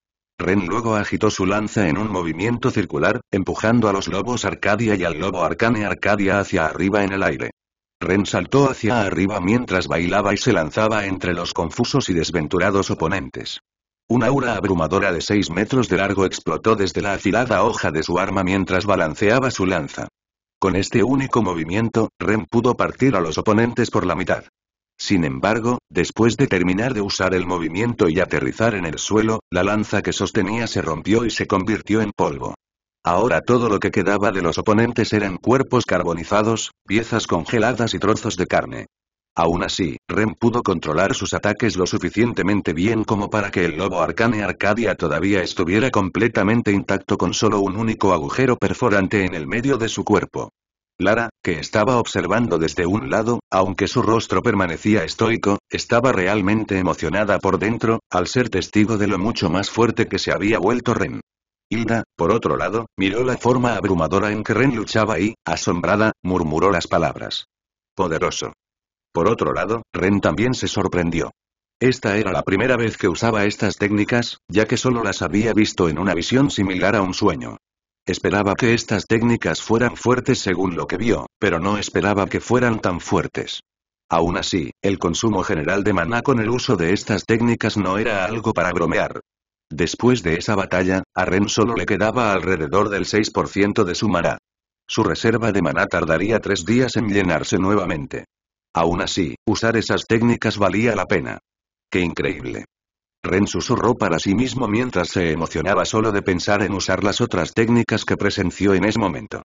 Ren luego agitó su lanza en un movimiento circular, empujando a los lobos Arcadia y al lobo Arcane Arcadia hacia arriba en el aire. Ren saltó hacia arriba mientras bailaba y se lanzaba entre los confusos y desventurados oponentes. Una aura abrumadora de 6 metros de largo explotó desde la afilada hoja de su arma mientras balanceaba su lanza. Con este único movimiento, Ren pudo partir a los oponentes por la mitad. Sin embargo, después de terminar de usar el movimiento y aterrizar en el suelo, la lanza que sostenía se rompió y se convirtió en polvo. Ahora todo lo que quedaba de los oponentes eran cuerpos carbonizados, piezas congeladas y trozos de carne. Aún así, Ren pudo controlar sus ataques lo suficientemente bien como para que el lobo arcane Arcadia todavía estuviera completamente intacto con solo un único agujero perforante en el medio de su cuerpo. Lara, que estaba observando desde un lado, aunque su rostro permanecía estoico, estaba realmente emocionada por dentro, al ser testigo de lo mucho más fuerte que se había vuelto Ren. Hilda, por otro lado, miró la forma abrumadora en que Ren luchaba y, asombrada, murmuró las palabras. Poderoso. Por otro lado, Ren también se sorprendió. Esta era la primera vez que usaba estas técnicas, ya que solo las había visto en una visión similar a un sueño. Esperaba que estas técnicas fueran fuertes según lo que vio, pero no esperaba que fueran tan fuertes. Aún así, el consumo general de maná con el uso de estas técnicas no era algo para bromear. Después de esa batalla, a Ren solo le quedaba alrededor del 6% de su maná. Su reserva de maná tardaría tres días en llenarse nuevamente. Aún así, usar esas técnicas valía la pena. ¡Qué increíble! Ren susurró para sí mismo mientras se emocionaba solo de pensar en usar las otras técnicas que presenció en ese momento.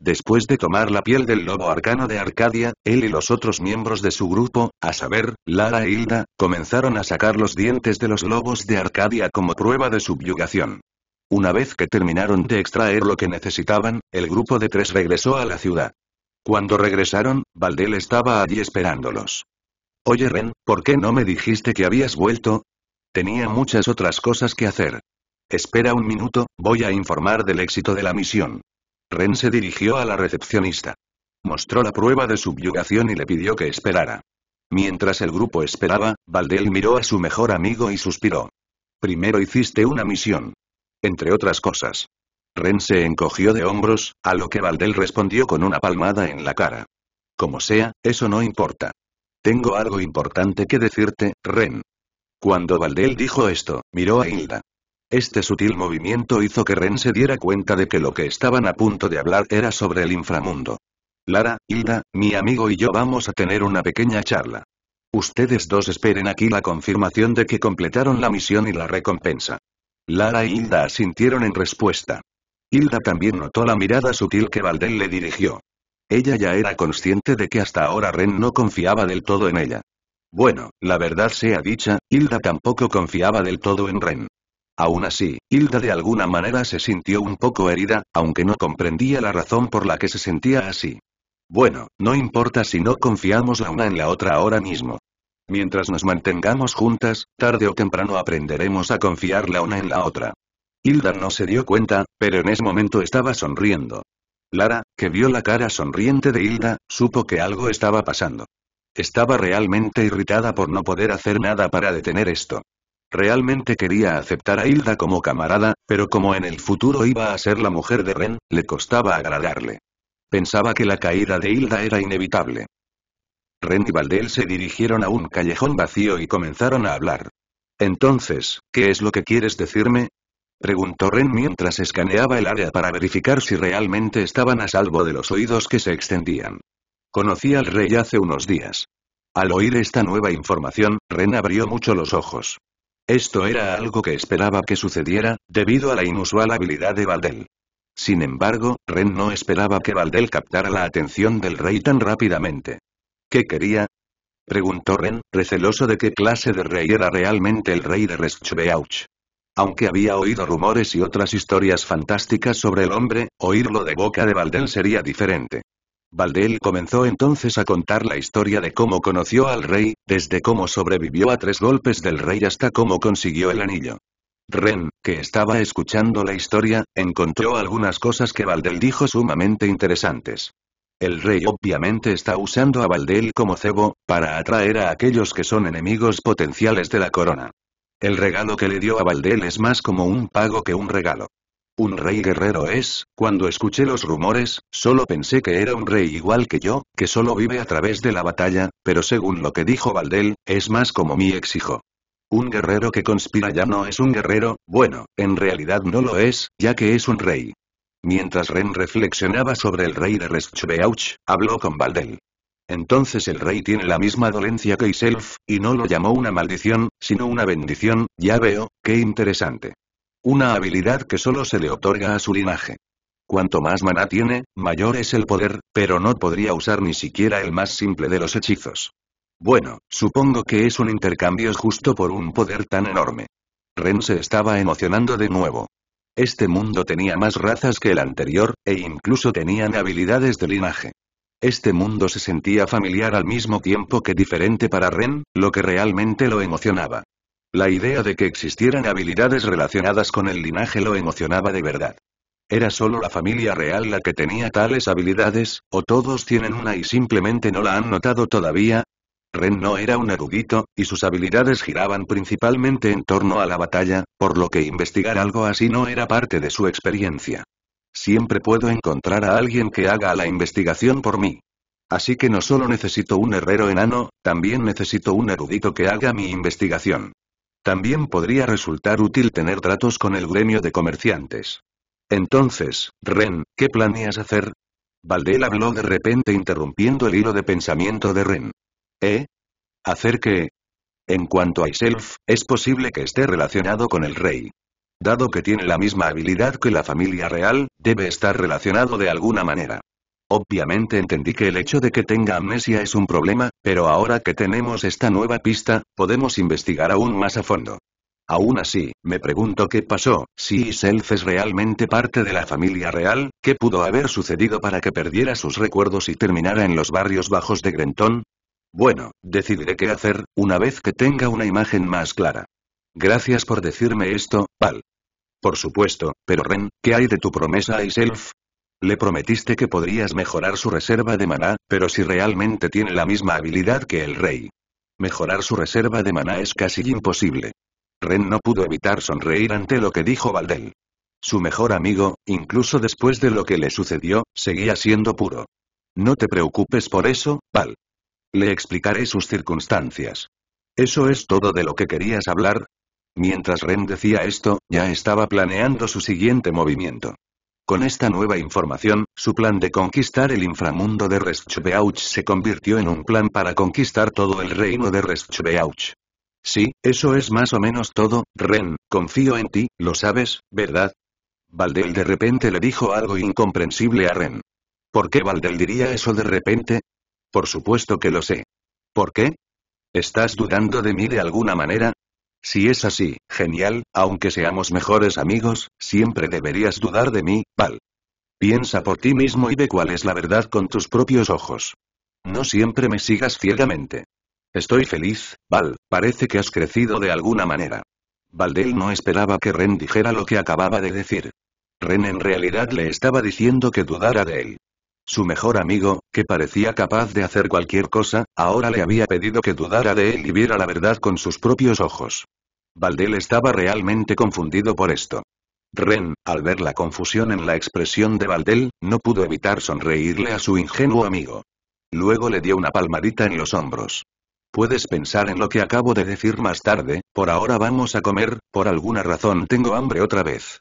Después de tomar la piel del lobo arcano de Arcadia, él y los otros miembros de su grupo, a saber, Lara e Hilda, comenzaron a sacar los dientes de los lobos de Arcadia como prueba de subyugación. Una vez que terminaron de extraer lo que necesitaban, el grupo de tres regresó a la ciudad. Cuando regresaron, Valdel estaba allí esperándolos. Oye Ren, ¿por qué no me dijiste que habías vuelto? Tenía muchas otras cosas que hacer. Espera un minuto, voy a informar del éxito de la misión. Ren se dirigió a la recepcionista. Mostró la prueba de subyugación y le pidió que esperara. Mientras el grupo esperaba, Valdel miró a su mejor amigo y suspiró. Primero hiciste una misión. Entre otras cosas. Ren se encogió de hombros, a lo que Valdel respondió con una palmada en la cara. Como sea, eso no importa. Tengo algo importante que decirte, Ren. Cuando Valdel dijo esto, miró a Hilda. Este sutil movimiento hizo que Ren se diera cuenta de que lo que estaban a punto de hablar era sobre el inframundo. Lara, Hilda, mi amigo y yo vamos a tener una pequeña charla. Ustedes dos esperen aquí la confirmación de que completaron la misión y la recompensa. Lara y Hilda asintieron en respuesta. Hilda también notó la mirada sutil que Valdel le dirigió. Ella ya era consciente de que hasta ahora Ren no confiaba del todo en ella. Bueno, la verdad sea dicha, Hilda tampoco confiaba del todo en Ren. Aún así, Hilda de alguna manera se sintió un poco herida, aunque no comprendía la razón por la que se sentía así. Bueno, no importa si no confiamos la una en la otra ahora mismo. Mientras nos mantengamos juntas, tarde o temprano aprenderemos a confiar la una en la otra. Hilda no se dio cuenta, pero en ese momento estaba sonriendo. Lara, que vio la cara sonriente de Hilda, supo que algo estaba pasando. Estaba realmente irritada por no poder hacer nada para detener esto. Realmente quería aceptar a Hilda como camarada, pero como en el futuro iba a ser la mujer de Ren, le costaba agradarle. Pensaba que la caída de Hilda era inevitable. Ren y Valdel se dirigieron a un callejón vacío y comenzaron a hablar. Entonces, ¿qué es lo que quieres decirme? Preguntó Ren mientras escaneaba el área para verificar si realmente estaban a salvo de los oídos que se extendían. Conocí al rey hace unos días. Al oír esta nueva información, Ren abrió mucho los ojos. Esto era algo que esperaba que sucediera, debido a la inusual habilidad de Valdel. Sin embargo, Ren no esperaba que Valdel captara la atención del rey tan rápidamente. ¿Qué quería? Preguntó Ren, receloso de qué clase de rey era realmente el rey de Reschbeauch. Aunque había oído rumores y otras historias fantásticas sobre el hombre, oírlo de boca de Valdel sería diferente. Valdel comenzó entonces a contar la historia de cómo conoció al rey, desde cómo sobrevivió a tres golpes del rey hasta cómo consiguió el anillo. Ren, que estaba escuchando la historia, encontró algunas cosas que Valdel dijo sumamente interesantes. El rey obviamente está usando a Valdel como cebo, para atraer a aquellos que son enemigos potenciales de la corona. El regalo que le dio a Valdel es más como un pago que un regalo. Un rey guerrero es, cuando escuché los rumores, solo pensé que era un rey igual que yo, que solo vive a través de la batalla, pero según lo que dijo Valdel, es más como mi ex hijo. Un guerrero que conspira ya no es un guerrero, bueno, en realidad no lo es, ya que es un rey. Mientras Ren reflexionaba sobre el rey de Reschbeauch, habló con Valdel. Entonces el rey tiene la misma dolencia que Iself, y no lo llamó una maldición, sino una bendición, ya veo, qué interesante. Una habilidad que solo se le otorga a su linaje. Cuanto más mana tiene, mayor es el poder, pero no podría usar ni siquiera el más simple de los hechizos. Bueno, supongo que es un intercambio justo por un poder tan enorme. Ren se estaba emocionando de nuevo. Este mundo tenía más razas que el anterior, e incluso tenían habilidades de linaje. Este mundo se sentía familiar al mismo tiempo que diferente para Ren, lo que realmente lo emocionaba. La idea de que existieran habilidades relacionadas con el linaje lo emocionaba de verdad. ¿Era solo la familia real la que tenía tales habilidades, o todos tienen una y simplemente no la han notado todavía? Ren no era un erudito, y sus habilidades giraban principalmente en torno a la batalla, por lo que investigar algo así no era parte de su experiencia. Siempre puedo encontrar a alguien que haga la investigación por mí. Así que no solo necesito un herrero enano, también necesito un erudito que haga mi investigación. También podría resultar útil tener tratos con el gremio de comerciantes. Entonces, Ren, ¿qué planeas hacer? Valdel habló de repente interrumpiendo el hilo de pensamiento de Ren. ¿Eh? ¿Hacer que... En cuanto a Iself, es posible que esté relacionado con el rey. Dado que tiene la misma habilidad que la familia real, debe estar relacionado de alguna manera. Obviamente entendí que el hecho de que tenga amnesia es un problema, pero ahora que tenemos esta nueva pista, podemos investigar aún más a fondo. Aún así, me pregunto qué pasó, si Iself es realmente parte de la familia real, qué pudo haber sucedido para que perdiera sus recuerdos y terminara en los barrios bajos de Grenton. Bueno, decidiré qué hacer, una vez que tenga una imagen más clara. Gracias por decirme esto, Val. Por supuesto, pero Ren, ¿qué hay de tu promesa a Iself? Le prometiste que podrías mejorar su reserva de maná, pero si realmente tiene la misma habilidad que el rey. Mejorar su reserva de maná es casi imposible. Ren no pudo evitar sonreír ante lo que dijo Valdel. Su mejor amigo, incluso después de lo que le sucedió, seguía siendo puro. No te preocupes por eso, Val. Le explicaré sus circunstancias. ¿Eso es todo de lo que querías hablar? Mientras Ren decía esto, ya estaba planeando su siguiente movimiento. Con esta nueva información, su plan de conquistar el inframundo de Restchbeauch se convirtió en un plan para conquistar todo el reino de Restchbeauch. Sí, eso es más o menos todo, Ren, confío en ti, lo sabes, ¿verdad? Valdel de repente le dijo algo incomprensible a Ren. ¿Por qué Valdel diría eso de repente? Por supuesto que lo sé. ¿Por qué? ¿Estás dudando de mí de alguna manera? Si es así, genial, aunque seamos mejores amigos, siempre deberías dudar de mí, Val. Piensa por ti mismo y ve cuál es la verdad con tus propios ojos. No siempre me sigas ciegamente. Estoy feliz, Val, parece que has crecido de alguna manera. Valdel no esperaba que Ren dijera lo que acababa de decir. Ren en realidad le estaba diciendo que dudara de él. Su mejor amigo, que parecía capaz de hacer cualquier cosa, ahora le había pedido que dudara de él y viera la verdad con sus propios ojos. Valdel estaba realmente confundido por esto. Ren, al ver la confusión en la expresión de Valdel, no pudo evitar sonreírle a su ingenuo amigo. Luego le dio una palmadita en los hombros. Puedes pensar en lo que acabo de decir más tarde, por ahora vamos a comer, por alguna razón tengo hambre otra vez.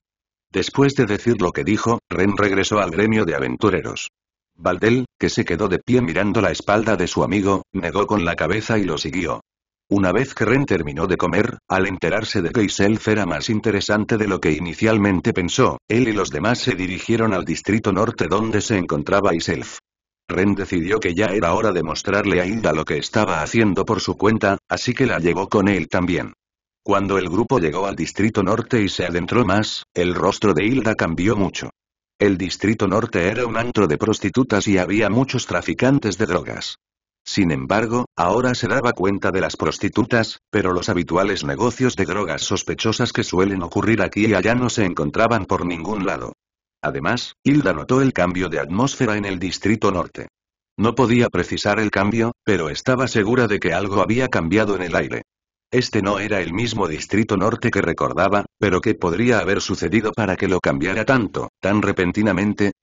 Después de decir lo que dijo, Ren regresó al gremio de aventureros. Valdel, que se quedó de pie mirando la espalda de su amigo, negó con la cabeza y lo siguió. Una vez que Ren terminó de comer, al enterarse de que Iself era más interesante de lo que inicialmente pensó, él y los demás se dirigieron al distrito norte donde se encontraba Iself. Ren decidió que ya era hora de mostrarle a Hilda lo que estaba haciendo por su cuenta, así que la llevó con él también. Cuando el grupo llegó al distrito norte y se adentró más, el rostro de Hilda cambió mucho. El Distrito Norte era un antro de prostitutas y había muchos traficantes de drogas. Sin embargo, ahora se daba cuenta de las prostitutas, pero los habituales negocios de drogas sospechosas que suelen ocurrir aquí y allá no se encontraban por ningún lado. Además, Hilda notó el cambio de atmósfera en el Distrito Norte. No podía precisar el cambio, pero estaba segura de que algo había cambiado en el aire. Este no era el mismo Distrito Norte que recordaba, ¿Pero qué podría haber sucedido para que lo cambiara tanto, tan repentinamente?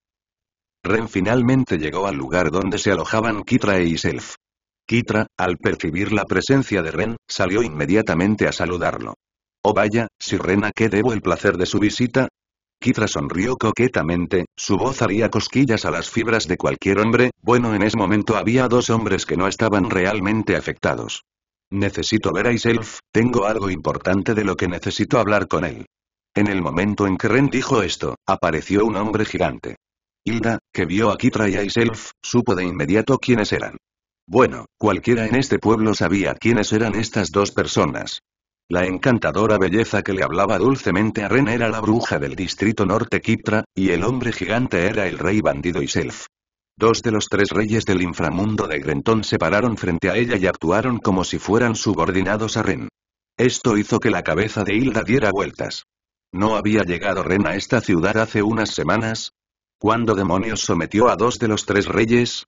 Ren finalmente llegó al lugar donde se alojaban Kitra e Iself. Kitra, al percibir la presencia de Ren, salió inmediatamente a saludarlo. Oh vaya, si a ¿qué debo el placer de su visita? Kitra sonrió coquetamente, su voz haría cosquillas a las fibras de cualquier hombre, bueno en ese momento había dos hombres que no estaban realmente afectados. Necesito ver a Iself, tengo algo importante de lo que necesito hablar con él. En el momento en que Ren dijo esto, apareció un hombre gigante. Hilda, que vio a Kitra y a Iself, supo de inmediato quiénes eran. Bueno, cualquiera en este pueblo sabía quiénes eran estas dos personas. La encantadora belleza que le hablaba dulcemente a Ren era la bruja del distrito norte Kitra, y el hombre gigante era el rey bandido Iself. Dos de los tres reyes del inframundo de Grenton se pararon frente a ella y actuaron como si fueran subordinados a Ren. Esto hizo que la cabeza de Hilda diera vueltas. ¿No había llegado Ren a esta ciudad hace unas semanas? ¿Cuándo demonios sometió a dos de los tres reyes?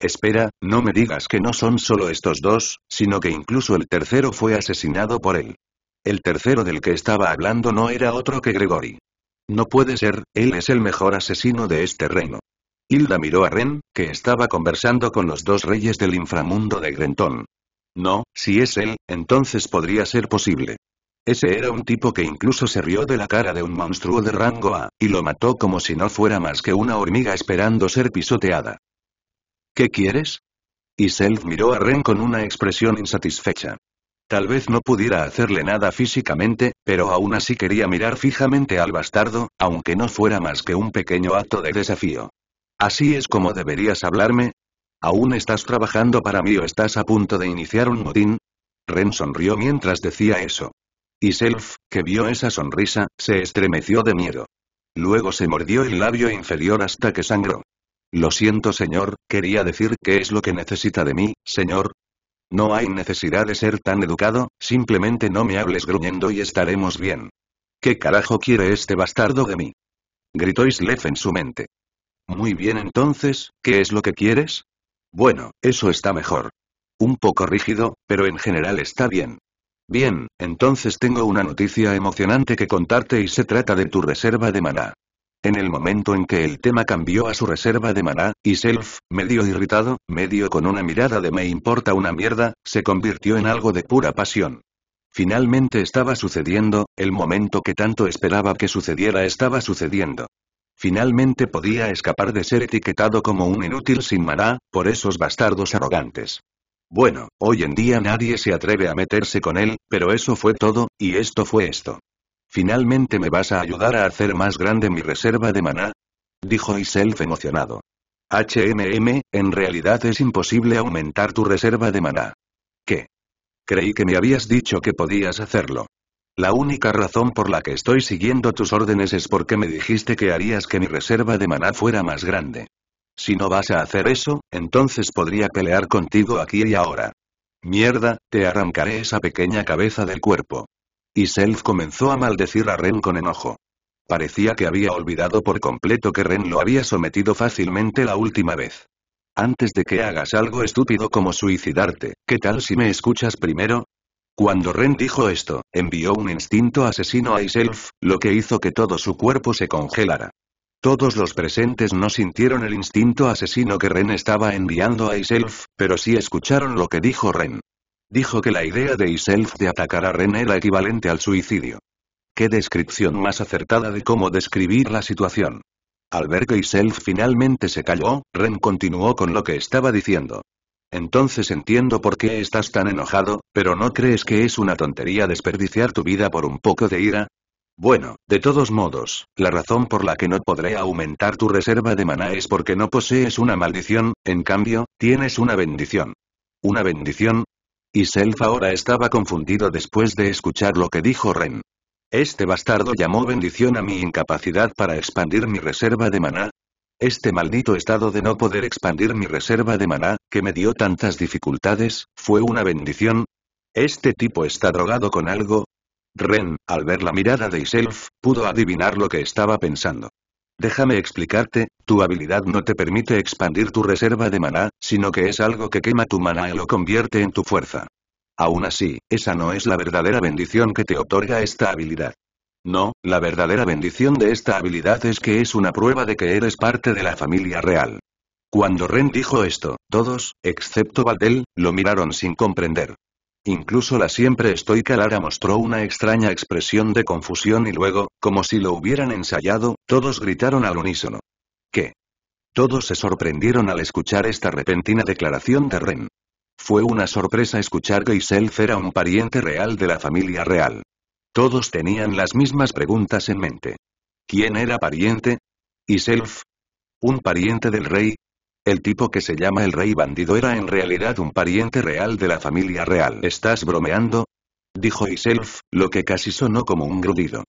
Espera, no me digas que no son solo estos dos, sino que incluso el tercero fue asesinado por él. El tercero del que estaba hablando no era otro que Gregory. No puede ser, él es el mejor asesino de este reino. Hilda miró a Ren, que estaba conversando con los dos reyes del inframundo de Grenton. No, si es él, entonces podría ser posible. Ese era un tipo que incluso se rió de la cara de un monstruo de rango A, y lo mató como si no fuera más que una hormiga esperando ser pisoteada. ¿Qué quieres? Y Iself miró a Ren con una expresión insatisfecha. Tal vez no pudiera hacerle nada físicamente, pero aún así quería mirar fijamente al bastardo, aunque no fuera más que un pequeño acto de desafío. ¿Así es como deberías hablarme? ¿Aún estás trabajando para mí o estás a punto de iniciar un motín? Ren sonrió mientras decía eso. Y Self, que vio esa sonrisa, se estremeció de miedo. Luego se mordió el labio inferior hasta que sangró. Lo siento señor, quería decir qué es lo que necesita de mí, señor. No hay necesidad de ser tan educado, simplemente no me hables gruñendo y estaremos bien. ¿Qué carajo quiere este bastardo de mí? Gritó Islef en su mente. Muy bien entonces, ¿qué es lo que quieres? Bueno, eso está mejor. Un poco rígido, pero en general está bien. Bien, entonces tengo una noticia emocionante que contarte y se trata de tu reserva de maná. En el momento en que el tema cambió a su reserva de maná, y Self, medio irritado, medio con una mirada de me importa una mierda, se convirtió en algo de pura pasión. Finalmente estaba sucediendo, el momento que tanto esperaba que sucediera estaba sucediendo. Finalmente podía escapar de ser etiquetado como un inútil sin maná, por esos bastardos arrogantes. Bueno, hoy en día nadie se atreve a meterse con él, pero eso fue todo, y esto fue esto. ¿Finalmente me vas a ayudar a hacer más grande mi reserva de maná? Dijo Iself emocionado. HMM, en realidad es imposible aumentar tu reserva de maná. ¿Qué? Creí que me habías dicho que podías hacerlo. La única razón por la que estoy siguiendo tus órdenes es porque me dijiste que harías que mi reserva de maná fuera más grande. Si no vas a hacer eso, entonces podría pelear contigo aquí y ahora. Mierda, te arrancaré esa pequeña cabeza del cuerpo. Y Self comenzó a maldecir a Ren con enojo. Parecía que había olvidado por completo que Ren lo había sometido fácilmente la última vez. Antes de que hagas algo estúpido como suicidarte, ¿qué tal si me escuchas primero? Cuando Ren dijo esto, envió un instinto asesino a Iself, lo que hizo que todo su cuerpo se congelara. Todos los presentes no sintieron el instinto asesino que Ren estaba enviando a Iself, pero sí escucharon lo que dijo Ren. Dijo que la idea de Iself de atacar a Ren era equivalente al suicidio. Qué descripción más acertada de cómo describir la situación. Al ver que Iself finalmente se calló, Ren continuó con lo que estaba diciendo. Entonces entiendo por qué estás tan enojado, ¿Pero no crees que es una tontería desperdiciar tu vida por un poco de ira? Bueno, de todos modos, la razón por la que no podré aumentar tu reserva de maná es porque no posees una maldición, en cambio, tienes una bendición. ¿Una bendición? Y Self ahora estaba confundido después de escuchar lo que dijo Ren. Este bastardo llamó bendición a mi incapacidad para expandir mi reserva de maná, este maldito estado de no poder expandir mi reserva de maná, que me dio tantas dificultades, fue una bendición, ¿Este tipo está drogado con algo? Ren, al ver la mirada de Iself, pudo adivinar lo que estaba pensando. Déjame explicarte, tu habilidad no te permite expandir tu reserva de maná, sino que es algo que quema tu maná y lo convierte en tu fuerza. Aún así, esa no es la verdadera bendición que te otorga esta habilidad. No, la verdadera bendición de esta habilidad es que es una prueba de que eres parte de la familia real. Cuando Ren dijo esto, todos, excepto Valdel, lo miraron sin comprender. Incluso la siempre estoica Lara mostró una extraña expresión de confusión y luego, como si lo hubieran ensayado, todos gritaron al unísono. ¿Qué? Todos se sorprendieron al escuchar esta repentina declaración de Ren. Fue una sorpresa escuchar que Iself era un pariente real de la familia real. Todos tenían las mismas preguntas en mente. ¿Quién era pariente? ¿Iself? ¿Un pariente del rey? El tipo que se llama el rey bandido era en realidad un pariente real de la familia real. ¿Estás bromeando? Dijo Iself, lo que casi sonó como un grudido.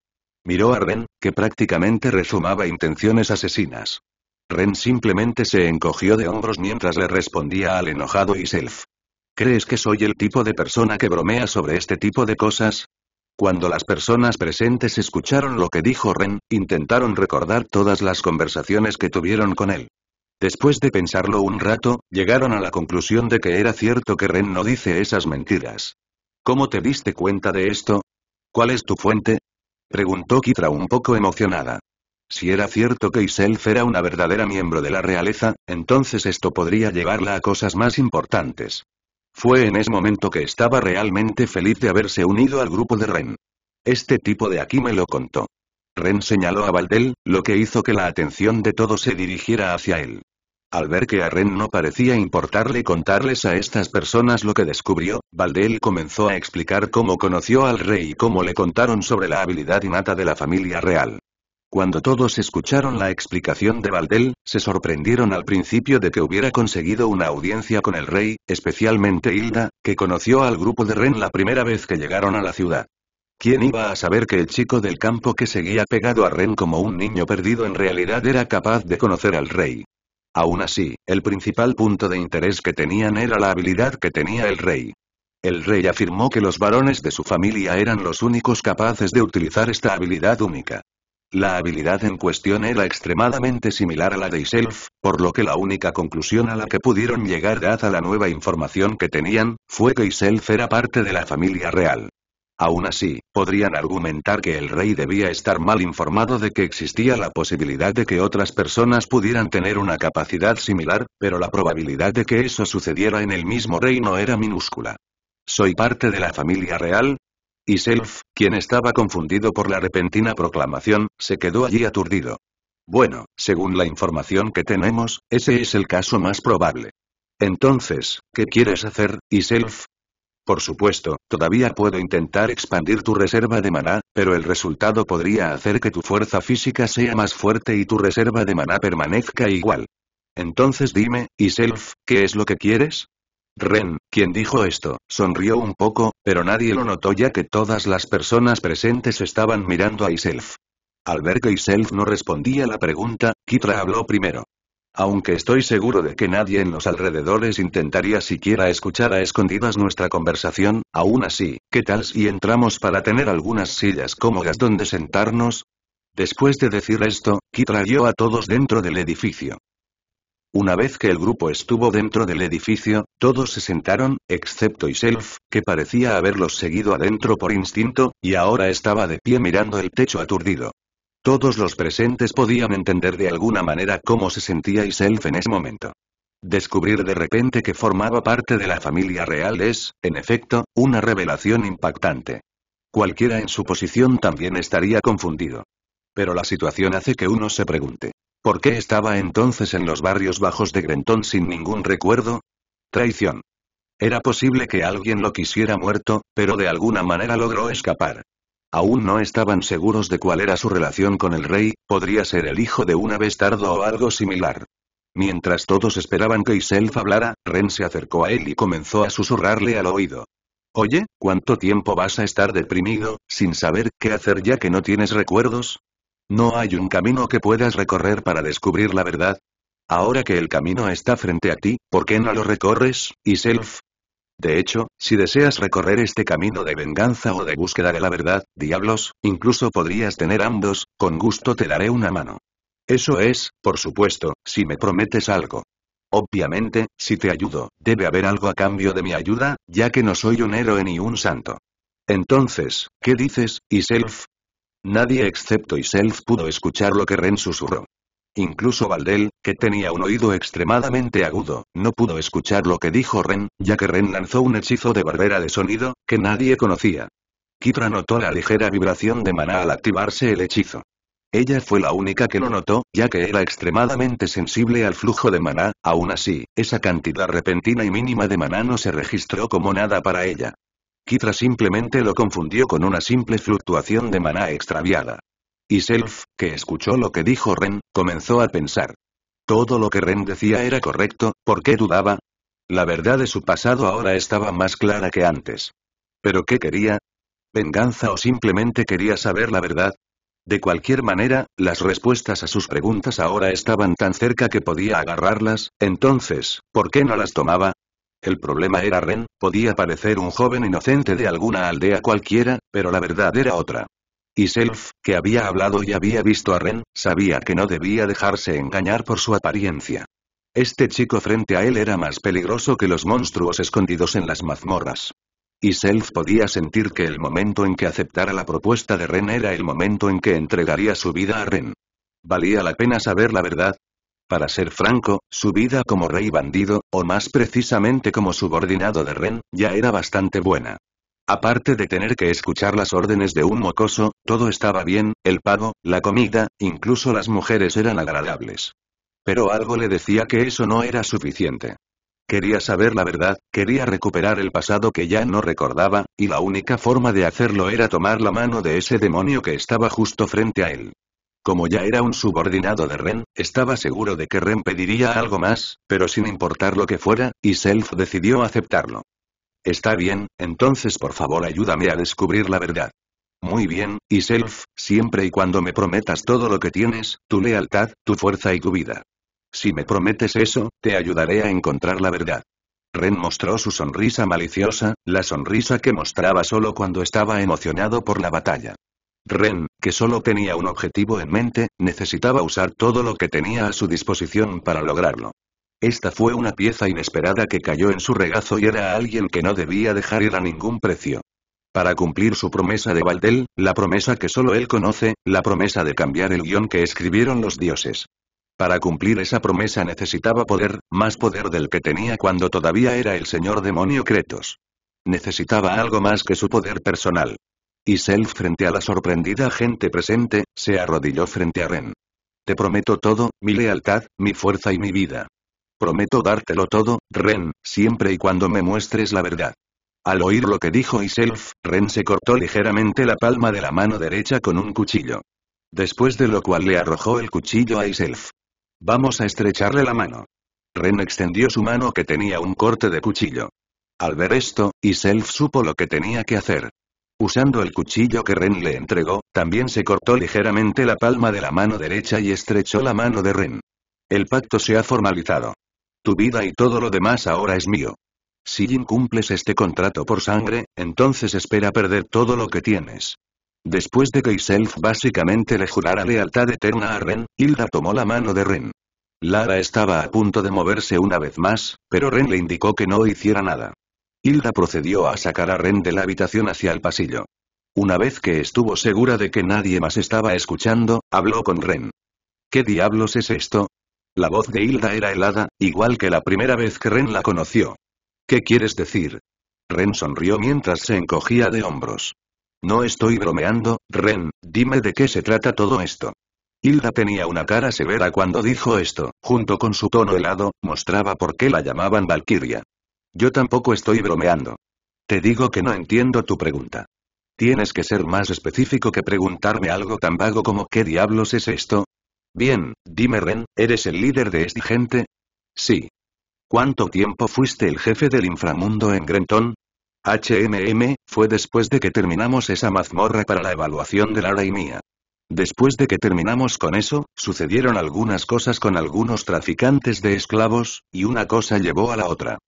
Miró a Ren, que prácticamente resumaba intenciones asesinas. Ren simplemente se encogió de hombros mientras le respondía al enojado Iself. ¿Crees que soy el tipo de persona que bromea sobre este tipo de cosas? Cuando las personas presentes escucharon lo que dijo Ren, intentaron recordar todas las conversaciones que tuvieron con él. Después de pensarlo un rato, llegaron a la conclusión de que era cierto que Ren no dice esas mentiras. ¿Cómo te diste cuenta de esto? ¿Cuál es tu fuente? Preguntó Kitra un poco emocionada. Si era cierto que Iself era una verdadera miembro de la realeza, entonces esto podría llevarla a cosas más importantes. Fue en ese momento que estaba realmente feliz de haberse unido al grupo de Ren. Este tipo de aquí me lo contó. Ren señaló a Valdel, lo que hizo que la atención de todos se dirigiera hacia él. Al ver que a Ren no parecía importarle contarles a estas personas lo que descubrió, Valdel comenzó a explicar cómo conoció al rey y cómo le contaron sobre la habilidad innata de la familia real. Cuando todos escucharon la explicación de Valdel, se sorprendieron al principio de que hubiera conseguido una audiencia con el rey, especialmente Hilda, que conoció al grupo de Ren la primera vez que llegaron a la ciudad. ¿Quién iba a saber que el chico del campo que seguía pegado a Ren como un niño perdido en realidad era capaz de conocer al rey? Aún así, el principal punto de interés que tenían era la habilidad que tenía el rey. El rey afirmó que los varones de su familia eran los únicos capaces de utilizar esta habilidad única. La habilidad en cuestión era extremadamente similar a la de Iself, por lo que la única conclusión a la que pudieron llegar dada la nueva información que tenían, fue que Iself era parte de la familia real. Aún así, podrían argumentar que el rey debía estar mal informado de que existía la posibilidad de que otras personas pudieran tener una capacidad similar, pero la probabilidad de que eso sucediera en el mismo reino era minúscula. Soy parte de la familia real, y Self, quien estaba confundido por la repentina proclamación, se quedó allí aturdido. Bueno, según la información que tenemos, ese es el caso más probable. Entonces, ¿qué quieres hacer, Iself? Por supuesto, todavía puedo intentar expandir tu reserva de maná, pero el resultado podría hacer que tu fuerza física sea más fuerte y tu reserva de maná permanezca igual. Entonces dime, Iself, ¿qué es lo que quieres? Ren, quien dijo esto, sonrió un poco, pero nadie lo notó ya que todas las personas presentes estaban mirando a Iself. Al ver que Iself no respondía la pregunta, Kitra habló primero. Aunque estoy seguro de que nadie en los alrededores intentaría siquiera escuchar a escondidas nuestra conversación, aún así, ¿qué tal si entramos para tener algunas sillas cómodas donde sentarnos? Después de decir esto, trayó a todos dentro del edificio. Una vez que el grupo estuvo dentro del edificio, todos se sentaron, excepto Iself, que parecía haberlos seguido adentro por instinto, y ahora estaba de pie mirando el techo aturdido. Todos los presentes podían entender de alguna manera cómo se sentía Iself en ese momento. Descubrir de repente que formaba parte de la familia real es, en efecto, una revelación impactante. Cualquiera en su posición también estaría confundido. Pero la situación hace que uno se pregunte. ¿Por qué estaba entonces en los barrios bajos de Grenton sin ningún recuerdo? Traición. Era posible que alguien lo quisiera muerto, pero de alguna manera logró escapar. Aún no estaban seguros de cuál era su relación con el rey, podría ser el hijo de un bestardo o algo similar. Mientras todos esperaban que Iself hablara, Ren se acercó a él y comenzó a susurrarle al oído. Oye, ¿cuánto tiempo vas a estar deprimido, sin saber qué hacer ya que no tienes recuerdos? ¿No hay un camino que puedas recorrer para descubrir la verdad? Ahora que el camino está frente a ti, ¿por qué no lo recorres, Iself? De hecho, si deseas recorrer este camino de venganza o de búsqueda de la verdad, diablos, incluso podrías tener ambos, con gusto te daré una mano. Eso es, por supuesto, si me prometes algo. Obviamente, si te ayudo, debe haber algo a cambio de mi ayuda, ya que no soy un héroe ni un santo. Entonces, ¿qué dices, Iself? Nadie excepto Iself pudo escuchar lo que Ren susurró. Incluso Valdel, que tenía un oído extremadamente agudo, no pudo escuchar lo que dijo Ren, ya que Ren lanzó un hechizo de barbera de sonido, que nadie conocía. Kitra notó la ligera vibración de maná al activarse el hechizo. Ella fue la única que lo notó, ya que era extremadamente sensible al flujo de maná, aún así, esa cantidad repentina y mínima de maná no se registró como nada para ella. Kitra simplemente lo confundió con una simple fluctuación de maná extraviada. Y Self, que escuchó lo que dijo Ren, comenzó a pensar. Todo lo que Ren decía era correcto, ¿por qué dudaba? La verdad de su pasado ahora estaba más clara que antes. ¿Pero qué quería? ¿Venganza o simplemente quería saber la verdad? De cualquier manera, las respuestas a sus preguntas ahora estaban tan cerca que podía agarrarlas, entonces, ¿por qué no las tomaba? El problema era Ren, podía parecer un joven inocente de alguna aldea cualquiera, pero la verdad era otra. Y Self, que había hablado y había visto a Ren, sabía que no debía dejarse engañar por su apariencia. Este chico frente a él era más peligroso que los monstruos escondidos en las mazmorras. Y Self podía sentir que el momento en que aceptara la propuesta de Ren era el momento en que entregaría su vida a Ren. ¿Valía la pena saber la verdad? Para ser franco, su vida como rey bandido, o más precisamente como subordinado de Ren, ya era bastante buena. Aparte de tener que escuchar las órdenes de un mocoso, todo estaba bien, el pago, la comida, incluso las mujeres eran agradables. Pero algo le decía que eso no era suficiente. Quería saber la verdad, quería recuperar el pasado que ya no recordaba, y la única forma de hacerlo era tomar la mano de ese demonio que estaba justo frente a él. Como ya era un subordinado de Ren, estaba seguro de que Ren pediría algo más, pero sin importar lo que fuera, y Self decidió aceptarlo. Está bien, entonces por favor ayúdame a descubrir la verdad. Muy bien, y Self, siempre y cuando me prometas todo lo que tienes, tu lealtad, tu fuerza y tu vida. Si me prometes eso, te ayudaré a encontrar la verdad. Ren mostró su sonrisa maliciosa, la sonrisa que mostraba solo cuando estaba emocionado por la batalla. Ren, que solo tenía un objetivo en mente, necesitaba usar todo lo que tenía a su disposición para lograrlo. Esta fue una pieza inesperada que cayó en su regazo y era alguien que no debía dejar ir a ningún precio. Para cumplir su promesa de Valdel, la promesa que solo él conoce, la promesa de cambiar el guión que escribieron los dioses. Para cumplir esa promesa necesitaba poder, más poder del que tenía cuando todavía era el señor demonio Kretos. Necesitaba algo más que su poder personal. Y Self frente a la sorprendida gente presente, se arrodilló frente a Ren. Te prometo todo, mi lealtad, mi fuerza y mi vida. Prometo dártelo todo, Ren, siempre y cuando me muestres la verdad. Al oír lo que dijo Iself, Ren se cortó ligeramente la palma de la mano derecha con un cuchillo. Después de lo cual le arrojó el cuchillo a Iself. Vamos a estrecharle la mano. Ren extendió su mano que tenía un corte de cuchillo. Al ver esto, Iself supo lo que tenía que hacer. Usando el cuchillo que Ren le entregó, también se cortó ligeramente la palma de la mano derecha y estrechó la mano de Ren. El pacto se ha formalizado. Tu vida y todo lo demás ahora es mío. Si incumples este contrato por sangre, entonces espera perder todo lo que tienes. Después de que Iself básicamente le jurara lealtad eterna a Ren, Hilda tomó la mano de Ren. Lara estaba a punto de moverse una vez más, pero Ren le indicó que no hiciera nada. Hilda procedió a sacar a Ren de la habitación hacia el pasillo. Una vez que estuvo segura de que nadie más estaba escuchando, habló con Ren. ¿Qué diablos es esto? La voz de Hilda era helada, igual que la primera vez que Ren la conoció. ¿Qué quieres decir? Ren sonrió mientras se encogía de hombros. No estoy bromeando, Ren, dime de qué se trata todo esto. Hilda tenía una cara severa cuando dijo esto, junto con su tono helado, mostraba por qué la llamaban Valkyria. Yo tampoco estoy bromeando. Te digo que no entiendo tu pregunta. Tienes que ser más específico que preguntarme algo tan vago como ¿qué diablos es esto? Bien, dime Ren, ¿eres el líder de esta gente? Sí. ¿Cuánto tiempo fuiste el jefe del inframundo en Grenton? HMM, fue después de que terminamos esa mazmorra para la evaluación de la y mía. Después de que terminamos con eso, sucedieron algunas cosas con algunos traficantes de esclavos, y una cosa llevó a la otra.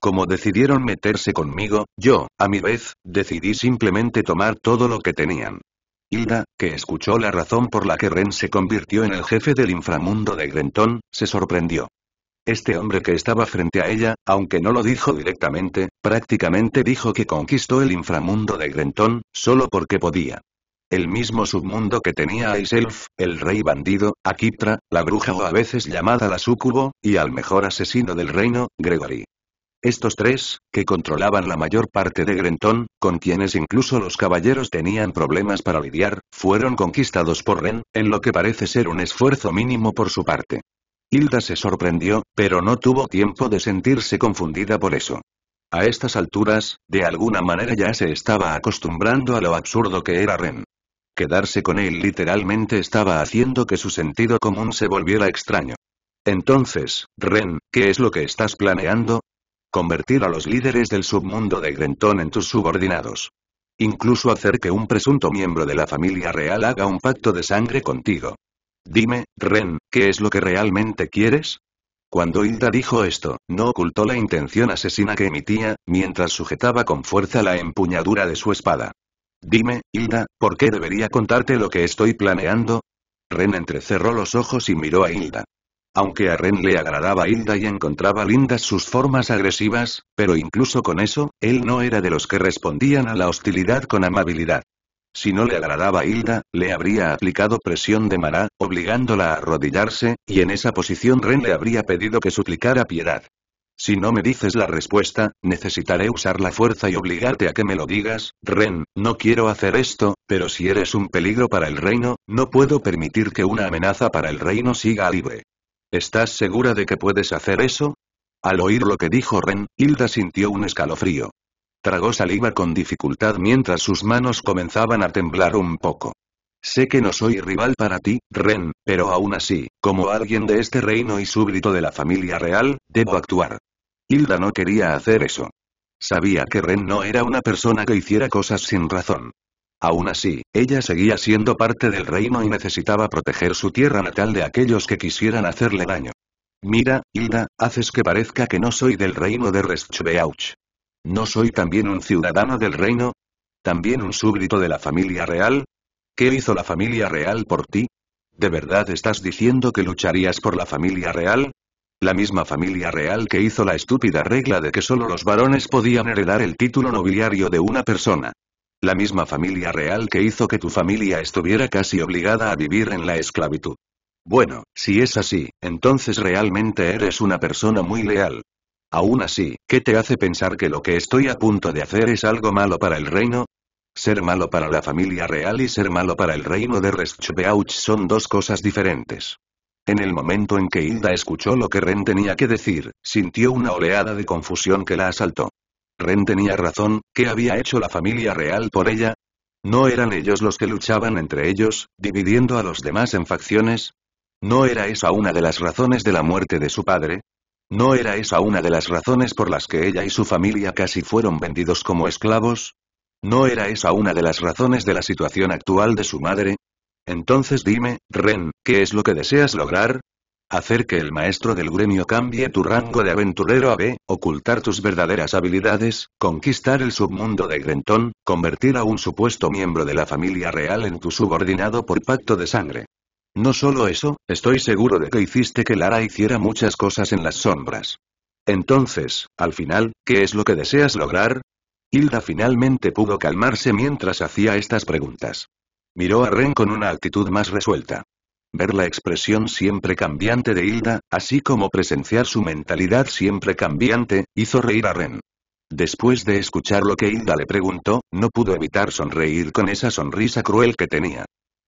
Como decidieron meterse conmigo, yo, a mi vez, decidí simplemente tomar todo lo que tenían. Hilda, que escuchó la razón por la que Ren se convirtió en el jefe del inframundo de Grenton, se sorprendió. Este hombre que estaba frente a ella, aunque no lo dijo directamente, prácticamente dijo que conquistó el inframundo de Grenton, solo porque podía. El mismo submundo que tenía a Iself, el rey bandido, a la bruja o a veces llamada la súcubo, y al mejor asesino del reino, Gregory. Estos tres, que controlaban la mayor parte de Grenton, con quienes incluso los caballeros tenían problemas para lidiar, fueron conquistados por Ren, en lo que parece ser un esfuerzo mínimo por su parte. Hilda se sorprendió, pero no tuvo tiempo de sentirse confundida por eso. A estas alturas, de alguna manera ya se estaba acostumbrando a lo absurdo que era Ren. Quedarse con él literalmente estaba haciendo que su sentido común se volviera extraño. Entonces, Ren, ¿qué es lo que estás planeando? Convertir a los líderes del submundo de Grenton en tus subordinados. Incluso hacer que un presunto miembro de la familia real haga un pacto de sangre contigo. Dime, Ren, ¿qué es lo que realmente quieres? Cuando Hilda dijo esto, no ocultó la intención asesina que emitía, mientras sujetaba con fuerza la empuñadura de su espada. Dime, Hilda, ¿por qué debería contarte lo que estoy planeando? Ren entrecerró los ojos y miró a Hilda. Aunque a Ren le agradaba Hilda y encontraba lindas sus formas agresivas, pero incluso con eso, él no era de los que respondían a la hostilidad con amabilidad. Si no le agradaba Hilda, le habría aplicado presión de Mará, obligándola a arrodillarse, y en esa posición Ren le habría pedido que suplicara piedad. Si no me dices la respuesta, necesitaré usar la fuerza y obligarte a que me lo digas, Ren, no quiero hacer esto, pero si eres un peligro para el reino, no puedo permitir que una amenaza para el reino siga libre. ¿Estás segura de que puedes hacer eso? Al oír lo que dijo Ren, Hilda sintió un escalofrío. Tragó saliva con dificultad mientras sus manos comenzaban a temblar un poco. Sé que no soy rival para ti, Ren, pero aún así, como alguien de este reino y súbdito de la familia real, debo actuar. Hilda no quería hacer eso. Sabía que Ren no era una persona que hiciera cosas sin razón. Aún así, ella seguía siendo parte del reino y necesitaba proteger su tierra natal de aquellos que quisieran hacerle daño. Mira, Hilda, haces que parezca que no soy del reino de Restchbeauch. ¿No soy también un ciudadano del reino? ¿También un súbdito de la familia real? ¿Qué hizo la familia real por ti? ¿De verdad estás diciendo que lucharías por la familia real? La misma familia real que hizo la estúpida regla de que solo los varones podían heredar el título nobiliario de una persona. La misma familia real que hizo que tu familia estuviera casi obligada a vivir en la esclavitud. Bueno, si es así, entonces realmente eres una persona muy leal. Aún así, ¿qué te hace pensar que lo que estoy a punto de hacer es algo malo para el reino? Ser malo para la familia real y ser malo para el reino de Restchbeauch son dos cosas diferentes. En el momento en que Hilda escuchó lo que Ren tenía que decir, sintió una oleada de confusión que la asaltó. Ren tenía razón, ¿qué había hecho la familia real por ella? ¿No eran ellos los que luchaban entre ellos, dividiendo a los demás en facciones? ¿No era esa una de las razones de la muerte de su padre? ¿No era esa una de las razones por las que ella y su familia casi fueron vendidos como esclavos? ¿No era esa una de las razones de la situación actual de su madre? Entonces dime, Ren, ¿qué es lo que deseas lograr? hacer que el maestro del gremio cambie tu rango de aventurero a B, ocultar tus verdaderas habilidades, conquistar el submundo de Grenton, convertir a un supuesto miembro de la familia real en tu subordinado por pacto de sangre. No solo eso, estoy seguro de que hiciste que Lara hiciera muchas cosas en las sombras. Entonces, al final, ¿qué es lo que deseas lograr? Hilda finalmente pudo calmarse mientras hacía estas preguntas. Miró a Ren con una actitud más resuelta ver la expresión siempre cambiante de Hilda, así como presenciar su mentalidad siempre cambiante, hizo reír a Ren. Después de escuchar lo que Hilda le preguntó, no pudo evitar sonreír con esa sonrisa cruel que tenía.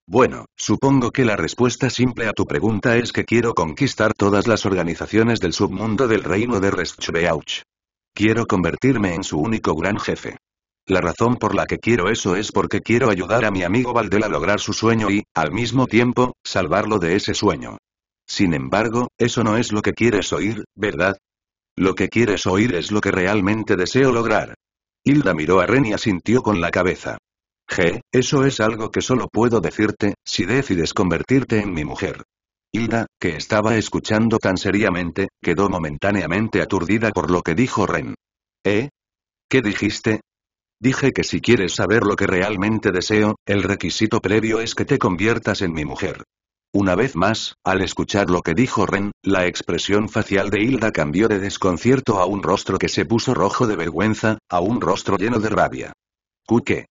Bueno, supongo que la respuesta simple a tu pregunta es que quiero conquistar todas las organizaciones del submundo del reino de Restchbeauch. Quiero convertirme en su único gran jefe. La razón por la que quiero eso es porque quiero ayudar a mi amigo Valdel a lograr su sueño y, al mismo tiempo, salvarlo de ese sueño. Sin embargo, eso no es lo que quieres oír, ¿verdad? Lo que quieres oír es lo que realmente deseo lograr. Hilda miró a Ren y asintió con la cabeza. G, eso es algo que solo puedo decirte, si decides convertirte en mi mujer. Hilda, que estaba escuchando tan seriamente, quedó momentáneamente aturdida por lo que dijo Ren. ¿Eh? ¿Qué dijiste? Dije que si quieres saber lo que realmente deseo, el requisito previo es que te conviertas en mi mujer. Una vez más, al escuchar lo que dijo Ren, la expresión facial de Hilda cambió de desconcierto a un rostro que se puso rojo de vergüenza, a un rostro lleno de rabia. qué?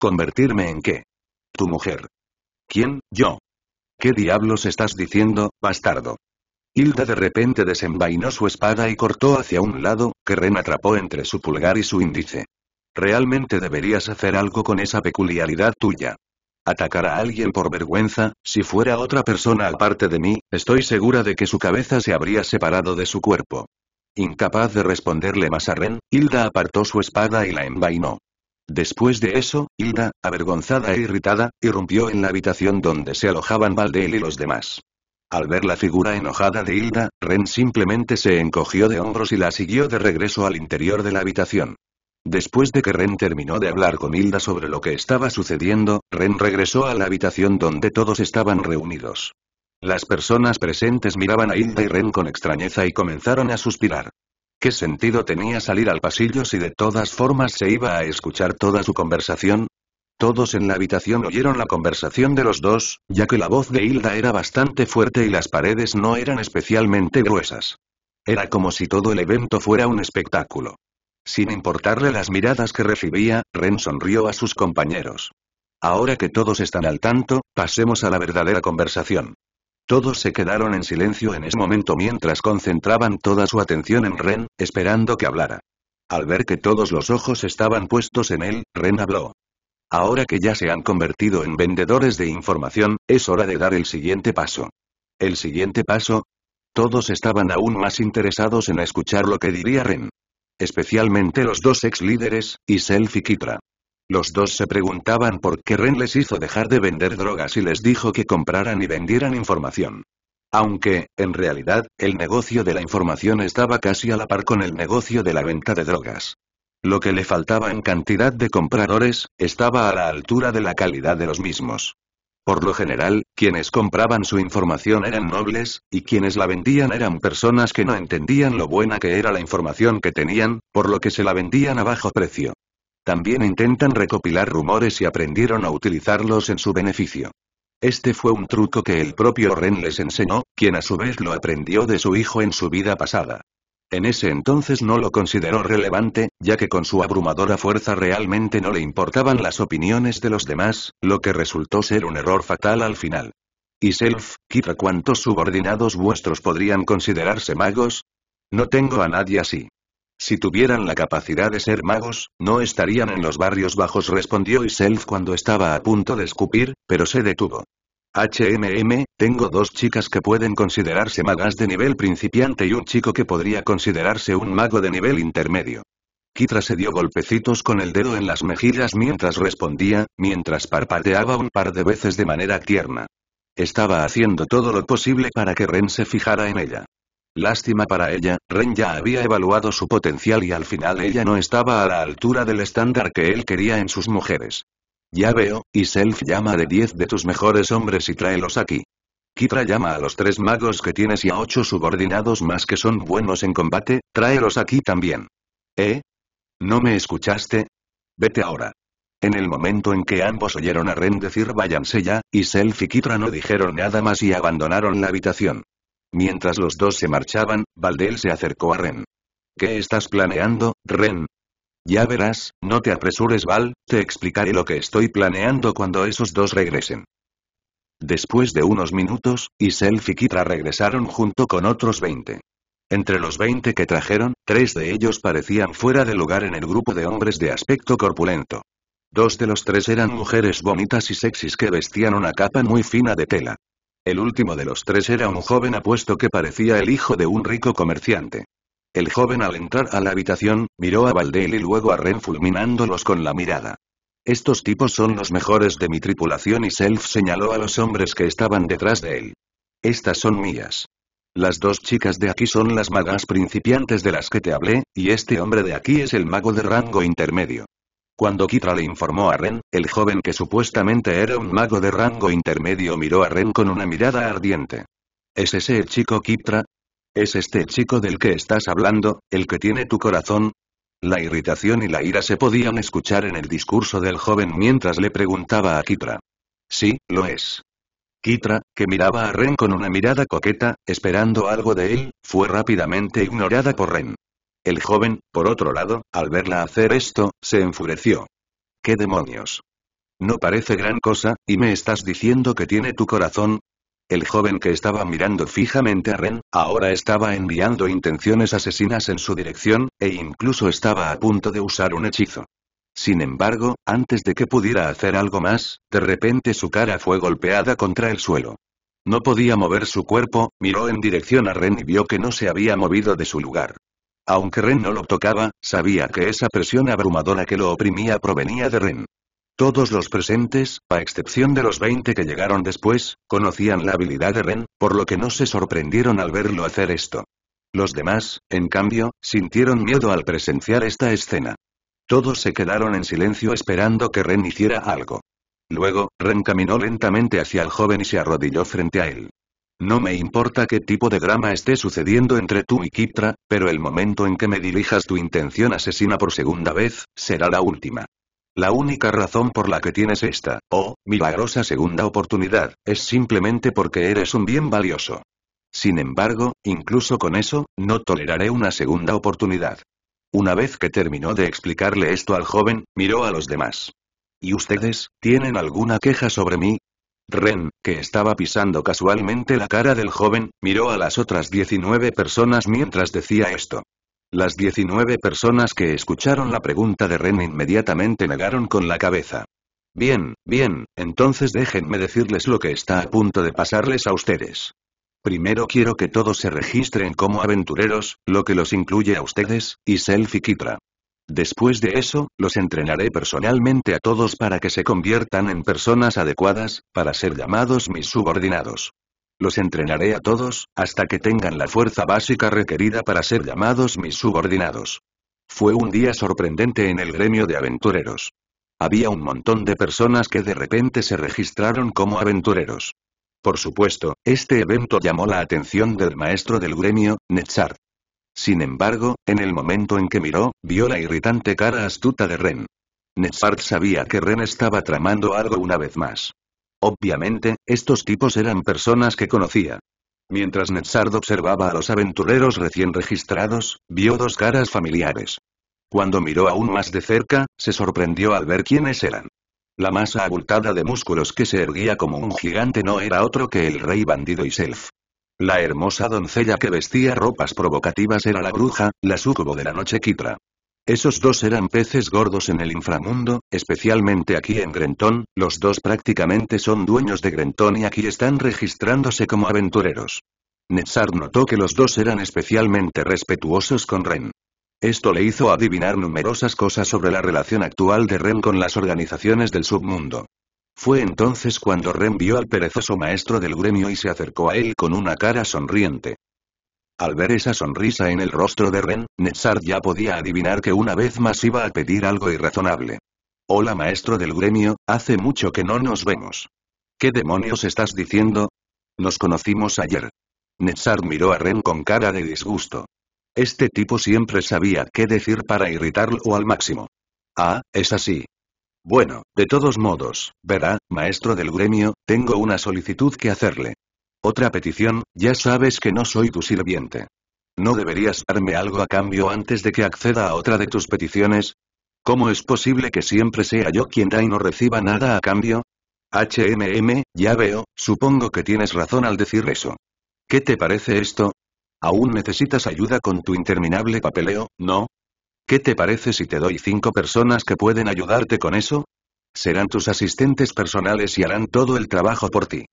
¿Convertirme en qué? Tu mujer. ¿Quién, yo? ¿Qué diablos estás diciendo, bastardo? Hilda de repente desenvainó su espada y cortó hacia un lado, que Ren atrapó entre su pulgar y su índice. Realmente deberías hacer algo con esa peculiaridad tuya. Atacar a alguien por vergüenza, si fuera otra persona aparte de mí, estoy segura de que su cabeza se habría separado de su cuerpo. Incapaz de responderle más a Ren, Hilda apartó su espada y la envainó. Después de eso, Hilda, avergonzada e irritada, irrumpió en la habitación donde se alojaban Valdel y los demás. Al ver la figura enojada de Hilda, Ren simplemente se encogió de hombros y la siguió de regreso al interior de la habitación. Después de que Ren terminó de hablar con Hilda sobre lo que estaba sucediendo, Ren regresó a la habitación donde todos estaban reunidos. Las personas presentes miraban a Hilda y Ren con extrañeza y comenzaron a suspirar. ¿Qué sentido tenía salir al pasillo si de todas formas se iba a escuchar toda su conversación? Todos en la habitación oyeron la conversación de los dos, ya que la voz de Hilda era bastante fuerte y las paredes no eran especialmente gruesas. Era como si todo el evento fuera un espectáculo. Sin importarle las miradas que recibía, Ren sonrió a sus compañeros. Ahora que todos están al tanto, pasemos a la verdadera conversación. Todos se quedaron en silencio en ese momento mientras concentraban toda su atención en Ren, esperando que hablara. Al ver que todos los ojos estaban puestos en él, Ren habló. Ahora que ya se han convertido en vendedores de información, es hora de dar el siguiente paso. ¿El siguiente paso? Todos estaban aún más interesados en escuchar lo que diría Ren especialmente los dos ex líderes, y y Kitra. Los dos se preguntaban por qué Ren les hizo dejar de vender drogas y les dijo que compraran y vendieran información. Aunque, en realidad, el negocio de la información estaba casi a la par con el negocio de la venta de drogas. Lo que le faltaba en cantidad de compradores, estaba a la altura de la calidad de los mismos. Por lo general, quienes compraban su información eran nobles, y quienes la vendían eran personas que no entendían lo buena que era la información que tenían, por lo que se la vendían a bajo precio. También intentan recopilar rumores y aprendieron a utilizarlos en su beneficio. Este fue un truco que el propio Ren les enseñó, quien a su vez lo aprendió de su hijo en su vida pasada. En ese entonces no lo consideró relevante, ya que con su abrumadora fuerza realmente no le importaban las opiniones de los demás, lo que resultó ser un error fatal al final. ¿Y Self, quita cuántos subordinados vuestros podrían considerarse magos? No tengo a nadie así. Si tuvieran la capacidad de ser magos, no estarían en los barrios bajos, respondió Self cuando estaba a punto de escupir, pero se detuvo. HMM, tengo dos chicas que pueden considerarse magas de nivel principiante y un chico que podría considerarse un mago de nivel intermedio. Kitra se dio golpecitos con el dedo en las mejillas mientras respondía, mientras parpadeaba un par de veces de manera tierna. Estaba haciendo todo lo posible para que Ren se fijara en ella. Lástima para ella, Ren ya había evaluado su potencial y al final ella no estaba a la altura del estándar que él quería en sus mujeres. Ya veo, y Self llama de 10 de tus mejores hombres y tráelos aquí. Kitra llama a los tres magos que tienes y a ocho subordinados más que son buenos en combate, tráelos aquí también. ¿Eh? ¿No me escuchaste? Vete ahora. En el momento en que ambos oyeron a Ren decir váyanse ya, Iself y Kitra no dijeron nada más y abandonaron la habitación. Mientras los dos se marchaban, Valdel se acercó a Ren. ¿Qué estás planeando, Ren? Ya verás, no te apresures Val, te explicaré lo que estoy planeando cuando esos dos regresen. Después de unos minutos, Iself y Kitra regresaron junto con otros 20. Entre los 20 que trajeron, tres de ellos parecían fuera de lugar en el grupo de hombres de aspecto corpulento. Dos de los tres eran mujeres bonitas y sexys que vestían una capa muy fina de tela. El último de los tres era un joven apuesto que parecía el hijo de un rico comerciante. El joven al entrar a la habitación, miró a Valdel y luego a Ren fulminándolos con la mirada. Estos tipos son los mejores de mi tripulación y Self señaló a los hombres que estaban detrás de él. Estas son mías. Las dos chicas de aquí son las magas principiantes de las que te hablé, y este hombre de aquí es el mago de rango intermedio. Cuando Kitra le informó a Ren, el joven que supuestamente era un mago de rango intermedio miró a Ren con una mirada ardiente. ¿Es ese el chico Kitra? ¿Es este chico del que estás hablando, el que tiene tu corazón? La irritación y la ira se podían escuchar en el discurso del joven mientras le preguntaba a Kitra. Sí, lo es. Kitra, que miraba a Ren con una mirada coqueta, esperando algo de él, fue rápidamente ignorada por Ren. El joven, por otro lado, al verla hacer esto, se enfureció. ¿Qué demonios? No parece gran cosa, y me estás diciendo que tiene tu corazón, el joven que estaba mirando fijamente a Ren, ahora estaba enviando intenciones asesinas en su dirección, e incluso estaba a punto de usar un hechizo. Sin embargo, antes de que pudiera hacer algo más, de repente su cara fue golpeada contra el suelo. No podía mover su cuerpo, miró en dirección a Ren y vio que no se había movido de su lugar. Aunque Ren no lo tocaba, sabía que esa presión abrumadora que lo oprimía provenía de Ren. Todos los presentes, a excepción de los 20 que llegaron después, conocían la habilidad de Ren, por lo que no se sorprendieron al verlo hacer esto. Los demás, en cambio, sintieron miedo al presenciar esta escena. Todos se quedaron en silencio esperando que Ren hiciera algo. Luego, Ren caminó lentamente hacia el joven y se arrodilló frente a él. No me importa qué tipo de drama esté sucediendo entre tú y Kiptra, pero el momento en que me dirijas tu intención asesina por segunda vez, será la última. La única razón por la que tienes esta, oh, milagrosa segunda oportunidad, es simplemente porque eres un bien valioso. Sin embargo, incluso con eso, no toleraré una segunda oportunidad. Una vez que terminó de explicarle esto al joven, miró a los demás. ¿Y ustedes, tienen alguna queja sobre mí? Ren, que estaba pisando casualmente la cara del joven, miró a las otras 19 personas mientras decía esto. Las 19 personas que escucharon la pregunta de Ren inmediatamente negaron con la cabeza. Bien, bien, entonces déjenme decirles lo que está a punto de pasarles a ustedes. Primero quiero que todos se registren como aventureros, lo que los incluye a ustedes, y Selfie Kitra. Después de eso, los entrenaré personalmente a todos para que se conviertan en personas adecuadas, para ser llamados mis subordinados. Los entrenaré a todos, hasta que tengan la fuerza básica requerida para ser llamados mis subordinados. Fue un día sorprendente en el gremio de aventureros. Había un montón de personas que de repente se registraron como aventureros. Por supuesto, este evento llamó la atención del maestro del gremio, Netzart. Sin embargo, en el momento en que miró, vio la irritante cara astuta de Ren. Netzart sabía que Ren estaba tramando algo una vez más. Obviamente, estos tipos eran personas que conocía. Mientras Netzard observaba a los aventureros recién registrados, vio dos caras familiares. Cuando miró aún más de cerca, se sorprendió al ver quiénes eran. La masa abultada de músculos que se erguía como un gigante no era otro que el rey bandido self. La hermosa doncella que vestía ropas provocativas era la bruja, la sucubo de la noche Kitra. Esos dos eran peces gordos en el inframundo, especialmente aquí en Grenton, los dos prácticamente son dueños de Grenton y aquí están registrándose como aventureros. Netzar notó que los dos eran especialmente respetuosos con Ren. Esto le hizo adivinar numerosas cosas sobre la relación actual de Ren con las organizaciones del submundo. Fue entonces cuando Ren vio al perezoso maestro del gremio y se acercó a él con una cara sonriente. Al ver esa sonrisa en el rostro de Ren, Nezar ya podía adivinar que una vez más iba a pedir algo irrazonable. Hola maestro del gremio, hace mucho que no nos vemos. ¿Qué demonios estás diciendo? Nos conocimos ayer. Nezar miró a Ren con cara de disgusto. Este tipo siempre sabía qué decir para irritarlo al máximo. Ah, es así. Bueno, de todos modos, verá, maestro del gremio, tengo una solicitud que hacerle. Otra petición, ya sabes que no soy tu sirviente. ¿No deberías darme algo a cambio antes de que acceda a otra de tus peticiones? ¿Cómo es posible que siempre sea yo quien da y no reciba nada a cambio? HMM, ya veo, supongo que tienes razón al decir eso. ¿Qué te parece esto? Aún necesitas ayuda con tu interminable papeleo, ¿no? ¿Qué te parece si te doy cinco personas que pueden ayudarte con eso? Serán tus asistentes personales y harán todo el trabajo por ti.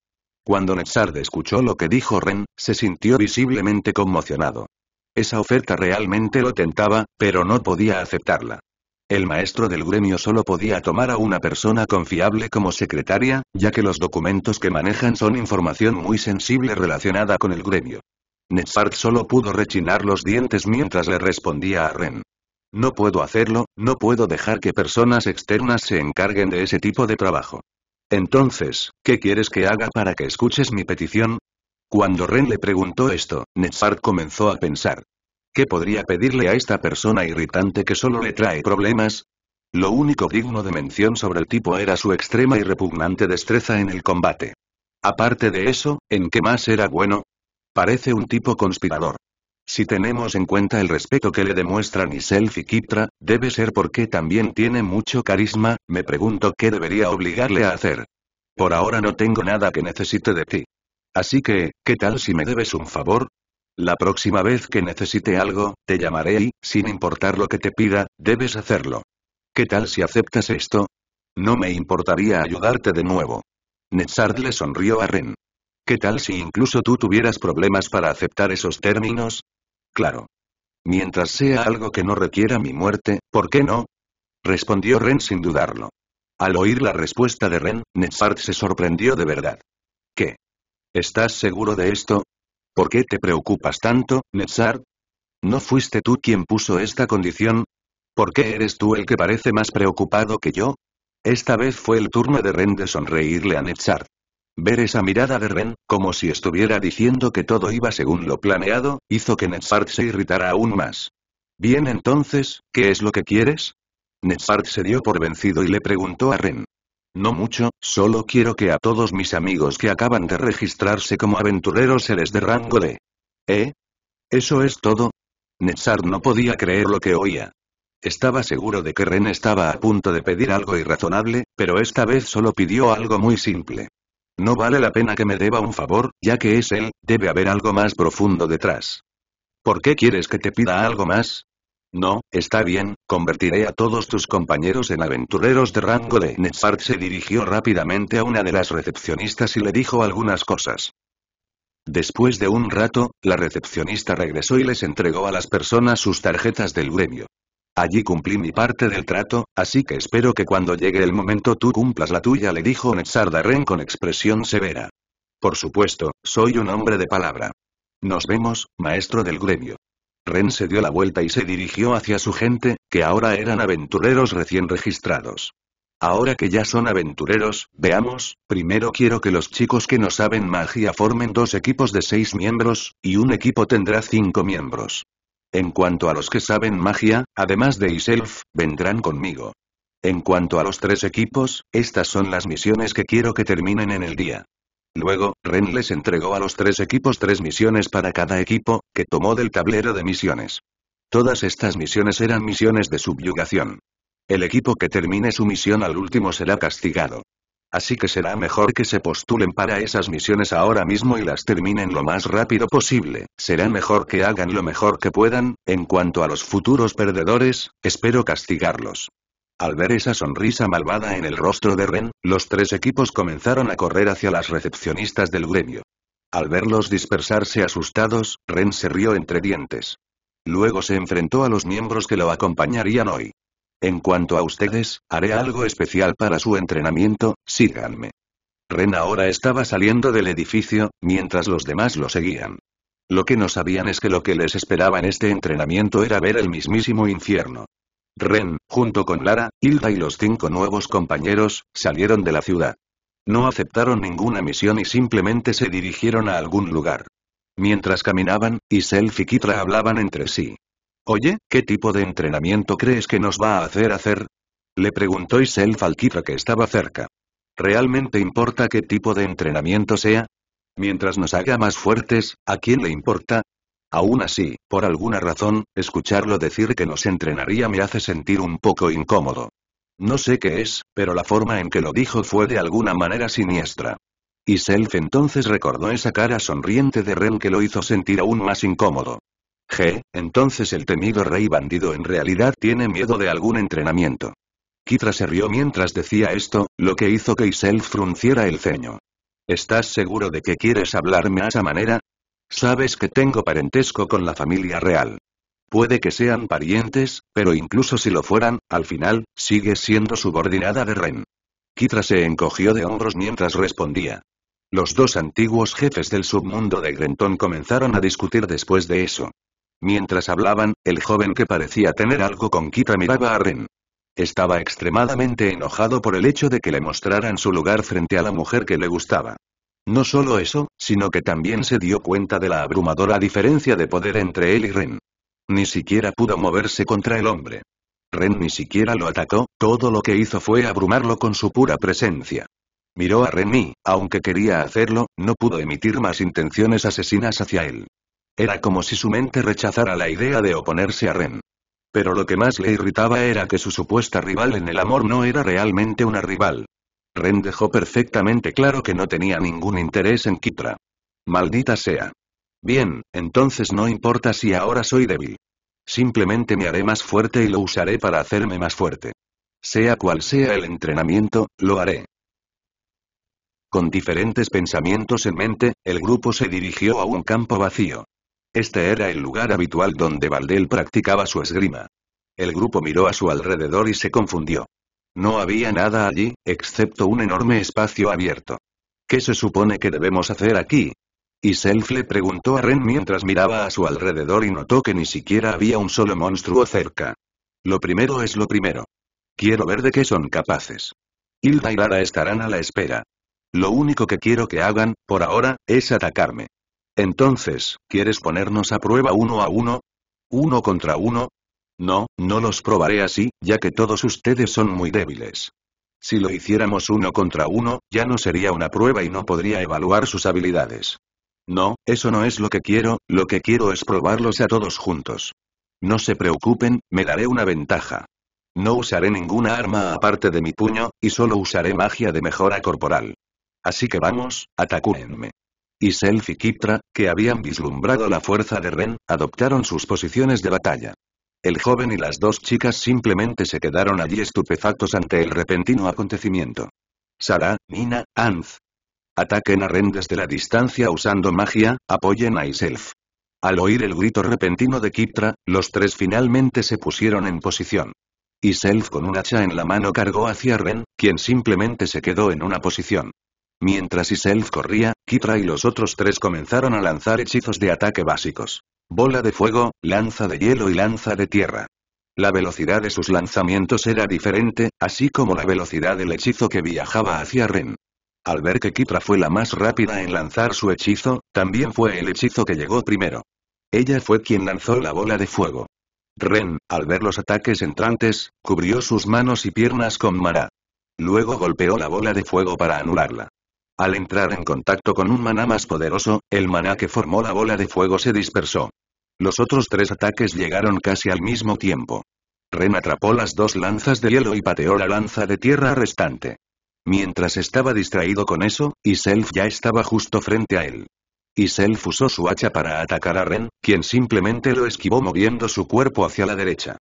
Cuando Netsard escuchó lo que dijo Ren, se sintió visiblemente conmocionado. Esa oferta realmente lo tentaba, pero no podía aceptarla. El maestro del gremio solo podía tomar a una persona confiable como secretaria, ya que los documentos que manejan son información muy sensible relacionada con el gremio. Netsart solo pudo rechinar los dientes mientras le respondía a Ren. No puedo hacerlo, no puedo dejar que personas externas se encarguen de ese tipo de trabajo. Entonces, ¿qué quieres que haga para que escuches mi petición? Cuando Ren le preguntó esto, Netzart comenzó a pensar. ¿Qué podría pedirle a esta persona irritante que solo le trae problemas? Lo único digno de mención sobre el tipo era su extrema y repugnante destreza en el combate. Aparte de eso, ¿en qué más era bueno? Parece un tipo conspirador. Si tenemos en cuenta el respeto que le demuestran Iself y Kiptra, debe ser porque también tiene mucho carisma, me pregunto qué debería obligarle a hacer. Por ahora no tengo nada que necesite de ti. Así que, ¿qué tal si me debes un favor? La próxima vez que necesite algo, te llamaré y, sin importar lo que te pida, debes hacerlo. ¿Qué tal si aceptas esto? No me importaría ayudarte de nuevo. Netzard le sonrió a Ren. ¿Qué tal si incluso tú tuvieras problemas para aceptar esos términos? claro. Mientras sea algo que no requiera mi muerte, ¿por qué no? Respondió Ren sin dudarlo. Al oír la respuesta de Ren, Netsart se sorprendió de verdad. ¿Qué? ¿Estás seguro de esto? ¿Por qué te preocupas tanto, Netsart? ¿No fuiste tú quien puso esta condición? ¿Por qué eres tú el que parece más preocupado que yo? Esta vez fue el turno de Ren de sonreírle a Netsart. Ver esa mirada de Ren, como si estuviera diciendo que todo iba según lo planeado, hizo que Netzart se irritara aún más. Bien entonces, ¿qué es lo que quieres? Netsart se dio por vencido y le preguntó a Ren. No mucho, solo quiero que a todos mis amigos que acaban de registrarse como aventureros se les dé rango de... ¿Eh? ¿Eso es todo? Netsart no podía creer lo que oía. Estaba seguro de que Ren estaba a punto de pedir algo irrazonable, pero esta vez solo pidió algo muy simple. No vale la pena que me deba un favor, ya que es él, debe haber algo más profundo detrás. ¿Por qué quieres que te pida algo más? No, está bien, convertiré a todos tus compañeros en aventureros de rango de Nefart se dirigió rápidamente a una de las recepcionistas y le dijo algunas cosas. Después de un rato, la recepcionista regresó y les entregó a las personas sus tarjetas del gremio. Allí cumplí mi parte del trato, así que espero que cuando llegue el momento tú cumplas la tuya, le dijo ren con expresión severa. Por supuesto, soy un hombre de palabra. Nos vemos, maestro del gremio. Ren se dio la vuelta y se dirigió hacia su gente, que ahora eran aventureros recién registrados. Ahora que ya son aventureros, veamos, primero quiero que los chicos que no saben magia formen dos equipos de seis miembros, y un equipo tendrá cinco miembros. En cuanto a los que saben magia, además de Iself, vendrán conmigo. En cuanto a los tres equipos, estas son las misiones que quiero que terminen en el día. Luego, Ren les entregó a los tres equipos tres misiones para cada equipo, que tomó del tablero de misiones. Todas estas misiones eran misiones de subyugación. El equipo que termine su misión al último será castigado. Así que será mejor que se postulen para esas misiones ahora mismo y las terminen lo más rápido posible. Será mejor que hagan lo mejor que puedan, en cuanto a los futuros perdedores, espero castigarlos. Al ver esa sonrisa malvada en el rostro de Ren, los tres equipos comenzaron a correr hacia las recepcionistas del gremio. Al verlos dispersarse asustados, Ren se rió entre dientes. Luego se enfrentó a los miembros que lo acompañarían hoy. En cuanto a ustedes, haré algo especial para su entrenamiento, síganme. Ren ahora estaba saliendo del edificio, mientras los demás lo seguían. Lo que no sabían es que lo que les esperaba en este entrenamiento era ver el mismísimo infierno. Ren, junto con Lara, Hilda y los cinco nuevos compañeros, salieron de la ciudad. No aceptaron ninguna misión y simplemente se dirigieron a algún lugar. Mientras caminaban, Iself y Kitra hablaban entre sí. Oye, ¿qué tipo de entrenamiento crees que nos va a hacer hacer? Le preguntó Iself al Kira que estaba cerca. ¿Realmente importa qué tipo de entrenamiento sea? Mientras nos haga más fuertes, ¿a quién le importa? Aún así, por alguna razón, escucharlo decir que nos entrenaría me hace sentir un poco incómodo. No sé qué es, pero la forma en que lo dijo fue de alguna manera siniestra. Iself entonces recordó esa cara sonriente de Ren que lo hizo sentir aún más incómodo. G, entonces el temido rey bandido en realidad tiene miedo de algún entrenamiento. Kitra se rió mientras decía esto, lo que hizo que Isel frunciera el ceño. ¿Estás seguro de que quieres hablarme a esa manera? Sabes que tengo parentesco con la familia real. Puede que sean parientes, pero incluso si lo fueran, al final, sigue siendo subordinada de Ren. Kitra se encogió de hombros mientras respondía. Los dos antiguos jefes del submundo de Grenton comenzaron a discutir después de eso. Mientras hablaban, el joven que parecía tener algo con Kita miraba a Ren. Estaba extremadamente enojado por el hecho de que le mostraran su lugar frente a la mujer que le gustaba. No solo eso, sino que también se dio cuenta de la abrumadora diferencia de poder entre él y Ren. Ni siquiera pudo moverse contra el hombre. Ren ni siquiera lo atacó, todo lo que hizo fue abrumarlo con su pura presencia. Miró a Ren y, aunque quería hacerlo, no pudo emitir más intenciones asesinas hacia él. Era como si su mente rechazara la idea de oponerse a Ren. Pero lo que más le irritaba era que su supuesta rival en el amor no era realmente una rival. Ren dejó perfectamente claro que no tenía ningún interés en Kitra. Maldita sea. Bien, entonces no importa si ahora soy débil. Simplemente me haré más fuerte y lo usaré para hacerme más fuerte. Sea cual sea el entrenamiento, lo haré. Con diferentes pensamientos en mente, el grupo se dirigió a un campo vacío. Este era el lugar habitual donde Valdel practicaba su esgrima. El grupo miró a su alrededor y se confundió. No había nada allí, excepto un enorme espacio abierto. ¿Qué se supone que debemos hacer aquí? Y Self le preguntó a Ren mientras miraba a su alrededor y notó que ni siquiera había un solo monstruo cerca. Lo primero es lo primero. Quiero ver de qué son capaces. Hilda y Lara estarán a la espera. Lo único que quiero que hagan, por ahora, es atacarme. Entonces, ¿quieres ponernos a prueba uno a uno? ¿Uno contra uno? No, no los probaré así, ya que todos ustedes son muy débiles. Si lo hiciéramos uno contra uno, ya no sería una prueba y no podría evaluar sus habilidades. No, eso no es lo que quiero, lo que quiero es probarlos a todos juntos. No se preocupen, me daré una ventaja. No usaré ninguna arma aparte de mi puño, y solo usaré magia de mejora corporal. Así que vamos, atacúenme y Kiptra, que habían vislumbrado la fuerza de Ren, adoptaron sus posiciones de batalla. El joven y las dos chicas simplemente se quedaron allí estupefactos ante el repentino acontecimiento. Sara, Mina, Anz. Ataquen a Ren desde la distancia usando magia, apoyen a Iself. Al oír el grito repentino de Kiptra, los tres finalmente se pusieron en posición. Iself con un hacha en la mano cargó hacia Ren, quien simplemente se quedó en una posición. Mientras Iself corría, Kitra y los otros tres comenzaron a lanzar hechizos de ataque básicos. Bola de fuego, lanza de hielo y lanza de tierra. La velocidad de sus lanzamientos era diferente, así como la velocidad del hechizo que viajaba hacia Ren. Al ver que Kitra fue la más rápida en lanzar su hechizo, también fue el hechizo que llegó primero. Ella fue quien lanzó la bola de fuego. Ren, al ver los ataques entrantes, cubrió sus manos y piernas con Mara. Luego golpeó la bola de fuego para anularla. Al entrar en contacto con un maná más poderoso, el maná que formó la bola de fuego se dispersó. Los otros tres ataques llegaron casi al mismo tiempo. Ren atrapó las dos lanzas de hielo y pateó la lanza de tierra restante. Mientras estaba distraído con eso, Iself ya estaba justo frente a él. Iself usó su hacha para atacar a Ren, quien simplemente lo esquivó moviendo su cuerpo hacia la derecha.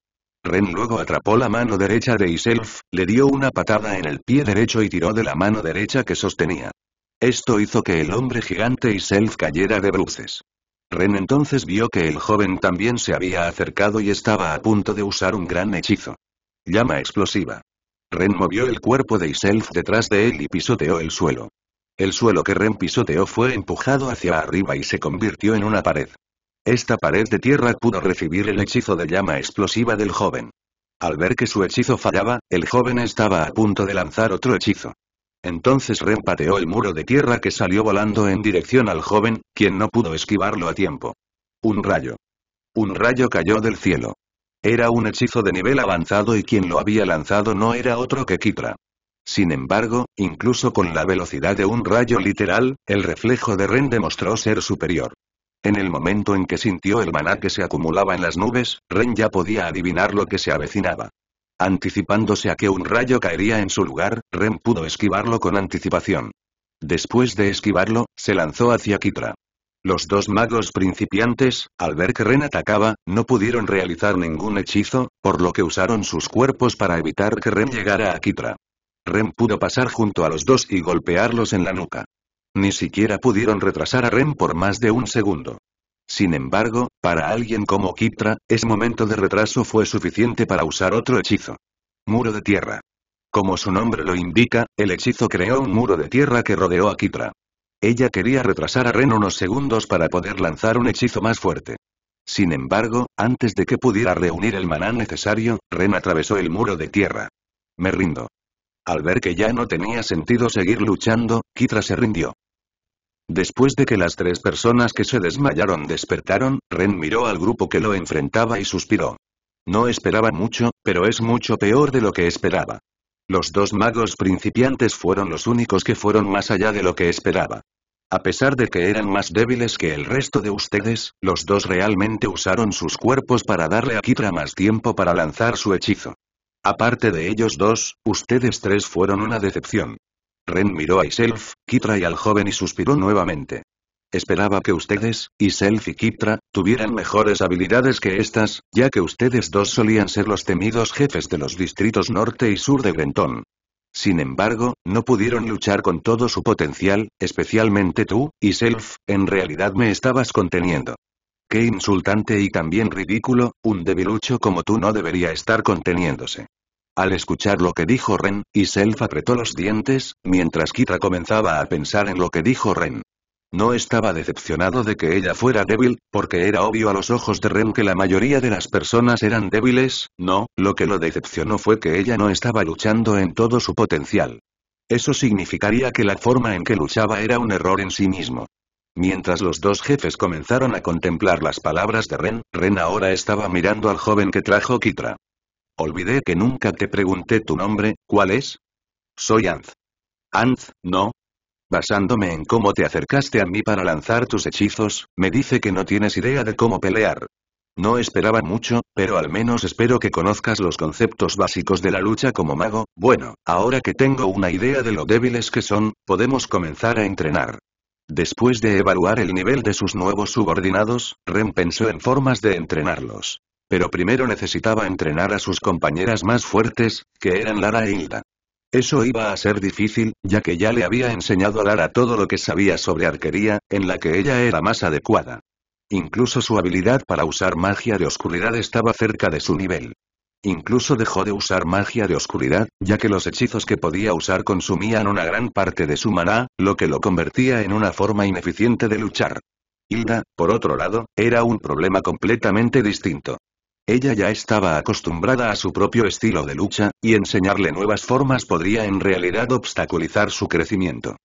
Ren luego atrapó la mano derecha de Iself, le dio una patada en el pie derecho y tiró de la mano derecha que sostenía. Esto hizo que el hombre gigante y cayera de bruces. Ren entonces vio que el joven también se había acercado y estaba a punto de usar un gran hechizo. Llama explosiva. Ren movió el cuerpo de Iself detrás de él y pisoteó el suelo. El suelo que Ren pisoteó fue empujado hacia arriba y se convirtió en una pared. Esta pared de tierra pudo recibir el hechizo de llama explosiva del joven. Al ver que su hechizo fallaba, el joven estaba a punto de lanzar otro hechizo. Entonces Ren pateó el muro de tierra que salió volando en dirección al joven, quien no pudo esquivarlo a tiempo. Un rayo. Un rayo cayó del cielo. Era un hechizo de nivel avanzado y quien lo había lanzado no era otro que Kitra. Sin embargo, incluso con la velocidad de un rayo literal, el reflejo de Ren demostró ser superior. En el momento en que sintió el maná que se acumulaba en las nubes, Ren ya podía adivinar lo que se avecinaba. Anticipándose a que un rayo caería en su lugar, Ren pudo esquivarlo con anticipación. Después de esquivarlo, se lanzó hacia Kitra. Los dos magos principiantes, al ver que Ren atacaba, no pudieron realizar ningún hechizo, por lo que usaron sus cuerpos para evitar que Ren llegara a Kitra. Ren pudo pasar junto a los dos y golpearlos en la nuca. Ni siquiera pudieron retrasar a Ren por más de un segundo. Sin embargo, para alguien como Kitra, ese momento de retraso fue suficiente para usar otro hechizo. Muro de tierra. Como su nombre lo indica, el hechizo creó un muro de tierra que rodeó a Kitra. Ella quería retrasar a Ren unos segundos para poder lanzar un hechizo más fuerte. Sin embargo, antes de que pudiera reunir el maná necesario, Ren atravesó el muro de tierra. Me rindo. Al ver que ya no tenía sentido seguir luchando, Kitra se rindió. Después de que las tres personas que se desmayaron despertaron, Ren miró al grupo que lo enfrentaba y suspiró. No esperaba mucho, pero es mucho peor de lo que esperaba. Los dos magos principiantes fueron los únicos que fueron más allá de lo que esperaba. A pesar de que eran más débiles que el resto de ustedes, los dos realmente usaron sus cuerpos para darle a Kitra más tiempo para lanzar su hechizo. Aparte de ellos dos, ustedes tres fueron una decepción. Ren miró a Iself, Kitra y al joven y suspiró nuevamente. Esperaba que ustedes, Iself y Kitra, tuvieran mejores habilidades que estas, ya que ustedes dos solían ser los temidos jefes de los distritos norte y sur de Brentón. Sin embargo, no pudieron luchar con todo su potencial, especialmente tú, Iself, en realidad me estabas conteniendo. Qué insultante y también ridículo, un debilucho como tú no debería estar conteniéndose. Al escuchar lo que dijo Ren, Iself apretó los dientes, mientras Kitra comenzaba a pensar en lo que dijo Ren. No estaba decepcionado de que ella fuera débil, porque era obvio a los ojos de Ren que la mayoría de las personas eran débiles, no, lo que lo decepcionó fue que ella no estaba luchando en todo su potencial. Eso significaría que la forma en que luchaba era un error en sí mismo. Mientras los dos jefes comenzaron a contemplar las palabras de Ren, Ren ahora estaba mirando al joven que trajo Kitra. Olvidé que nunca te pregunté tu nombre, ¿cuál es? Soy Anz. Anz, ¿no? Basándome en cómo te acercaste a mí para lanzar tus hechizos, me dice que no tienes idea de cómo pelear. No esperaba mucho, pero al menos espero que conozcas los conceptos básicos de la lucha como mago. Bueno, ahora que tengo una idea de lo débiles que son, podemos comenzar a entrenar. Después de evaluar el nivel de sus nuevos subordinados, Ren pensó en formas de entrenarlos pero primero necesitaba entrenar a sus compañeras más fuertes, que eran Lara e Hilda. Eso iba a ser difícil, ya que ya le había enseñado a Lara todo lo que sabía sobre arquería, en la que ella era más adecuada. Incluso su habilidad para usar magia de oscuridad estaba cerca de su nivel. Incluso dejó de usar magia de oscuridad, ya que los hechizos que podía usar consumían una gran parte de su maná, lo que lo convertía en una forma ineficiente de luchar. Hilda, por otro lado, era un problema completamente distinto. Ella ya estaba acostumbrada a su propio estilo de lucha, y enseñarle nuevas formas podría en realidad obstaculizar su crecimiento.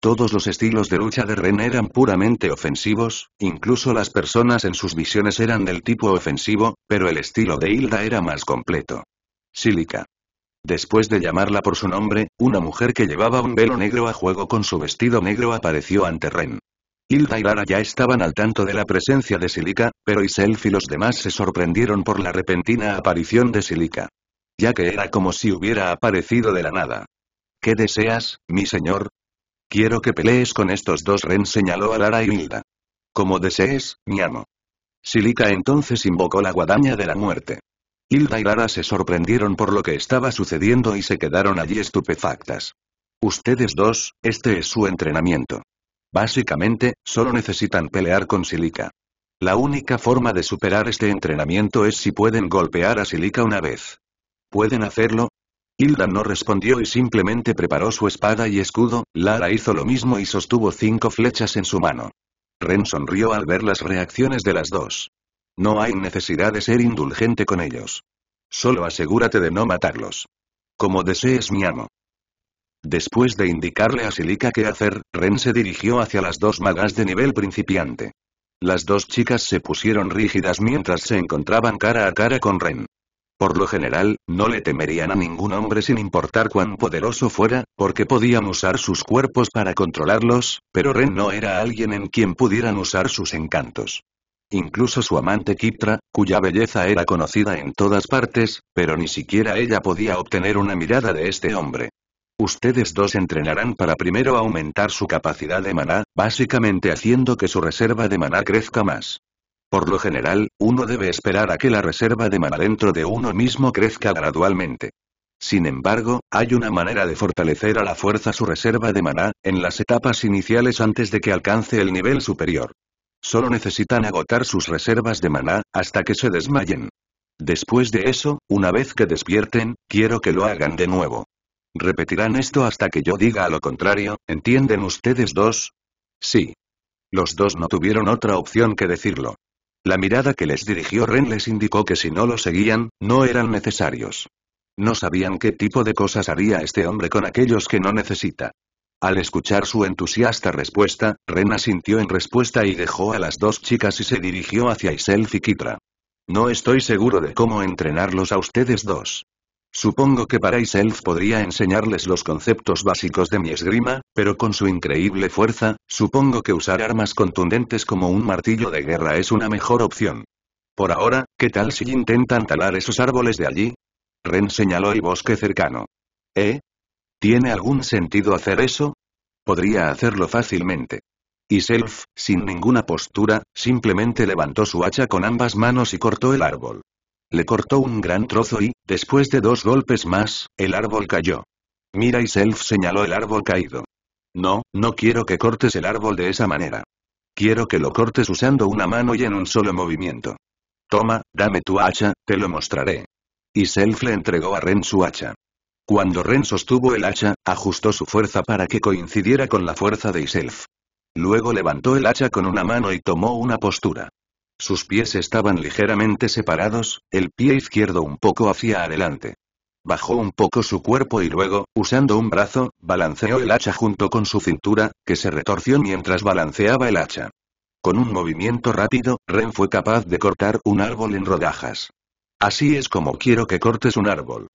Todos los estilos de lucha de Ren eran puramente ofensivos, incluso las personas en sus visiones eran del tipo ofensivo, pero el estilo de Hilda era más completo. Sílica. Después de llamarla por su nombre, una mujer que llevaba un velo negro a juego con su vestido negro apareció ante Ren. Hilda y Lara ya estaban al tanto de la presencia de Silica, pero Iself y los demás se sorprendieron por la repentina aparición de Silica. Ya que era como si hubiera aparecido de la nada. ¿Qué deseas, mi señor? Quiero que pelees con estos dos Ren señaló a Lara y Hilda. Como desees, mi amo. Silica entonces invocó la guadaña de la muerte. Hilda y Lara se sorprendieron por lo que estaba sucediendo y se quedaron allí estupefactas. Ustedes dos, este es su entrenamiento. Básicamente, solo necesitan pelear con Silica. La única forma de superar este entrenamiento es si pueden golpear a Silica una vez. ¿Pueden hacerlo? Hilda no respondió y simplemente preparó su espada y escudo, Lara hizo lo mismo y sostuvo cinco flechas en su mano. Ren sonrió al ver las reacciones de las dos. No hay necesidad de ser indulgente con ellos. Solo asegúrate de no matarlos. Como desees mi amo. Después de indicarle a Silica qué hacer, Ren se dirigió hacia las dos magas de nivel principiante. Las dos chicas se pusieron rígidas mientras se encontraban cara a cara con Ren. Por lo general, no le temerían a ningún hombre sin importar cuán poderoso fuera, porque podían usar sus cuerpos para controlarlos, pero Ren no era alguien en quien pudieran usar sus encantos. Incluso su amante Kiptra, cuya belleza era conocida en todas partes, pero ni siquiera ella podía obtener una mirada de este hombre. Ustedes dos entrenarán para primero aumentar su capacidad de maná, básicamente haciendo que su reserva de maná crezca más. Por lo general, uno debe esperar a que la reserva de maná dentro de uno mismo crezca gradualmente. Sin embargo, hay una manera de fortalecer a la fuerza su reserva de maná, en las etapas iniciales antes de que alcance el nivel superior. Solo necesitan agotar sus reservas de maná, hasta que se desmayen. Después de eso, una vez que despierten, quiero que lo hagan de nuevo. Repetirán esto hasta que yo diga lo contrario, ¿entienden ustedes dos? Sí. Los dos no tuvieron otra opción que decirlo. La mirada que les dirigió Ren les indicó que si no lo seguían, no eran necesarios. No sabían qué tipo de cosas haría este hombre con aquellos que no necesita. Al escuchar su entusiasta respuesta, Ren asintió en respuesta y dejó a las dos chicas y se dirigió hacia Isel y Kitra. No estoy seguro de cómo entrenarlos a ustedes dos. Supongo que para Iself podría enseñarles los conceptos básicos de mi esgrima, pero con su increíble fuerza, supongo que usar armas contundentes como un martillo de guerra es una mejor opción. Por ahora, ¿qué tal si intentan talar esos árboles de allí? Ren señaló el bosque cercano. ¿Eh? ¿Tiene algún sentido hacer eso? Podría hacerlo fácilmente. Y sin ninguna postura, simplemente levantó su hacha con ambas manos y cortó el árbol. Le cortó un gran trozo y, después de dos golpes más, el árbol cayó. Mira y Self señaló el árbol caído. No, no quiero que cortes el árbol de esa manera. Quiero que lo cortes usando una mano y en un solo movimiento. Toma, dame tu hacha, te lo mostraré. Y Self le entregó a Ren su hacha. Cuando Ren sostuvo el hacha, ajustó su fuerza para que coincidiera con la fuerza de Iself. Luego levantó el hacha con una mano y tomó una postura. Sus pies estaban ligeramente separados, el pie izquierdo un poco hacia adelante. Bajó un poco su cuerpo y luego, usando un brazo, balanceó el hacha junto con su cintura, que se retorció mientras balanceaba el hacha. Con un movimiento rápido, Ren fue capaz de cortar un árbol en rodajas. Así es como quiero que cortes un árbol.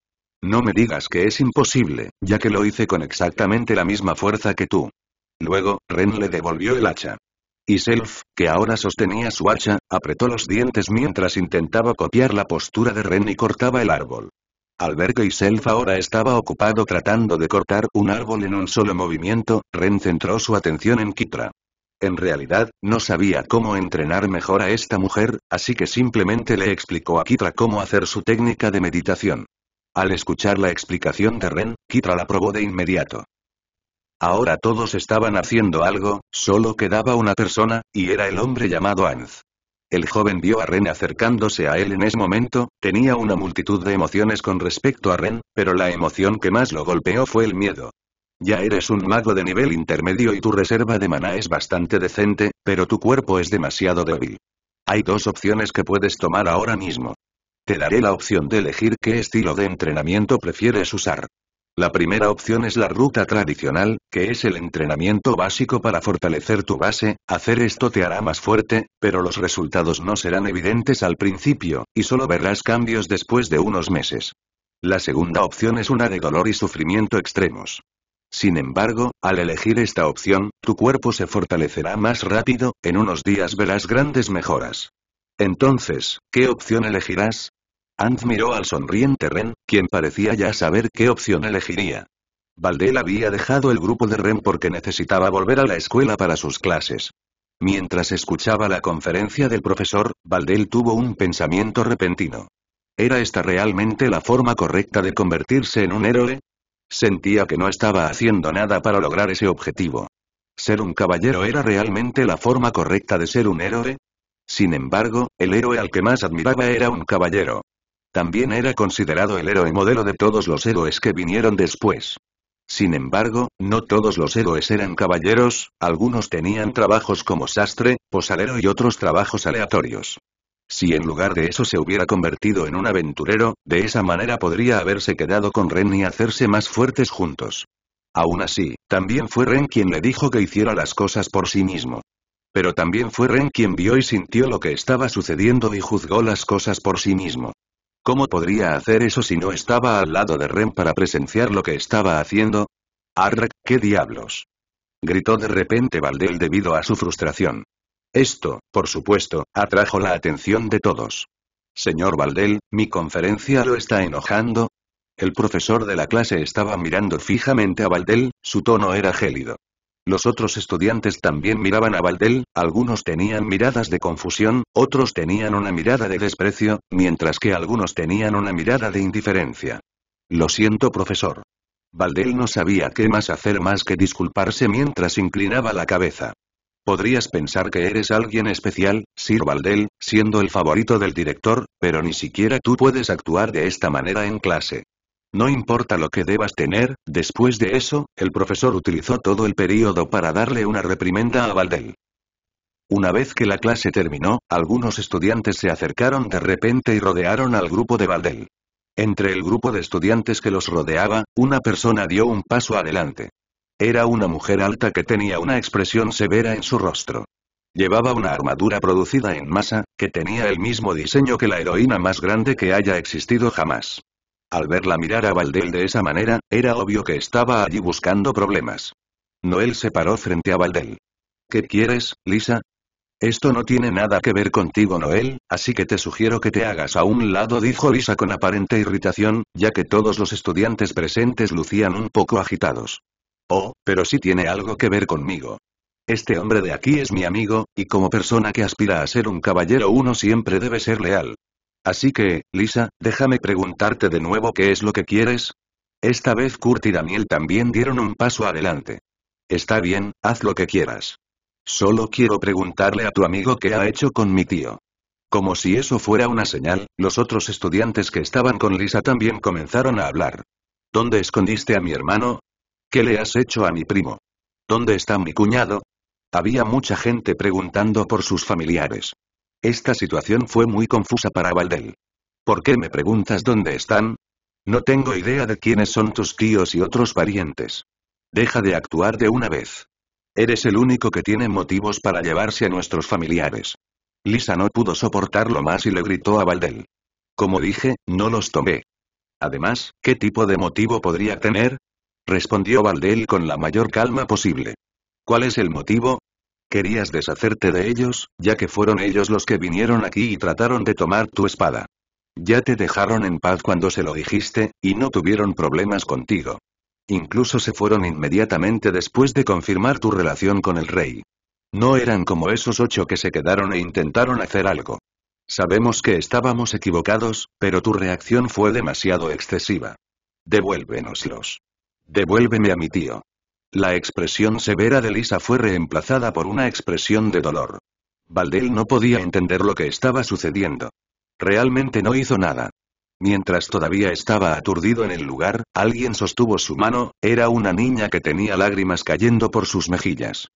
No me digas que es imposible, ya que lo hice con exactamente la misma fuerza que tú. Luego, Ren le devolvió el hacha. Y Self, que ahora sostenía su hacha, apretó los dientes mientras intentaba copiar la postura de Ren y cortaba el árbol. Al ver que Iself ahora estaba ocupado tratando de cortar un árbol en un solo movimiento, Ren centró su atención en Kitra. En realidad, no sabía cómo entrenar mejor a esta mujer, así que simplemente le explicó a Kitra cómo hacer su técnica de meditación. Al escuchar la explicación de Ren, Kitra la probó de inmediato. Ahora todos estaban haciendo algo, solo quedaba una persona, y era el hombre llamado Anz. El joven vio a Ren acercándose a él en ese momento, tenía una multitud de emociones con respecto a Ren, pero la emoción que más lo golpeó fue el miedo. Ya eres un mago de nivel intermedio y tu reserva de mana es bastante decente, pero tu cuerpo es demasiado débil. Hay dos opciones que puedes tomar ahora mismo. Te daré la opción de elegir qué estilo de entrenamiento prefieres usar. La primera opción es la ruta tradicional, que es el entrenamiento básico para fortalecer tu base, hacer esto te hará más fuerte, pero los resultados no serán evidentes al principio, y solo verás cambios después de unos meses. La segunda opción es una de dolor y sufrimiento extremos. Sin embargo, al elegir esta opción, tu cuerpo se fortalecerá más rápido, en unos días verás grandes mejoras. Entonces, ¿qué opción elegirás? Hans miró al sonriente Ren, quien parecía ya saber qué opción elegiría. Valdel había dejado el grupo de Ren porque necesitaba volver a la escuela para sus clases. Mientras escuchaba la conferencia del profesor, Valdel tuvo un pensamiento repentino. ¿Era esta realmente la forma correcta de convertirse en un héroe? Sentía que no estaba haciendo nada para lograr ese objetivo. ¿Ser un caballero era realmente la forma correcta de ser un héroe? Sin embargo, el héroe al que más admiraba era un caballero. También era considerado el héroe modelo de todos los héroes que vinieron después. Sin embargo, no todos los héroes eran caballeros, algunos tenían trabajos como sastre, posadero y otros trabajos aleatorios. Si en lugar de eso se hubiera convertido en un aventurero, de esa manera podría haberse quedado con Ren y hacerse más fuertes juntos. Aún así, también fue Ren quien le dijo que hiciera las cosas por sí mismo. Pero también fue Ren quien vio y sintió lo que estaba sucediendo y juzgó las cosas por sí mismo. ¿Cómo podría hacer eso si no estaba al lado de Ren para presenciar lo que estaba haciendo? Arrak, ¿qué diablos? Gritó de repente Valdel debido a su frustración. Esto, por supuesto, atrajo la atención de todos. Señor Valdel, mi conferencia lo está enojando. El profesor de la clase estaba mirando fijamente a Valdel, su tono era gélido. Los otros estudiantes también miraban a Valdel, algunos tenían miradas de confusión, otros tenían una mirada de desprecio, mientras que algunos tenían una mirada de indiferencia. Lo siento profesor. Valdel no sabía qué más hacer más que disculparse mientras inclinaba la cabeza. Podrías pensar que eres alguien especial, Sir Valdel, siendo el favorito del director, pero ni siquiera tú puedes actuar de esta manera en clase. No importa lo que debas tener, después de eso, el profesor utilizó todo el periodo para darle una reprimenda a Valdel. Una vez que la clase terminó, algunos estudiantes se acercaron de repente y rodearon al grupo de Valdel. Entre el grupo de estudiantes que los rodeaba, una persona dio un paso adelante. Era una mujer alta que tenía una expresión severa en su rostro. Llevaba una armadura producida en masa, que tenía el mismo diseño que la heroína más grande que haya existido jamás. Al verla mirar a Valdel de esa manera, era obvio que estaba allí buscando problemas. Noel se paró frente a Valdel. ¿Qué quieres, Lisa? Esto no tiene nada que ver contigo Noel, así que te sugiero que te hagas a un lado dijo Lisa con aparente irritación, ya que todos los estudiantes presentes lucían un poco agitados. Oh, pero sí tiene algo que ver conmigo. Este hombre de aquí es mi amigo, y como persona que aspira a ser un caballero uno siempre debe ser leal. Así que, Lisa, déjame preguntarte de nuevo qué es lo que quieres. Esta vez Kurt y Daniel también dieron un paso adelante. Está bien, haz lo que quieras. Solo quiero preguntarle a tu amigo qué ha hecho con mi tío. Como si eso fuera una señal, los otros estudiantes que estaban con Lisa también comenzaron a hablar. ¿Dónde escondiste a mi hermano? ¿Qué le has hecho a mi primo? ¿Dónde está mi cuñado? Había mucha gente preguntando por sus familiares. Esta situación fue muy confusa para Valdel. ¿Por qué me preguntas dónde están? No tengo idea de quiénes son tus tíos y otros parientes. Deja de actuar de una vez. Eres el único que tiene motivos para llevarse a nuestros familiares. Lisa no pudo soportarlo más y le gritó a Valdel. Como dije, no los tomé. Además, ¿qué tipo de motivo podría tener? Respondió Valdel con la mayor calma posible. ¿Cuál es el motivo? Querías deshacerte de ellos, ya que fueron ellos los que vinieron aquí y trataron de tomar tu espada. Ya te dejaron en paz cuando se lo dijiste, y no tuvieron problemas contigo. Incluso se fueron inmediatamente después de confirmar tu relación con el rey. No eran como esos ocho que se quedaron e intentaron hacer algo. Sabemos que estábamos equivocados, pero tu reacción fue demasiado excesiva. Devuélvenoslos. Devuélveme a mi tío. La expresión severa de Lisa fue reemplazada por una expresión de dolor. Valdel no podía entender lo que estaba sucediendo. Realmente no hizo nada. Mientras todavía estaba aturdido en el lugar, alguien sostuvo su mano, era una niña que tenía lágrimas cayendo por sus mejillas.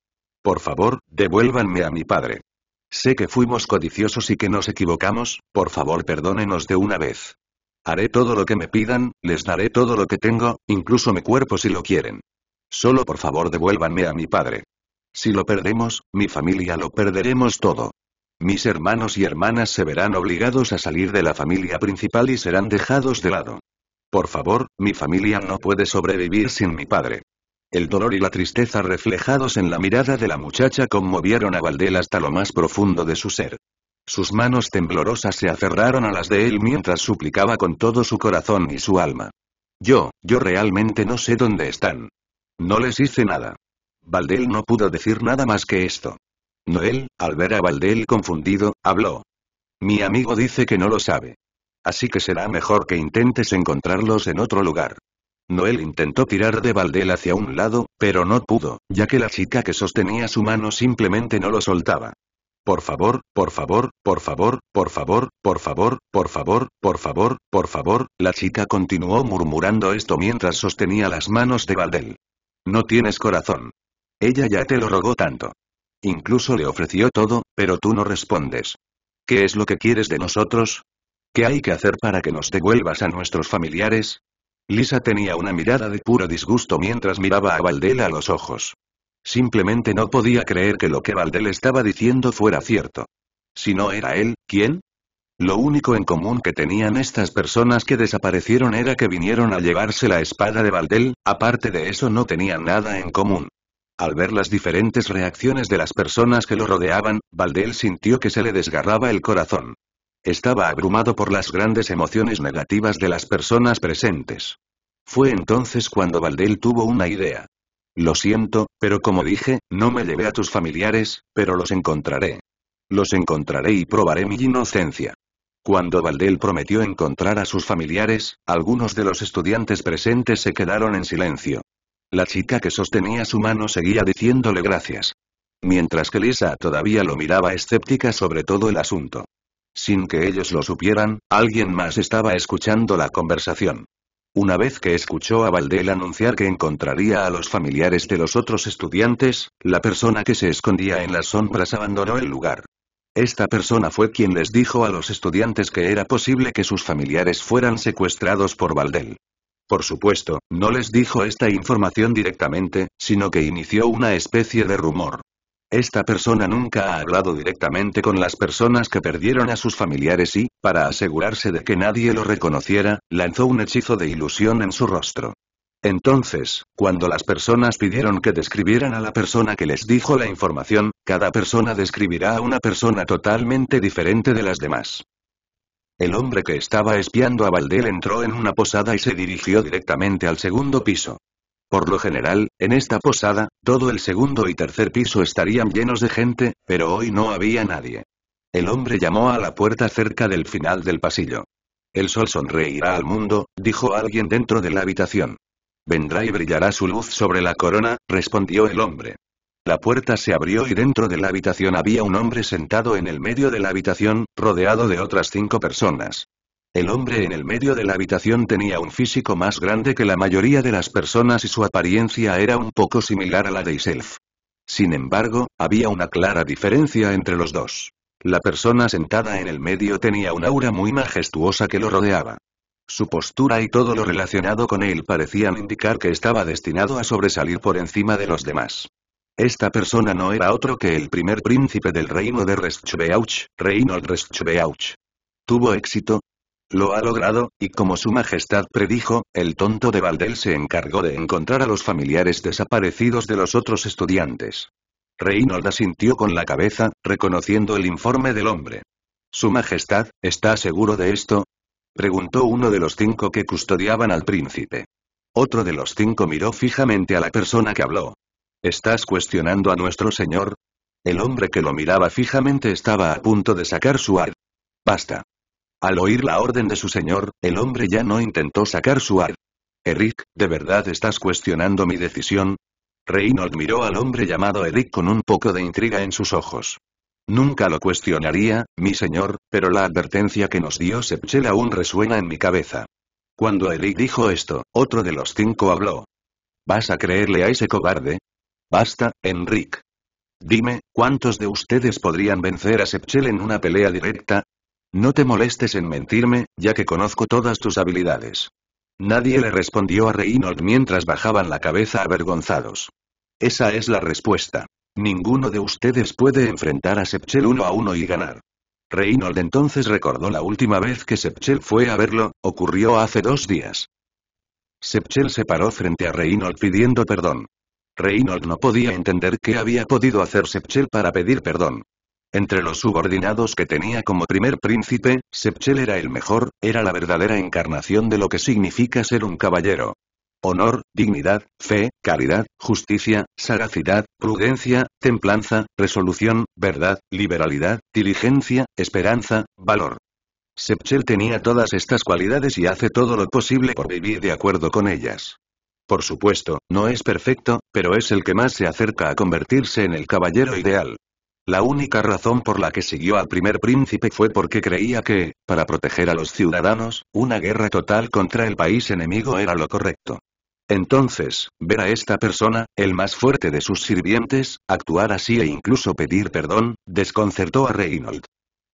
Por favor, devuélvanme a mi padre. Sé que fuimos codiciosos y que nos equivocamos, por favor perdónenos de una vez. Haré todo lo que me pidan, les daré todo lo que tengo, incluso mi cuerpo si lo quieren. Solo por favor devuélvanme a mi padre. Si lo perdemos, mi familia lo perderemos todo. Mis hermanos y hermanas se verán obligados a salir de la familia principal y serán dejados de lado. Por favor, mi familia no puede sobrevivir sin mi padre. El dolor y la tristeza reflejados en la mirada de la muchacha conmovieron a Valdel hasta lo más profundo de su ser. Sus manos temblorosas se aferraron a las de él mientras suplicaba con todo su corazón y su alma. Yo, yo realmente no sé dónde están. No les hice nada. Valdel no pudo decir nada más que esto. Noel, al ver a Valdel confundido, habló. Mi amigo dice que no lo sabe. Así que será mejor que intentes encontrarlos en otro lugar. Noel intentó tirar de Valdel hacia un lado, pero no pudo, ya que la chica que sostenía su mano simplemente no lo soltaba. Por favor, por favor, por favor, por favor, por favor, por favor, por favor, por favor, la chica continuó murmurando esto mientras sostenía las manos de Valdel. No tienes corazón. Ella ya te lo rogó tanto. Incluso le ofreció todo, pero tú no respondes. ¿Qué es lo que quieres de nosotros? ¿Qué hay que hacer para que nos devuelvas a nuestros familiares? Lisa tenía una mirada de puro disgusto mientras miraba a Valdel a los ojos. Simplemente no podía creer que lo que Valdel estaba diciendo fuera cierto. Si no era él, ¿quién? Lo único en común que tenían estas personas que desaparecieron era que vinieron a llevarse la espada de Valdel, aparte de eso no tenían nada en común. Al ver las diferentes reacciones de las personas que lo rodeaban, Valdel sintió que se le desgarraba el corazón. Estaba abrumado por las grandes emociones negativas de las personas presentes. Fue entonces cuando Valdel tuvo una idea. Lo siento, pero como dije, no me llevé a tus familiares, pero los encontraré. Los encontraré y probaré mi inocencia. Cuando Valdel prometió encontrar a sus familiares, algunos de los estudiantes presentes se quedaron en silencio. La chica que sostenía su mano seguía diciéndole gracias. Mientras que Lisa todavía lo miraba escéptica sobre todo el asunto. Sin que ellos lo supieran, alguien más estaba escuchando la conversación. Una vez que escuchó a Valdel anunciar que encontraría a los familiares de los otros estudiantes, la persona que se escondía en las sombras abandonó el lugar. Esta persona fue quien les dijo a los estudiantes que era posible que sus familiares fueran secuestrados por Valdel. Por supuesto, no les dijo esta información directamente, sino que inició una especie de rumor. Esta persona nunca ha hablado directamente con las personas que perdieron a sus familiares y, para asegurarse de que nadie lo reconociera, lanzó un hechizo de ilusión en su rostro. Entonces, cuando las personas pidieron que describieran a la persona que les dijo la información, cada persona describirá a una persona totalmente diferente de las demás. El hombre que estaba espiando a Valdel entró en una posada y se dirigió directamente al segundo piso. Por lo general, en esta posada, todo el segundo y tercer piso estarían llenos de gente, pero hoy no había nadie. El hombre llamó a la puerta cerca del final del pasillo. El sol sonreirá al mundo, dijo alguien dentro de la habitación. Vendrá y brillará su luz sobre la corona, respondió el hombre. La puerta se abrió y dentro de la habitación había un hombre sentado en el medio de la habitación, rodeado de otras cinco personas. El hombre en el medio de la habitación tenía un físico más grande que la mayoría de las personas y su apariencia era un poco similar a la de Iself. Sin embargo, había una clara diferencia entre los dos. La persona sentada en el medio tenía un aura muy majestuosa que lo rodeaba. Su postura y todo lo relacionado con él parecían indicar que estaba destinado a sobresalir por encima de los demás. Esta persona no era otro que el primer príncipe del reino de Reschbeauch, Reynold Reschbeauch. ¿Tuvo éxito? Lo ha logrado, y como su majestad predijo, el tonto de Valdel se encargó de encontrar a los familiares desaparecidos de los otros estudiantes. Reynold asintió con la cabeza, reconociendo el informe del hombre. Su majestad, ¿está seguro de esto? preguntó uno de los cinco que custodiaban al príncipe. Otro de los cinco miró fijamente a la persona que habló. ¿Estás cuestionando a nuestro señor? El hombre que lo miraba fijamente estaba a punto de sacar su ar. Basta. Al oír la orden de su señor, el hombre ya no intentó sacar su ar. Eric, ¿de verdad estás cuestionando mi decisión? Reynold miró al hombre llamado Eric con un poco de intriga en sus ojos. Nunca lo cuestionaría, mi señor, pero la advertencia que nos dio Sepchel aún resuena en mi cabeza. Cuando Eric dijo esto, otro de los cinco habló. ¿Vas a creerle a ese cobarde? Basta, Enric. Dime, ¿cuántos de ustedes podrían vencer a Sepchel en una pelea directa? No te molestes en mentirme, ya que conozco todas tus habilidades. Nadie le respondió a Reynold mientras bajaban la cabeza avergonzados. Esa es la respuesta. Ninguno de ustedes puede enfrentar a Sepchel uno a uno y ganar. Reynold entonces recordó la última vez que Sepchel fue a verlo, ocurrió hace dos días. Sepchel se paró frente a Reynold pidiendo perdón. Reynold no podía entender qué había podido hacer Sepchel para pedir perdón. Entre los subordinados que tenía como primer príncipe, Sepchel era el mejor, era la verdadera encarnación de lo que significa ser un caballero honor, dignidad, fe, caridad, justicia, sagacidad, prudencia, templanza, resolución, verdad, liberalidad, diligencia, esperanza, valor. Sepchel tenía todas estas cualidades y hace todo lo posible por vivir de acuerdo con ellas. Por supuesto, no es perfecto, pero es el que más se acerca a convertirse en el caballero ideal. La única razón por la que siguió al primer príncipe fue porque creía que, para proteger a los ciudadanos, una guerra total contra el país enemigo era lo correcto. Entonces, ver a esta persona, el más fuerte de sus sirvientes, actuar así e incluso pedir perdón, desconcertó a Reynold.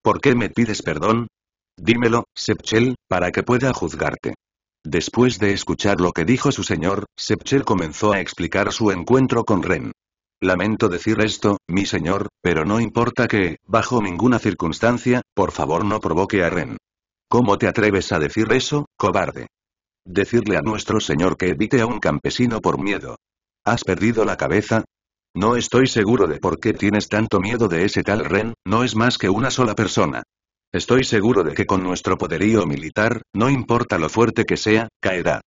¿Por qué me pides perdón? Dímelo, Sepchel, para que pueda juzgarte. Después de escuchar lo que dijo su señor, Sepchel comenzó a explicar su encuentro con Ren. Lamento decir esto, mi señor, pero no importa que, bajo ninguna circunstancia, por favor no provoque a Ren. ¿Cómo te atreves a decir eso, cobarde? Decirle a nuestro señor que evite a un campesino por miedo. ¿Has perdido la cabeza? No estoy seguro de por qué tienes tanto miedo de ese tal Ren, no es más que una sola persona. Estoy seguro de que con nuestro poderío militar, no importa lo fuerte que sea, caerá.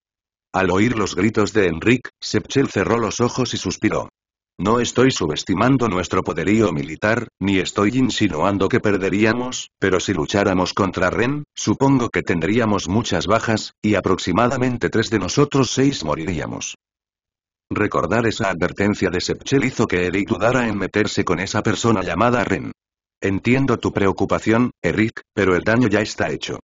Al oír los gritos de Enrique, Sepchel cerró los ojos y suspiró. No estoy subestimando nuestro poderío militar, ni estoy insinuando que perderíamos, pero si lucháramos contra Ren, supongo que tendríamos muchas bajas, y aproximadamente tres de nosotros seis moriríamos. Recordar esa advertencia de Sepchel hizo que Eric dudara en meterse con esa persona llamada Ren. Entiendo tu preocupación, Eric, pero el daño ya está hecho.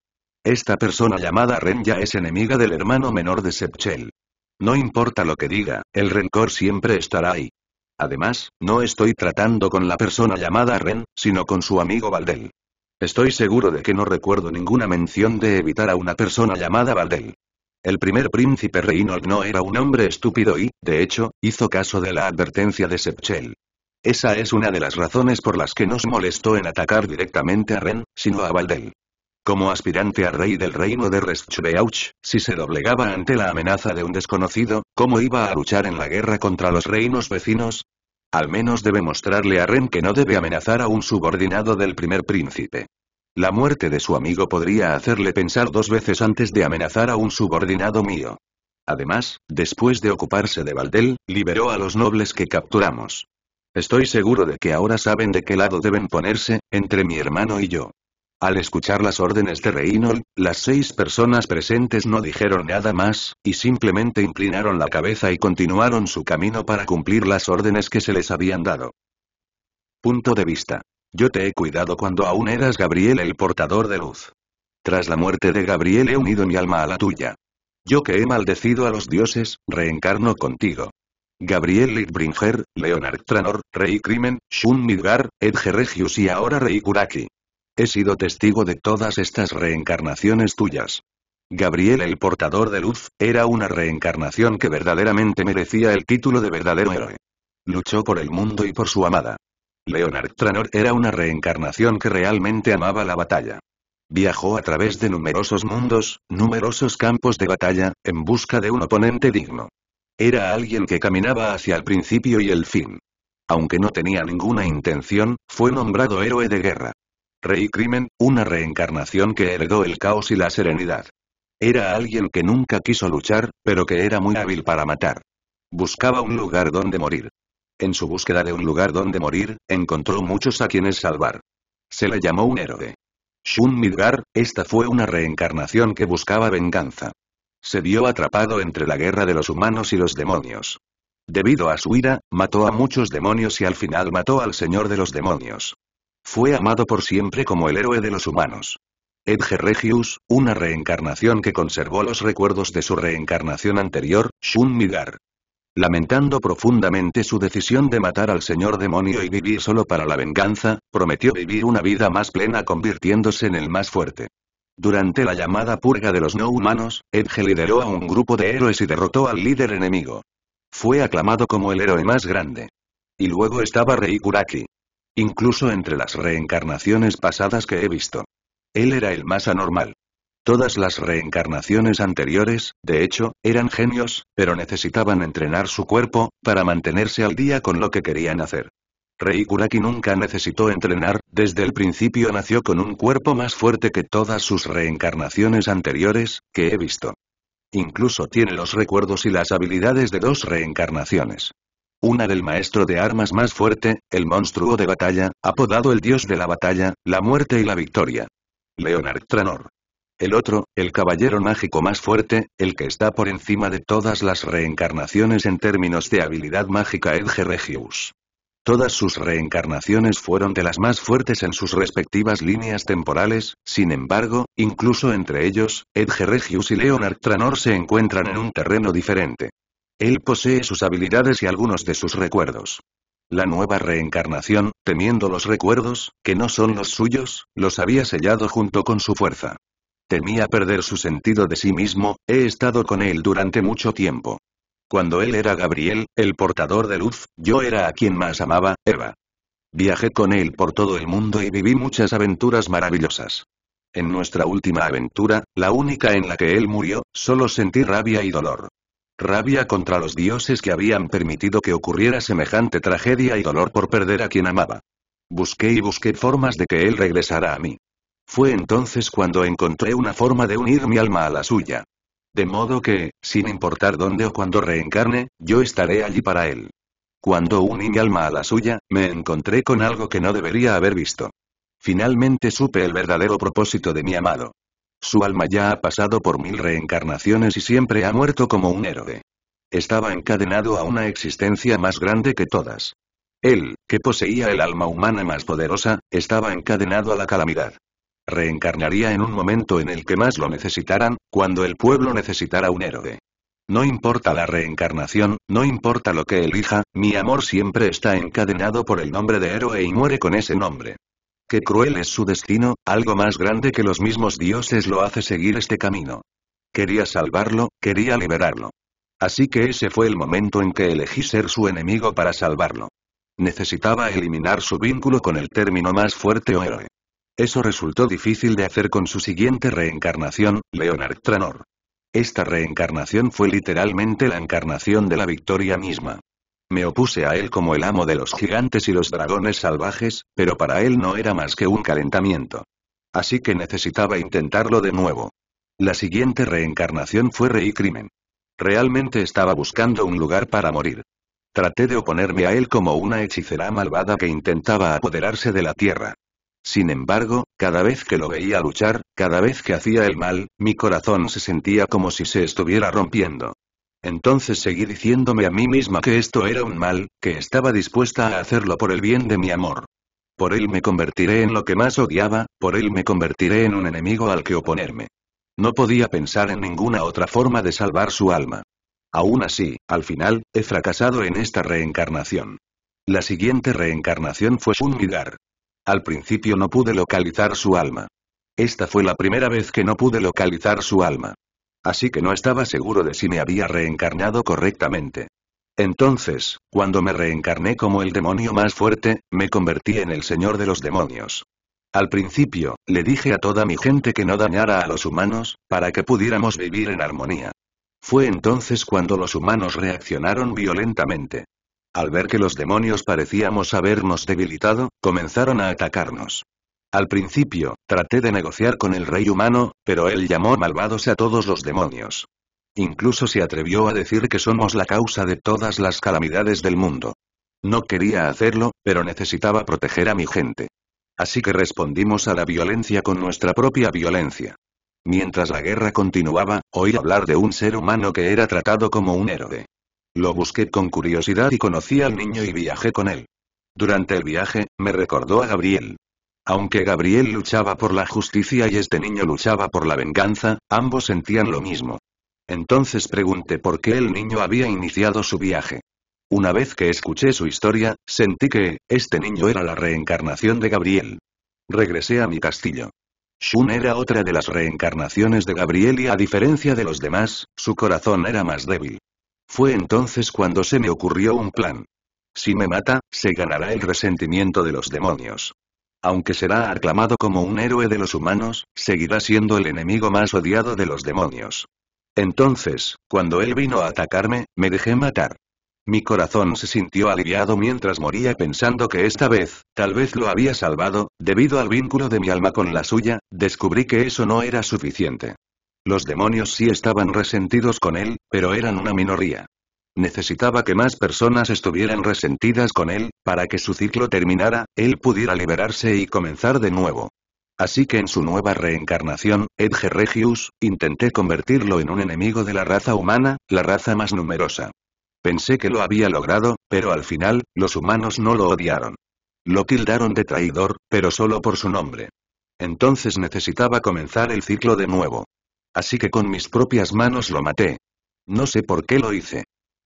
Esta persona llamada Ren ya es enemiga del hermano menor de Sepchel. No importa lo que diga, el rencor siempre estará ahí. Además, no estoy tratando con la persona llamada Ren, sino con su amigo Valdel. Estoy seguro de que no recuerdo ninguna mención de evitar a una persona llamada Valdel. El primer príncipe Reynold no era un hombre estúpido y, de hecho, hizo caso de la advertencia de Sepchel. Esa es una de las razones por las que nos molestó en atacar directamente a Ren, sino a Valdel. Como aspirante a rey del reino de Reschbeauch, si se doblegaba ante la amenaza de un desconocido, ¿cómo iba a luchar en la guerra contra los reinos vecinos? Al menos debe mostrarle a Ren que no debe amenazar a un subordinado del primer príncipe. La muerte de su amigo podría hacerle pensar dos veces antes de amenazar a un subordinado mío. Además, después de ocuparse de Valdel, liberó a los nobles que capturamos. Estoy seguro de que ahora saben de qué lado deben ponerse, entre mi hermano y yo. Al escuchar las órdenes de Reynold, las seis personas presentes no dijeron nada más, y simplemente inclinaron la cabeza y continuaron su camino para cumplir las órdenes que se les habían dado. Punto de vista. Yo te he cuidado cuando aún eras Gabriel el portador de luz. Tras la muerte de Gabriel he unido mi alma a la tuya. Yo que he maldecido a los dioses, reencarno contigo. Gabriel Lidbringer, Leonard Tranor, Rey Crimen, Shun Midgar, Edge Regius y ahora Rey Kuraki. He sido testigo de todas estas reencarnaciones tuyas. Gabriel el portador de luz, era una reencarnación que verdaderamente merecía el título de verdadero héroe. Luchó por el mundo y por su amada. Leonard Tranor era una reencarnación que realmente amaba la batalla. Viajó a través de numerosos mundos, numerosos campos de batalla, en busca de un oponente digno. Era alguien que caminaba hacia el principio y el fin. Aunque no tenía ninguna intención, fue nombrado héroe de guerra. Rey Crimen, una reencarnación que heredó el caos y la serenidad. Era alguien que nunca quiso luchar, pero que era muy hábil para matar. Buscaba un lugar donde morir. En su búsqueda de un lugar donde morir, encontró muchos a quienes salvar. Se le llamó un héroe. Shun Midgar, esta fue una reencarnación que buscaba venganza. Se vio atrapado entre la guerra de los humanos y los demonios. Debido a su ira, mató a muchos demonios y al final mató al señor de los demonios fue amado por siempre como el héroe de los humanos. Edge Regius, una reencarnación que conservó los recuerdos de su reencarnación anterior, Shun Migar. Lamentando profundamente su decisión de matar al señor demonio y vivir solo para la venganza, prometió vivir una vida más plena convirtiéndose en el más fuerte. Durante la llamada purga de los no humanos, Edge lideró a un grupo de héroes y derrotó al líder enemigo. Fue aclamado como el héroe más grande. Y luego estaba Rei Kuraki. Incluso entre las reencarnaciones pasadas que he visto. Él era el más anormal. Todas las reencarnaciones anteriores, de hecho, eran genios, pero necesitaban entrenar su cuerpo, para mantenerse al día con lo que querían hacer. Rei Kuraki nunca necesitó entrenar, desde el principio nació con un cuerpo más fuerte que todas sus reencarnaciones anteriores, que he visto. Incluso tiene los recuerdos y las habilidades de dos reencarnaciones. Una del maestro de armas más fuerte, el monstruo de batalla, apodado el dios de la batalla, la muerte y la victoria. Leonard Tranor. El otro, el caballero mágico más fuerte, el que está por encima de todas las reencarnaciones en términos de habilidad mágica Edge Regius. Todas sus reencarnaciones fueron de las más fuertes en sus respectivas líneas temporales, sin embargo, incluso entre ellos, Edge Regius y Leonard Tranor se encuentran en un terreno diferente. Él posee sus habilidades y algunos de sus recuerdos. La nueva reencarnación, temiendo los recuerdos, que no son los suyos, los había sellado junto con su fuerza. Temía perder su sentido de sí mismo, he estado con él durante mucho tiempo. Cuando él era Gabriel, el portador de luz, yo era a quien más amaba, Eva. Viajé con él por todo el mundo y viví muchas aventuras maravillosas. En nuestra última aventura, la única en la que él murió, solo sentí rabia y dolor. Rabia contra los dioses que habían permitido que ocurriera semejante tragedia y dolor por perder a quien amaba. Busqué y busqué formas de que él regresara a mí. Fue entonces cuando encontré una forma de unir mi alma a la suya. De modo que, sin importar dónde o cuándo reencarne, yo estaré allí para él. Cuando uní mi alma a la suya, me encontré con algo que no debería haber visto. Finalmente supe el verdadero propósito de mi amado. Su alma ya ha pasado por mil reencarnaciones y siempre ha muerto como un héroe. Estaba encadenado a una existencia más grande que todas. Él, que poseía el alma humana más poderosa, estaba encadenado a la calamidad. Reencarnaría en un momento en el que más lo necesitaran, cuando el pueblo necesitara un héroe. No importa la reencarnación, no importa lo que elija, mi amor siempre está encadenado por el nombre de héroe y muere con ese nombre cruel es su destino, algo más grande que los mismos dioses lo hace seguir este camino. Quería salvarlo, quería liberarlo. Así que ese fue el momento en que elegí ser su enemigo para salvarlo. Necesitaba eliminar su vínculo con el término más fuerte o héroe. Eso resultó difícil de hacer con su siguiente reencarnación, Leonard Tranor. Esta reencarnación fue literalmente la encarnación de la victoria misma. Me opuse a él como el amo de los gigantes y los dragones salvajes, pero para él no era más que un calentamiento. Así que necesitaba intentarlo de nuevo. La siguiente reencarnación fue Rey Crimen. Realmente estaba buscando un lugar para morir. Traté de oponerme a él como una hechicera malvada que intentaba apoderarse de la tierra. Sin embargo, cada vez que lo veía luchar, cada vez que hacía el mal, mi corazón se sentía como si se estuviera rompiendo. Entonces seguí diciéndome a mí misma que esto era un mal, que estaba dispuesta a hacerlo por el bien de mi amor. Por él me convertiré en lo que más odiaba, por él me convertiré en un enemigo al que oponerme. No podía pensar en ninguna otra forma de salvar su alma. Aún así, al final, he fracasado en esta reencarnación. La siguiente reencarnación fue migar. Al principio no pude localizar su alma. Esta fue la primera vez que no pude localizar su alma. Así que no estaba seguro de si me había reencarnado correctamente. Entonces, cuando me reencarné como el demonio más fuerte, me convertí en el señor de los demonios. Al principio, le dije a toda mi gente que no dañara a los humanos, para que pudiéramos vivir en armonía. Fue entonces cuando los humanos reaccionaron violentamente. Al ver que los demonios parecíamos habernos debilitado, comenzaron a atacarnos. Al principio, traté de negociar con el rey humano, pero él llamó malvados a todos los demonios. Incluso se atrevió a decir que somos la causa de todas las calamidades del mundo. No quería hacerlo, pero necesitaba proteger a mi gente. Así que respondimos a la violencia con nuestra propia violencia. Mientras la guerra continuaba, oí hablar de un ser humano que era tratado como un héroe. Lo busqué con curiosidad y conocí al niño y viajé con él. Durante el viaje, me recordó a Gabriel. Aunque Gabriel luchaba por la justicia y este niño luchaba por la venganza, ambos sentían lo mismo. Entonces pregunté por qué el niño había iniciado su viaje. Una vez que escuché su historia, sentí que, este niño era la reencarnación de Gabriel. Regresé a mi castillo. Shun era otra de las reencarnaciones de Gabriel y a diferencia de los demás, su corazón era más débil. Fue entonces cuando se me ocurrió un plan. Si me mata, se ganará el resentimiento de los demonios. Aunque será aclamado como un héroe de los humanos, seguirá siendo el enemigo más odiado de los demonios. Entonces, cuando él vino a atacarme, me dejé matar. Mi corazón se sintió aliviado mientras moría pensando que esta vez, tal vez lo había salvado, debido al vínculo de mi alma con la suya, descubrí que eso no era suficiente. Los demonios sí estaban resentidos con él, pero eran una minoría. Necesitaba que más personas estuvieran resentidas con él, para que su ciclo terminara, él pudiera liberarse y comenzar de nuevo. Así que en su nueva reencarnación, Edge Regius, intenté convertirlo en un enemigo de la raza humana, la raza más numerosa. Pensé que lo había logrado, pero al final, los humanos no lo odiaron. Lo tildaron de traidor, pero solo por su nombre. Entonces necesitaba comenzar el ciclo de nuevo. Así que con mis propias manos lo maté. No sé por qué lo hice.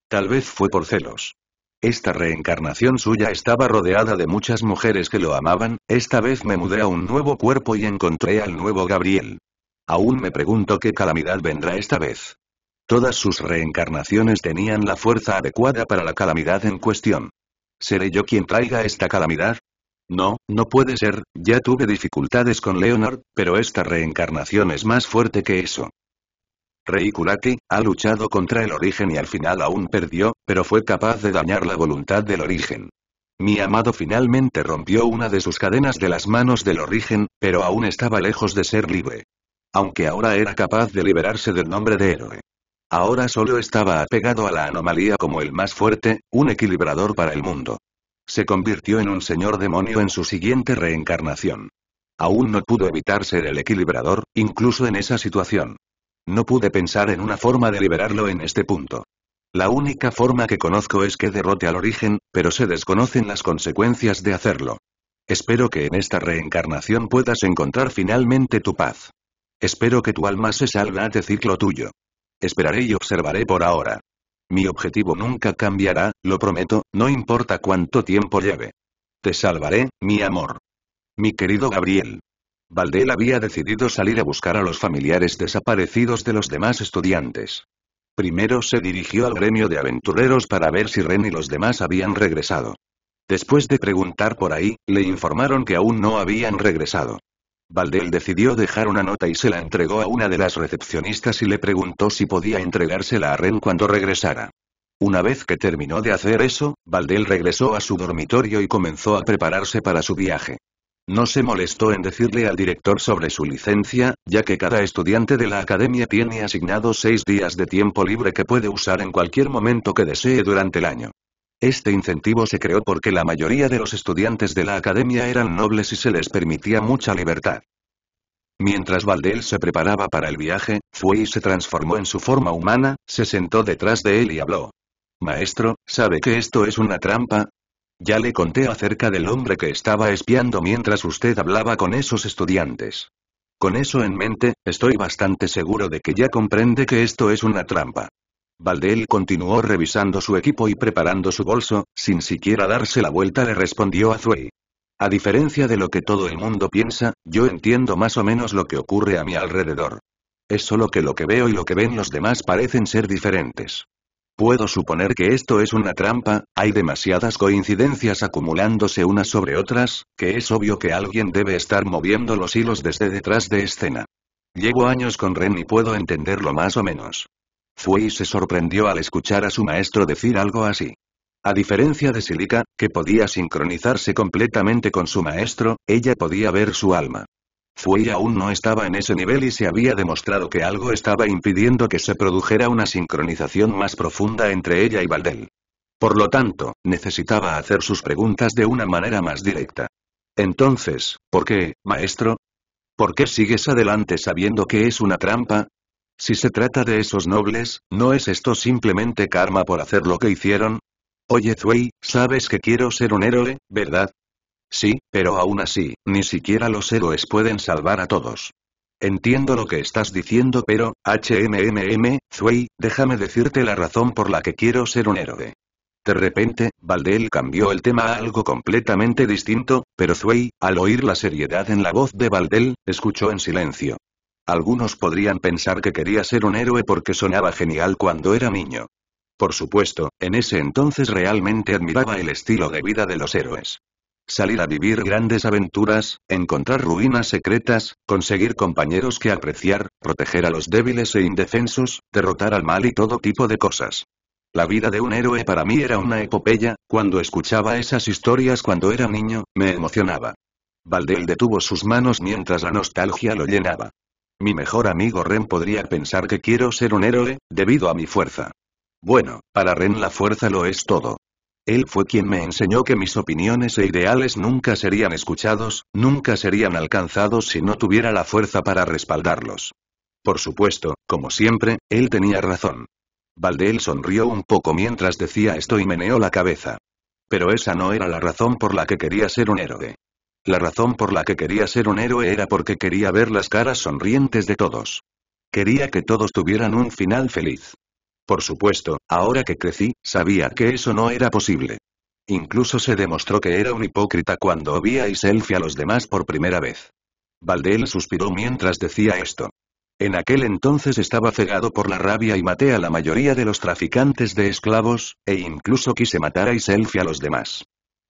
Tal vez fue por celos. Esta reencarnación suya estaba rodeada de muchas mujeres que lo amaban, esta vez me mudé a un nuevo cuerpo y encontré al nuevo Gabriel. Aún me pregunto qué calamidad vendrá esta vez. Todas sus reencarnaciones tenían la fuerza adecuada para la calamidad en cuestión. ¿Seré yo quien traiga esta calamidad? No, no puede ser, ya tuve dificultades con Leonard, pero esta reencarnación es más fuerte que eso. Rey ha luchado contra el origen y al final aún perdió, pero fue capaz de dañar la voluntad del origen. Mi amado finalmente rompió una de sus cadenas de las manos del origen, pero aún estaba lejos de ser libre. Aunque ahora era capaz de liberarse del nombre de héroe. Ahora solo estaba apegado a la anomalía como el más fuerte, un equilibrador para el mundo. Se convirtió en un señor demonio en su siguiente reencarnación. Aún no pudo evitar ser el equilibrador, incluso en esa situación. No pude pensar en una forma de liberarlo en este punto. La única forma que conozco es que derrote al origen, pero se desconocen las consecuencias de hacerlo. Espero que en esta reencarnación puedas encontrar finalmente tu paz. Espero que tu alma se salga de ciclo tuyo. Esperaré y observaré por ahora. Mi objetivo nunca cambiará, lo prometo, no importa cuánto tiempo lleve. Te salvaré, mi amor. Mi querido Gabriel. Valdel había decidido salir a buscar a los familiares desaparecidos de los demás estudiantes. Primero se dirigió al gremio de aventureros para ver si Ren y los demás habían regresado. Después de preguntar por ahí, le informaron que aún no habían regresado. Valdel decidió dejar una nota y se la entregó a una de las recepcionistas y le preguntó si podía entregársela a Ren cuando regresara. Una vez que terminó de hacer eso, Valdel regresó a su dormitorio y comenzó a prepararse para su viaje. No se molestó en decirle al director sobre su licencia, ya que cada estudiante de la academia tiene asignado seis días de tiempo libre que puede usar en cualquier momento que desee durante el año. Este incentivo se creó porque la mayoría de los estudiantes de la academia eran nobles y se les permitía mucha libertad. Mientras Valdel se preparaba para el viaje, y se transformó en su forma humana, se sentó detrás de él y habló. Maestro, ¿sabe que esto es una trampa? Ya le conté acerca del hombre que estaba espiando mientras usted hablaba con esos estudiantes. Con eso en mente, estoy bastante seguro de que ya comprende que esto es una trampa. Valdel continuó revisando su equipo y preparando su bolso, sin siquiera darse la vuelta le respondió a Zuey. A diferencia de lo que todo el mundo piensa, yo entiendo más o menos lo que ocurre a mi alrededor. Es solo que lo que veo y lo que ven los demás parecen ser diferentes. Puedo suponer que esto es una trampa, hay demasiadas coincidencias acumulándose unas sobre otras, que es obvio que alguien debe estar moviendo los hilos desde detrás de escena. Llevo años con Ren y puedo entenderlo más o menos. Fui se sorprendió al escuchar a su maestro decir algo así. A diferencia de Silica, que podía sincronizarse completamente con su maestro, ella podía ver su alma. Zwei aún no estaba en ese nivel y se había demostrado que algo estaba impidiendo que se produjera una sincronización más profunda entre ella y Valdel. Por lo tanto, necesitaba hacer sus preguntas de una manera más directa. Entonces, ¿por qué, maestro? ¿Por qué sigues adelante sabiendo que es una trampa? Si se trata de esos nobles, ¿no es esto simplemente karma por hacer lo que hicieron? Oye Zwei, sabes que quiero ser un héroe, ¿verdad? Sí, pero aún así, ni siquiera los héroes pueden salvar a todos. Entiendo lo que estás diciendo, pero, HMMM, Zuey, déjame decirte la razón por la que quiero ser un héroe. De repente, Valdel cambió el tema a algo completamente distinto, pero Zuey, al oír la seriedad en la voz de Valdel, escuchó en silencio. Algunos podrían pensar que quería ser un héroe porque sonaba genial cuando era niño. Por supuesto, en ese entonces realmente admiraba el estilo de vida de los héroes salir a vivir grandes aventuras, encontrar ruinas secretas, conseguir compañeros que apreciar, proteger a los débiles e indefensos, derrotar al mal y todo tipo de cosas. La vida de un héroe para mí era una epopeya, cuando escuchaba esas historias cuando era niño, me emocionaba. Valdel detuvo sus manos mientras la nostalgia lo llenaba. Mi mejor amigo Ren podría pensar que quiero ser un héroe, debido a mi fuerza. Bueno, para Ren la fuerza lo es todo. Él fue quien me enseñó que mis opiniones e ideales nunca serían escuchados, nunca serían alcanzados si no tuviera la fuerza para respaldarlos. Por supuesto, como siempre, él tenía razón. Valdel sonrió un poco mientras decía esto y meneó la cabeza. Pero esa no era la razón por la que quería ser un héroe. La razón por la que quería ser un héroe era porque quería ver las caras sonrientes de todos. Quería que todos tuvieran un final feliz. Por supuesto, ahora que crecí, sabía que eso no era posible. Incluso se demostró que era un hipócrita cuando vi a Iselfi a los demás por primera vez. Valdel suspiró mientras decía esto. En aquel entonces estaba cegado por la rabia y maté a la mayoría de los traficantes de esclavos, e incluso quise matar a Iselfi a los demás.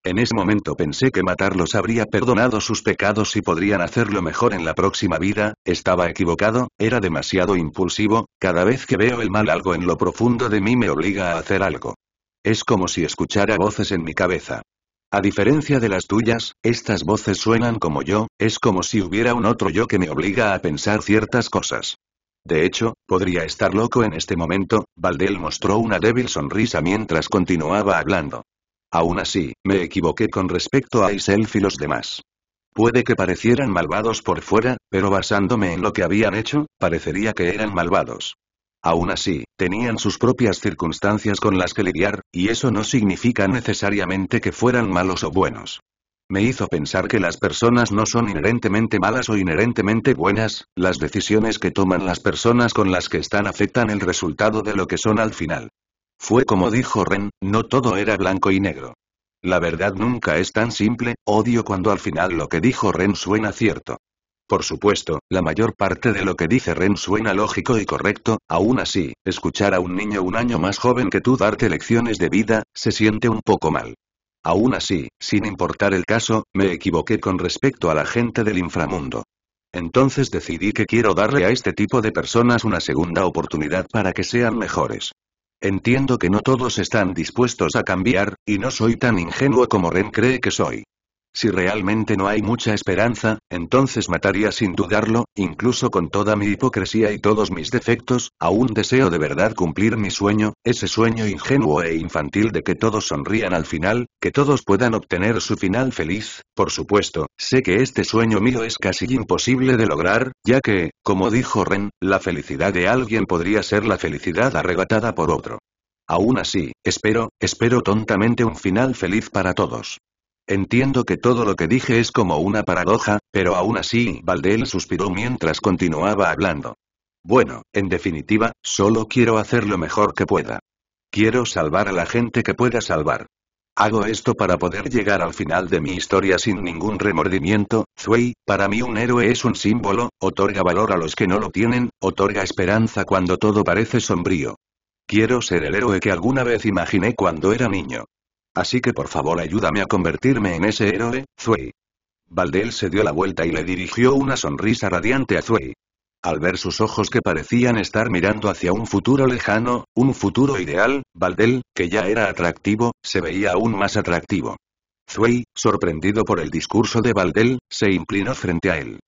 En ese momento pensé que matarlos habría perdonado sus pecados y podrían hacerlo mejor en la próxima vida, estaba equivocado, era demasiado impulsivo, cada vez que veo el mal algo en lo profundo de mí me obliga a hacer algo. Es como si escuchara voces en mi cabeza. A diferencia de las tuyas, estas voces suenan como yo, es como si hubiera un otro yo que me obliga a pensar ciertas cosas. De hecho, podría estar loco en este momento, Valdel mostró una débil sonrisa mientras continuaba hablando. Aún así, me equivoqué con respecto a Iself y los demás. Puede que parecieran malvados por fuera, pero basándome en lo que habían hecho, parecería que eran malvados. Aún así, tenían sus propias circunstancias con las que lidiar, y eso no significa necesariamente que fueran malos o buenos. Me hizo pensar que las personas no son inherentemente malas o inherentemente buenas, las decisiones que toman las personas con las que están afectan el resultado de lo que son al final. Fue como dijo Ren, no todo era blanco y negro. La verdad nunca es tan simple, odio cuando al final lo que dijo Ren suena cierto. Por supuesto, la mayor parte de lo que dice Ren suena lógico y correcto, aún así, escuchar a un niño un año más joven que tú darte lecciones de vida, se siente un poco mal. Aún así, sin importar el caso, me equivoqué con respecto a la gente del inframundo. Entonces decidí que quiero darle a este tipo de personas una segunda oportunidad para que sean mejores. Entiendo que no todos están dispuestos a cambiar, y no soy tan ingenuo como Ren cree que soy. Si realmente no hay mucha esperanza, entonces mataría sin dudarlo, incluso con toda mi hipocresía y todos mis defectos, Aún deseo de verdad cumplir mi sueño, ese sueño ingenuo e infantil de que todos sonrían al final, que todos puedan obtener su final feliz, por supuesto, sé que este sueño mío es casi imposible de lograr, ya que, como dijo Ren, la felicidad de alguien podría ser la felicidad arrebatada por otro. Aún así, espero, espero tontamente un final feliz para todos. Entiendo que todo lo que dije es como una paradoja, pero aún así, Valdel suspiró mientras continuaba hablando. Bueno, en definitiva, solo quiero hacer lo mejor que pueda. Quiero salvar a la gente que pueda salvar. Hago esto para poder llegar al final de mi historia sin ningún remordimiento, Zwei. para mí un héroe es un símbolo, otorga valor a los que no lo tienen, otorga esperanza cuando todo parece sombrío. Quiero ser el héroe que alguna vez imaginé cuando era niño. Así que por favor ayúdame a convertirme en ese héroe, Zwei. Valdel se dio la vuelta y le dirigió una sonrisa radiante a Zwei. Al ver sus ojos que parecían estar mirando hacia un futuro lejano, un futuro ideal, Valdel, que ya era atractivo, se veía aún más atractivo. Zwei, sorprendido por el discurso de Valdel, se inclinó frente a él.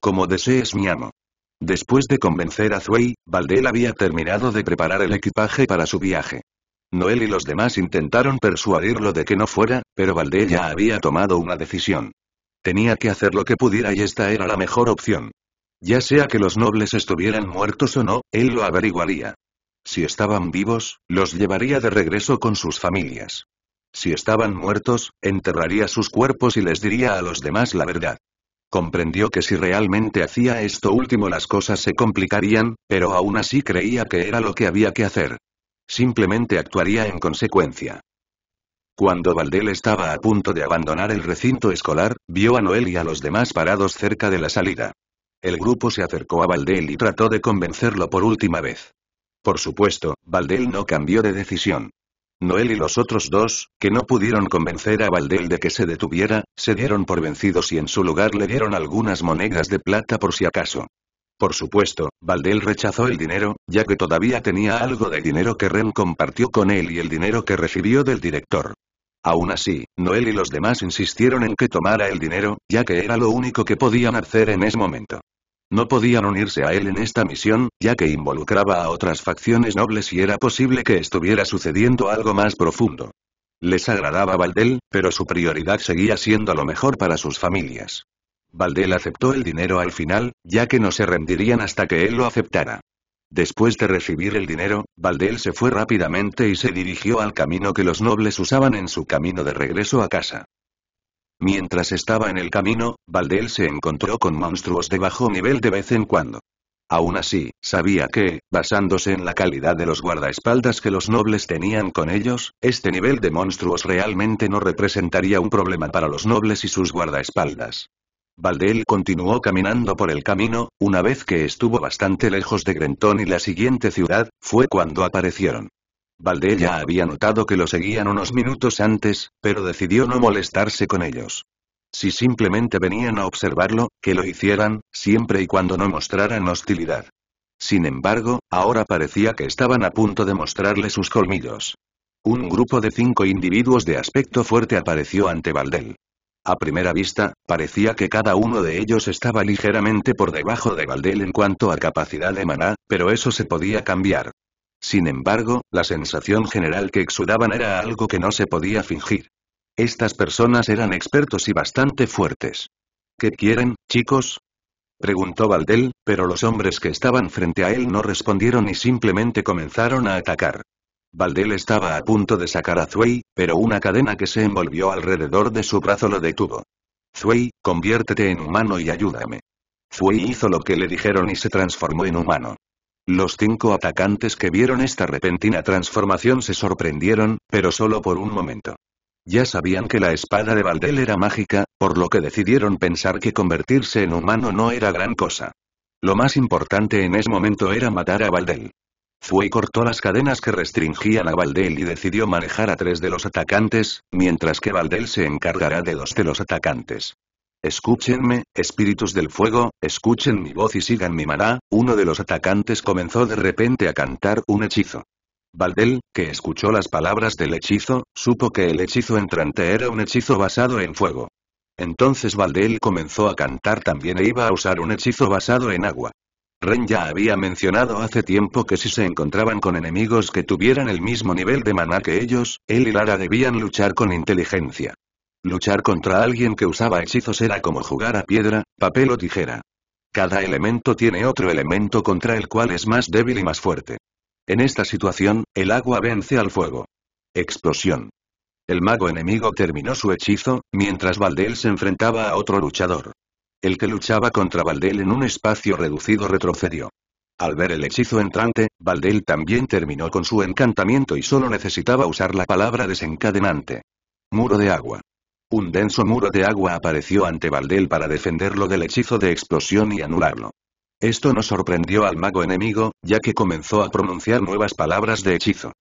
Como desees mi amo. Después de convencer a Zwei, Valdel había terminado de preparar el equipaje para su viaje. Noel y los demás intentaron persuadirlo de que no fuera, pero valdella había tomado una decisión. Tenía que hacer lo que pudiera y esta era la mejor opción. Ya sea que los nobles estuvieran muertos o no, él lo averiguaría. Si estaban vivos, los llevaría de regreso con sus familias. Si estaban muertos, enterraría sus cuerpos y les diría a los demás la verdad. Comprendió que si realmente hacía esto último las cosas se complicarían, pero aún así creía que era lo que había que hacer. Simplemente actuaría en consecuencia. Cuando Valdel estaba a punto de abandonar el recinto escolar, vio a Noel y a los demás parados cerca de la salida. El grupo se acercó a Valdel y trató de convencerlo por última vez. Por supuesto, Valdel no cambió de decisión. Noel y los otros dos, que no pudieron convencer a Valdel de que se detuviera, se dieron por vencidos y en su lugar le dieron algunas monedas de plata por si acaso. Por supuesto, Valdel rechazó el dinero, ya que todavía tenía algo de dinero que Ren compartió con él y el dinero que recibió del director. Aún así, Noel y los demás insistieron en que tomara el dinero, ya que era lo único que podían hacer en ese momento. No podían unirse a él en esta misión, ya que involucraba a otras facciones nobles y era posible que estuviera sucediendo algo más profundo. Les agradaba Valdel, pero su prioridad seguía siendo lo mejor para sus familias. Valdel aceptó el dinero al final, ya que no se rendirían hasta que él lo aceptara. Después de recibir el dinero, Valdel se fue rápidamente y se dirigió al camino que los nobles usaban en su camino de regreso a casa. Mientras estaba en el camino, Valdel se encontró con monstruos de bajo nivel de vez en cuando. Aún así, sabía que, basándose en la calidad de los guardaespaldas que los nobles tenían con ellos, este nivel de monstruos realmente no representaría un problema para los nobles y sus guardaespaldas. Valdel continuó caminando por el camino, una vez que estuvo bastante lejos de Grentón y la siguiente ciudad, fue cuando aparecieron. Valdel ya había notado que lo seguían unos minutos antes, pero decidió no molestarse con ellos. Si simplemente venían a observarlo, que lo hicieran, siempre y cuando no mostraran hostilidad. Sin embargo, ahora parecía que estaban a punto de mostrarle sus colmillos. Un grupo de cinco individuos de aspecto fuerte apareció ante Valdel. A primera vista, parecía que cada uno de ellos estaba ligeramente por debajo de Valdel en cuanto a capacidad de maná, pero eso se podía cambiar. Sin embargo, la sensación general que exudaban era algo que no se podía fingir. Estas personas eran expertos y bastante fuertes. ¿Qué quieren, chicos? Preguntó Valdel, pero los hombres que estaban frente a él no respondieron y simplemente comenzaron a atacar. Valdel estaba a punto de sacar a Zuey, pero una cadena que se envolvió alrededor de su brazo lo detuvo. Zuey, conviértete en humano y ayúdame. Zuey hizo lo que le dijeron y se transformó en humano. Los cinco atacantes que vieron esta repentina transformación se sorprendieron, pero solo por un momento. Ya sabían que la espada de Valdel era mágica, por lo que decidieron pensar que convertirse en humano no era gran cosa. Lo más importante en ese momento era matar a Valdel y cortó las cadenas que restringían a Valdel y decidió manejar a tres de los atacantes, mientras que Valdel se encargará de dos de los atacantes. Escúchenme, espíritus del fuego, escuchen mi voz y sigan mi maná, uno de los atacantes comenzó de repente a cantar un hechizo. Valdel, que escuchó las palabras del hechizo, supo que el hechizo entrante era un hechizo basado en fuego. Entonces Valdel comenzó a cantar también e iba a usar un hechizo basado en agua. Ren ya había mencionado hace tiempo que si se encontraban con enemigos que tuvieran el mismo nivel de maná que ellos, él y Lara debían luchar con inteligencia. Luchar contra alguien que usaba hechizos era como jugar a piedra, papel o tijera. Cada elemento tiene otro elemento contra el cual es más débil y más fuerte. En esta situación, el agua vence al fuego. Explosión. El mago enemigo terminó su hechizo, mientras Valdel se enfrentaba a otro luchador. El que luchaba contra Valdel en un espacio reducido retrocedió. Al ver el hechizo entrante, Valdel también terminó con su encantamiento y solo necesitaba usar la palabra desencadenante. Muro de agua. Un denso muro de agua apareció ante Valdel para defenderlo del hechizo de explosión y anularlo. Esto no sorprendió al mago enemigo, ya que comenzó a pronunciar nuevas palabras de hechizo.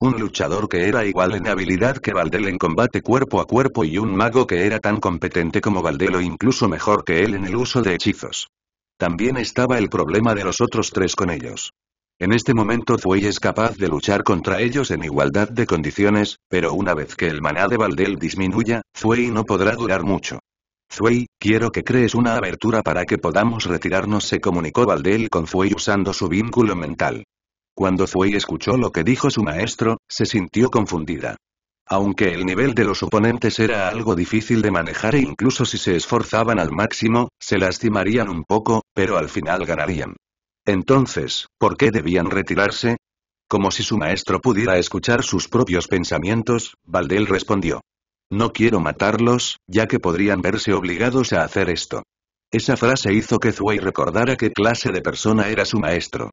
Un luchador que era igual en habilidad que Valdel en combate cuerpo a cuerpo y un mago que era tan competente como Valdel o incluso mejor que él en el uso de hechizos. También estaba el problema de los otros tres con ellos. En este momento Zwei es capaz de luchar contra ellos en igualdad de condiciones, pero una vez que el maná de Valdel disminuya, Zwei no podrá durar mucho. Zwei, quiero que crees una abertura para que podamos retirarnos se comunicó Valdel con Zwei usando su vínculo mental. Cuando Zwei escuchó lo que dijo su maestro, se sintió confundida. Aunque el nivel de los oponentes era algo difícil de manejar e incluso si se esforzaban al máximo, se lastimarían un poco, pero al final ganarían. Entonces, ¿por qué debían retirarse? Como si su maestro pudiera escuchar sus propios pensamientos, Valdel respondió. No quiero matarlos, ya que podrían verse obligados a hacer esto. Esa frase hizo que Zwei recordara qué clase de persona era su maestro.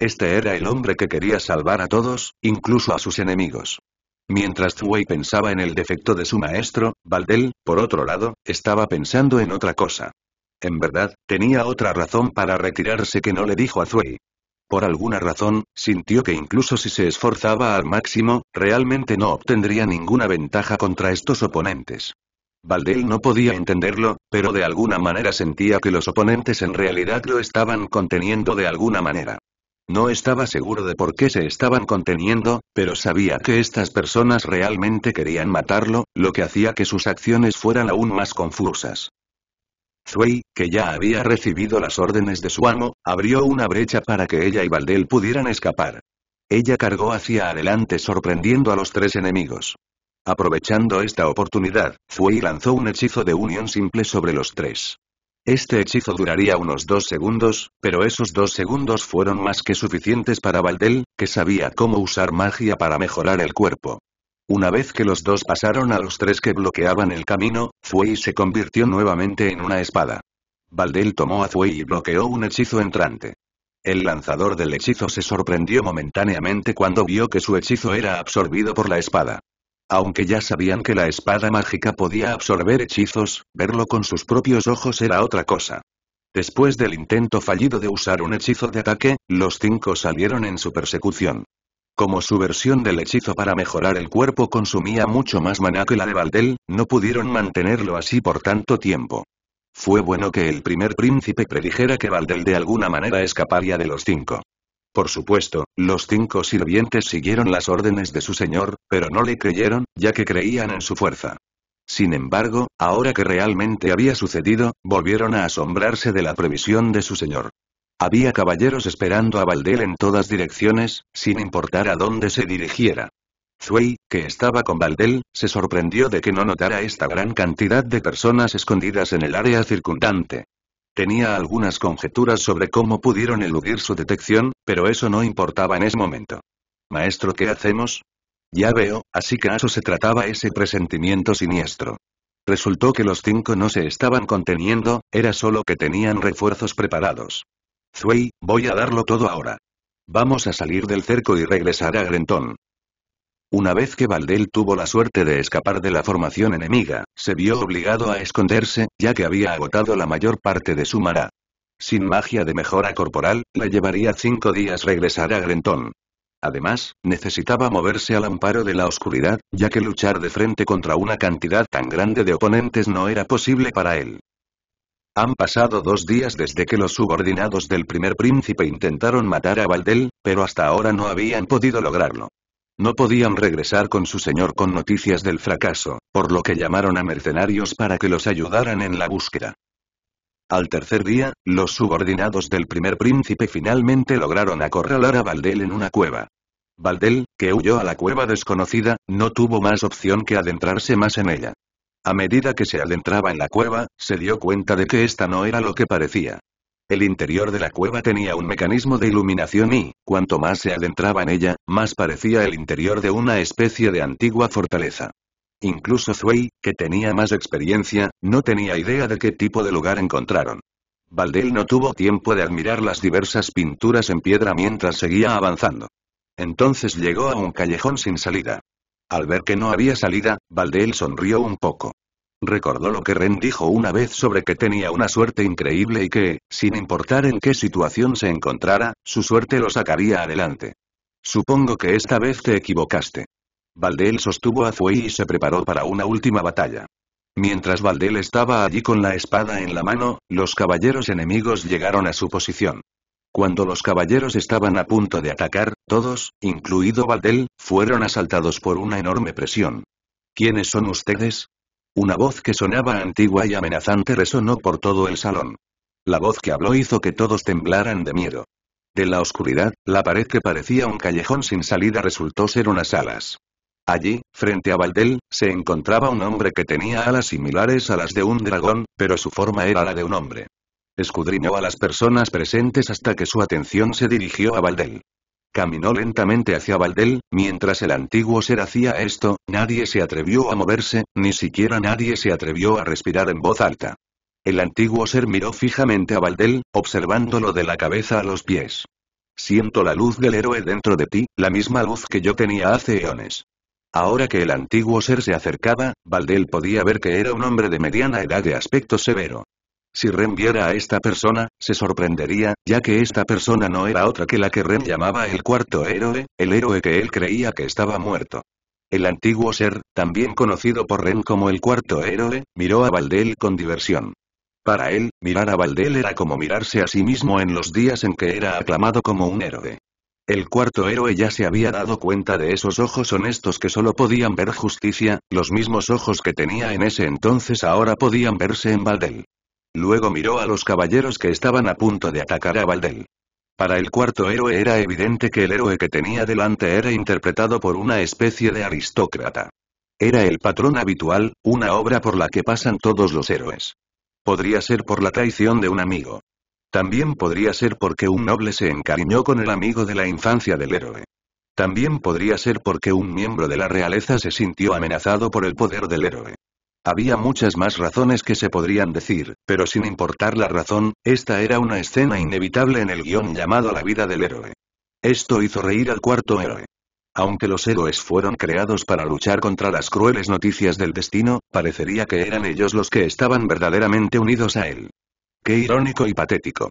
Este era el hombre que quería salvar a todos, incluso a sus enemigos. Mientras Zwei pensaba en el defecto de su maestro, Valdel, por otro lado, estaba pensando en otra cosa. En verdad, tenía otra razón para retirarse que no le dijo a Zwei. Por alguna razón, sintió que incluso si se esforzaba al máximo, realmente no obtendría ninguna ventaja contra estos oponentes. Valdel no podía entenderlo, pero de alguna manera sentía que los oponentes en realidad lo estaban conteniendo de alguna manera. No estaba seguro de por qué se estaban conteniendo, pero sabía que estas personas realmente querían matarlo, lo que hacía que sus acciones fueran aún más confusas. Zwei, que ya había recibido las órdenes de su amo, abrió una brecha para que ella y Valdel pudieran escapar. Ella cargó hacia adelante sorprendiendo a los tres enemigos. Aprovechando esta oportunidad, Zwei lanzó un hechizo de unión simple sobre los tres. Este hechizo duraría unos dos segundos, pero esos dos segundos fueron más que suficientes para Valdel, que sabía cómo usar magia para mejorar el cuerpo. Una vez que los dos pasaron a los tres que bloqueaban el camino, Zwei se convirtió nuevamente en una espada. Valdel tomó a Zuey y bloqueó un hechizo entrante. El lanzador del hechizo se sorprendió momentáneamente cuando vio que su hechizo era absorbido por la espada. Aunque ya sabían que la espada mágica podía absorber hechizos, verlo con sus propios ojos era otra cosa. Después del intento fallido de usar un hechizo de ataque, los cinco salieron en su persecución. Como su versión del hechizo para mejorar el cuerpo consumía mucho más maná que la de Valdel, no pudieron mantenerlo así por tanto tiempo. Fue bueno que el primer príncipe predijera que Valdel de alguna manera escaparía de los cinco. Por supuesto, los cinco sirvientes siguieron las órdenes de su señor, pero no le creyeron, ya que creían en su fuerza. Sin embargo, ahora que realmente había sucedido, volvieron a asombrarse de la previsión de su señor. Había caballeros esperando a Valdel en todas direcciones, sin importar a dónde se dirigiera. Zuey, que estaba con Valdel, se sorprendió de que no notara esta gran cantidad de personas escondidas en el área circundante. Tenía algunas conjeturas sobre cómo pudieron eludir su detección, pero eso no importaba en ese momento. Maestro, ¿qué hacemos? Ya veo, así que a eso se trataba ese presentimiento siniestro. Resultó que los cinco no se estaban conteniendo, era solo que tenían refuerzos preparados. Zuey, voy a darlo todo ahora. Vamos a salir del cerco y regresar a Grenton. Una vez que Valdel tuvo la suerte de escapar de la formación enemiga, se vio obligado a esconderse, ya que había agotado la mayor parte de su mara. Sin magia de mejora corporal, le llevaría cinco días regresar a Grenton. Además, necesitaba moverse al amparo de la oscuridad, ya que luchar de frente contra una cantidad tan grande de oponentes no era posible para él. Han pasado dos días desde que los subordinados del primer príncipe intentaron matar a Valdel, pero hasta ahora no habían podido lograrlo. No podían regresar con su señor con noticias del fracaso, por lo que llamaron a mercenarios para que los ayudaran en la búsqueda. Al tercer día, los subordinados del primer príncipe finalmente lograron acorralar a Valdel en una cueva. Valdel, que huyó a la cueva desconocida, no tuvo más opción que adentrarse más en ella. A medida que se adentraba en la cueva, se dio cuenta de que esta no era lo que parecía. El interior de la cueva tenía un mecanismo de iluminación y, cuanto más se adentraba en ella, más parecía el interior de una especie de antigua fortaleza. Incluso Zwei, que tenía más experiencia, no tenía idea de qué tipo de lugar encontraron. Valdel no tuvo tiempo de admirar las diversas pinturas en piedra mientras seguía avanzando. Entonces llegó a un callejón sin salida. Al ver que no había salida, Valdel sonrió un poco. Recordó lo que Ren dijo una vez sobre que tenía una suerte increíble y que, sin importar en qué situación se encontrara, su suerte lo sacaría adelante. Supongo que esta vez te equivocaste. Valdel sostuvo a Zwei y se preparó para una última batalla. Mientras Valdel estaba allí con la espada en la mano, los caballeros enemigos llegaron a su posición. Cuando los caballeros estaban a punto de atacar, todos, incluido Valdel, fueron asaltados por una enorme presión. ¿Quiénes son ustedes? Una voz que sonaba antigua y amenazante resonó por todo el salón. La voz que habló hizo que todos temblaran de miedo. De la oscuridad, la pared que parecía un callejón sin salida resultó ser unas alas. Allí, frente a Valdel, se encontraba un hombre que tenía alas similares a las de un dragón, pero su forma era la de un hombre. Escudriñó a las personas presentes hasta que su atención se dirigió a Valdel. Caminó lentamente hacia Valdel, mientras el antiguo ser hacía esto, nadie se atrevió a moverse, ni siquiera nadie se atrevió a respirar en voz alta. El antiguo ser miró fijamente a Valdel, observándolo de la cabeza a los pies. Siento la luz del héroe dentro de ti, la misma luz que yo tenía hace eones. Ahora que el antiguo ser se acercaba, Valdel podía ver que era un hombre de mediana edad de aspecto severo. Si Ren viera a esta persona, se sorprendería, ya que esta persona no era otra que la que Ren llamaba el cuarto héroe, el héroe que él creía que estaba muerto. El antiguo ser, también conocido por Ren como el cuarto héroe, miró a Valdel con diversión. Para él, mirar a Valdel era como mirarse a sí mismo en los días en que era aclamado como un héroe. El cuarto héroe ya se había dado cuenta de esos ojos honestos que solo podían ver justicia, los mismos ojos que tenía en ese entonces ahora podían verse en Valdel. Luego miró a los caballeros que estaban a punto de atacar a Valdel. Para el cuarto héroe era evidente que el héroe que tenía delante era interpretado por una especie de aristócrata. Era el patrón habitual, una obra por la que pasan todos los héroes. Podría ser por la traición de un amigo. También podría ser porque un noble se encariñó con el amigo de la infancia del héroe. También podría ser porque un miembro de la realeza se sintió amenazado por el poder del héroe. Había muchas más razones que se podrían decir, pero sin importar la razón, esta era una escena inevitable en el guión llamado La vida del héroe. Esto hizo reír al cuarto héroe. Aunque los héroes fueron creados para luchar contra las crueles noticias del destino, parecería que eran ellos los que estaban verdaderamente unidos a él. Qué irónico y patético.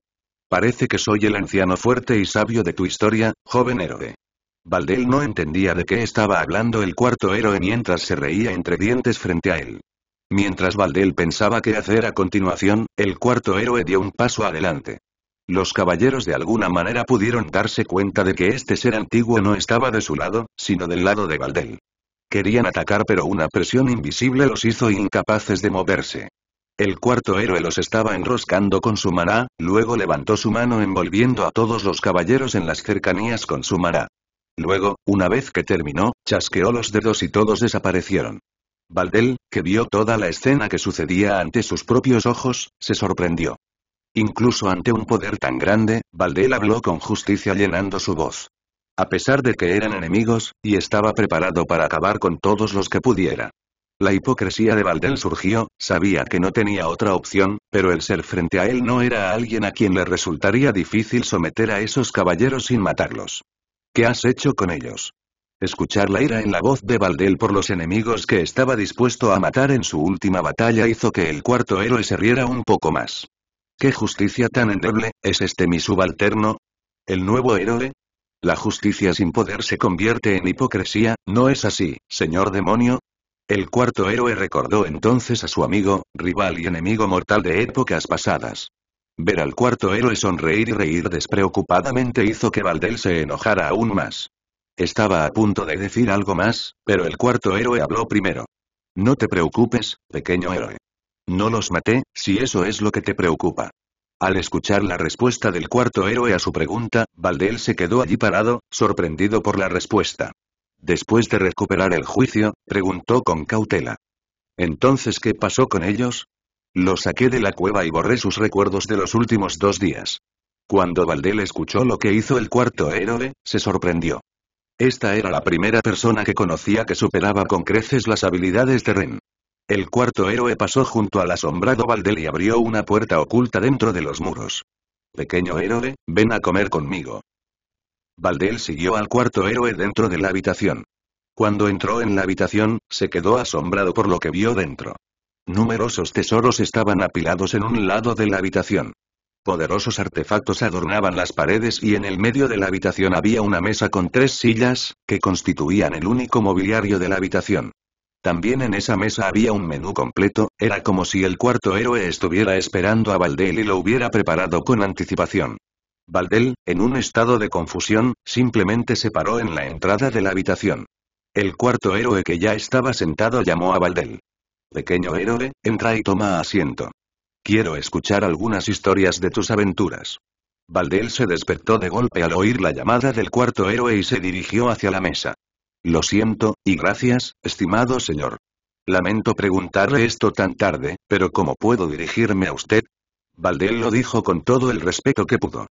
Parece que soy el anciano fuerte y sabio de tu historia, joven héroe. Valdel no entendía de qué estaba hablando el cuarto héroe mientras se reía entre dientes frente a él. Mientras Valdel pensaba qué hacer a continuación, el cuarto héroe dio un paso adelante. Los caballeros de alguna manera pudieron darse cuenta de que este ser antiguo no estaba de su lado, sino del lado de Valdel. Querían atacar pero una presión invisible los hizo incapaces de moverse. El cuarto héroe los estaba enroscando con su maná, luego levantó su mano envolviendo a todos los caballeros en las cercanías con su maná. Luego, una vez que terminó, chasqueó los dedos y todos desaparecieron. Valdel, que vio toda la escena que sucedía ante sus propios ojos, se sorprendió. Incluso ante un poder tan grande, Valdel habló con justicia llenando su voz. A pesar de que eran enemigos, y estaba preparado para acabar con todos los que pudiera. La hipocresía de Valdel surgió, sabía que no tenía otra opción, pero el ser frente a él no era alguien a quien le resultaría difícil someter a esos caballeros sin matarlos. ¿Qué has hecho con ellos? Escuchar la ira en la voz de Valdel por los enemigos que estaba dispuesto a matar en su última batalla hizo que el cuarto héroe se riera un poco más. ¿Qué justicia tan endeble, es este mi subalterno? ¿El nuevo héroe? La justicia sin poder se convierte en hipocresía, ¿no es así, señor demonio? El cuarto héroe recordó entonces a su amigo, rival y enemigo mortal de épocas pasadas. Ver al cuarto héroe sonreír y reír despreocupadamente hizo que Valdel se enojara aún más. Estaba a punto de decir algo más, pero el cuarto héroe habló primero. No te preocupes, pequeño héroe. No los maté, si eso es lo que te preocupa. Al escuchar la respuesta del cuarto héroe a su pregunta, Valdel se quedó allí parado, sorprendido por la respuesta. Después de recuperar el juicio, preguntó con cautela. Entonces, ¿qué pasó con ellos? Los saqué de la cueva y borré sus recuerdos de los últimos dos días. Cuando Valdel escuchó lo que hizo el cuarto héroe, se sorprendió. Esta era la primera persona que conocía que superaba con creces las habilidades de Ren. El cuarto héroe pasó junto al asombrado Valdel y abrió una puerta oculta dentro de los muros. Pequeño héroe, ven a comer conmigo. Valdel siguió al cuarto héroe dentro de la habitación. Cuando entró en la habitación, se quedó asombrado por lo que vio dentro. Numerosos tesoros estaban apilados en un lado de la habitación. Poderosos artefactos adornaban las paredes y en el medio de la habitación había una mesa con tres sillas, que constituían el único mobiliario de la habitación. También en esa mesa había un menú completo, era como si el cuarto héroe estuviera esperando a Valdel y lo hubiera preparado con anticipación. Valdel, en un estado de confusión, simplemente se paró en la entrada de la habitación. El cuarto héroe que ya estaba sentado llamó a Valdel. Pequeño héroe, entra y toma asiento. Quiero escuchar algunas historias de tus aventuras. Valdel se despertó de golpe al oír la llamada del cuarto héroe y se dirigió hacia la mesa. Lo siento, y gracias, estimado señor. Lamento preguntarle esto tan tarde, pero ¿cómo puedo dirigirme a usted? Valdel lo dijo con todo el respeto que pudo.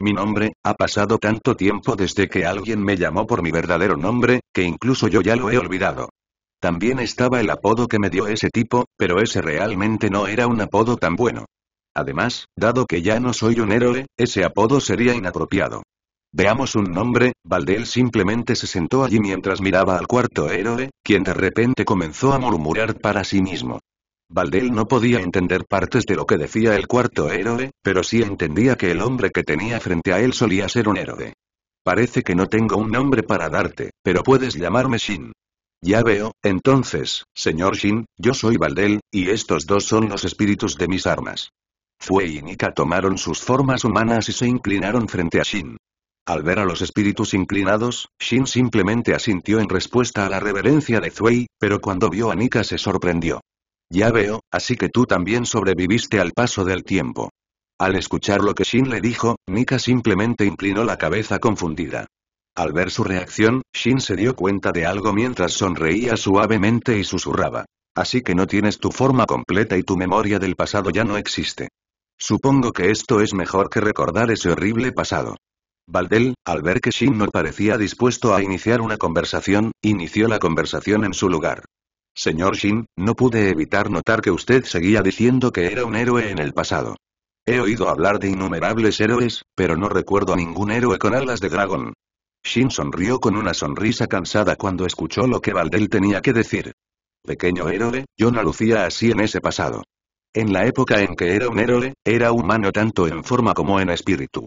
Mi nombre, ha pasado tanto tiempo desde que alguien me llamó por mi verdadero nombre, que incluso yo ya lo he olvidado. También estaba el apodo que me dio ese tipo, pero ese realmente no era un apodo tan bueno. Además, dado que ya no soy un héroe, ese apodo sería inapropiado. Veamos un nombre, Valdel simplemente se sentó allí mientras miraba al cuarto héroe, quien de repente comenzó a murmurar para sí mismo. Valdel no podía entender partes de lo que decía el cuarto héroe, pero sí entendía que el hombre que tenía frente a él solía ser un héroe. Parece que no tengo un nombre para darte, pero puedes llamarme Shin. Ya veo, entonces, señor Shin, yo soy Valdel, y estos dos son los espíritus de mis armas. Fue y Nika tomaron sus formas humanas y se inclinaron frente a Shin. Al ver a los espíritus inclinados, Shin simplemente asintió en respuesta a la reverencia de Zwei, pero cuando vio a Nika se sorprendió. Ya veo, así que tú también sobreviviste al paso del tiempo. Al escuchar lo que Shin le dijo, Nika simplemente inclinó la cabeza confundida. Al ver su reacción, Shin se dio cuenta de algo mientras sonreía suavemente y susurraba. Así que no tienes tu forma completa y tu memoria del pasado ya no existe. Supongo que esto es mejor que recordar ese horrible pasado. Valdel, al ver que Shin no parecía dispuesto a iniciar una conversación, inició la conversación en su lugar. Señor Shin, no pude evitar notar que usted seguía diciendo que era un héroe en el pasado. He oído hablar de innumerables héroes, pero no recuerdo a ningún héroe con alas de dragón. Shin sonrió con una sonrisa cansada cuando escuchó lo que Valdel tenía que decir. Pequeño héroe, yo no lucía así en ese pasado. En la época en que era un héroe, era humano tanto en forma como en espíritu.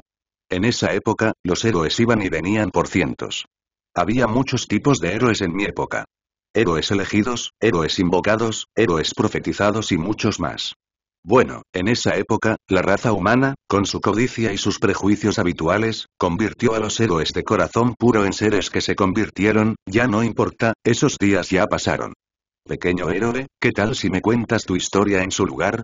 En esa época, los héroes iban y venían por cientos. Había muchos tipos de héroes en mi época. Héroes elegidos, héroes invocados, héroes profetizados y muchos más. Bueno, en esa época, la raza humana, con su codicia y sus prejuicios habituales, convirtió a los héroes de corazón puro en seres que se convirtieron, ya no importa, esos días ya pasaron. Pequeño héroe, ¿qué tal si me cuentas tu historia en su lugar?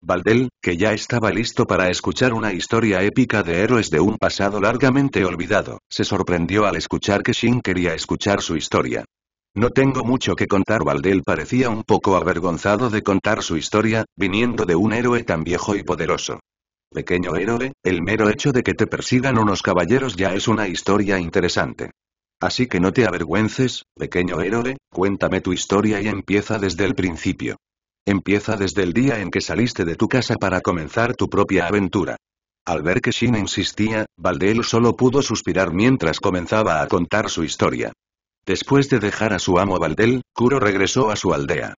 Valdel, que ya estaba listo para escuchar una historia épica de héroes de un pasado largamente olvidado, se sorprendió al escuchar que Shin quería escuchar su historia. No tengo mucho que contar. Valdel parecía un poco avergonzado de contar su historia, viniendo de un héroe tan viejo y poderoso. Pequeño héroe, el mero hecho de que te persigan unos caballeros ya es una historia interesante. Así que no te avergüences, pequeño héroe, cuéntame tu historia y empieza desde el principio. Empieza desde el día en que saliste de tu casa para comenzar tu propia aventura. Al ver que Shin insistía, Valdel solo pudo suspirar mientras comenzaba a contar su historia. Después de dejar a su amo Valdel, Kuro regresó a su aldea.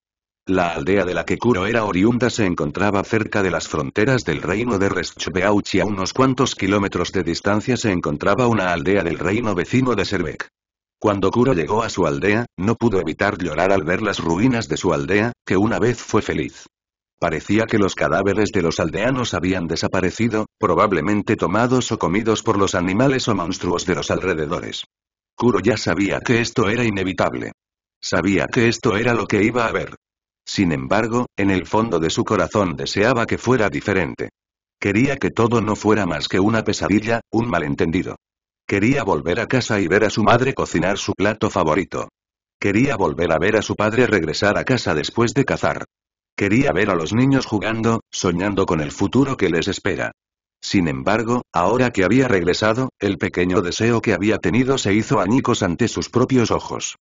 La aldea de la que Kuro era oriunda se encontraba cerca de las fronteras del reino de Reschbeauch y a unos cuantos kilómetros de distancia se encontraba una aldea del reino vecino de Serbek. Cuando Kuro llegó a su aldea, no pudo evitar llorar al ver las ruinas de su aldea, que una vez fue feliz. Parecía que los cadáveres de los aldeanos habían desaparecido, probablemente tomados o comidos por los animales o monstruos de los alrededores ya sabía que esto era inevitable. Sabía que esto era lo que iba a ver. Sin embargo, en el fondo de su corazón deseaba que fuera diferente. Quería que todo no fuera más que una pesadilla, un malentendido. Quería volver a casa y ver a su madre cocinar su plato favorito. Quería volver a ver a su padre regresar a casa después de cazar. Quería ver a los niños jugando, soñando con el futuro que les espera. Sin embargo, ahora que había regresado, el pequeño deseo que había tenido se hizo añicos ante sus propios ojos.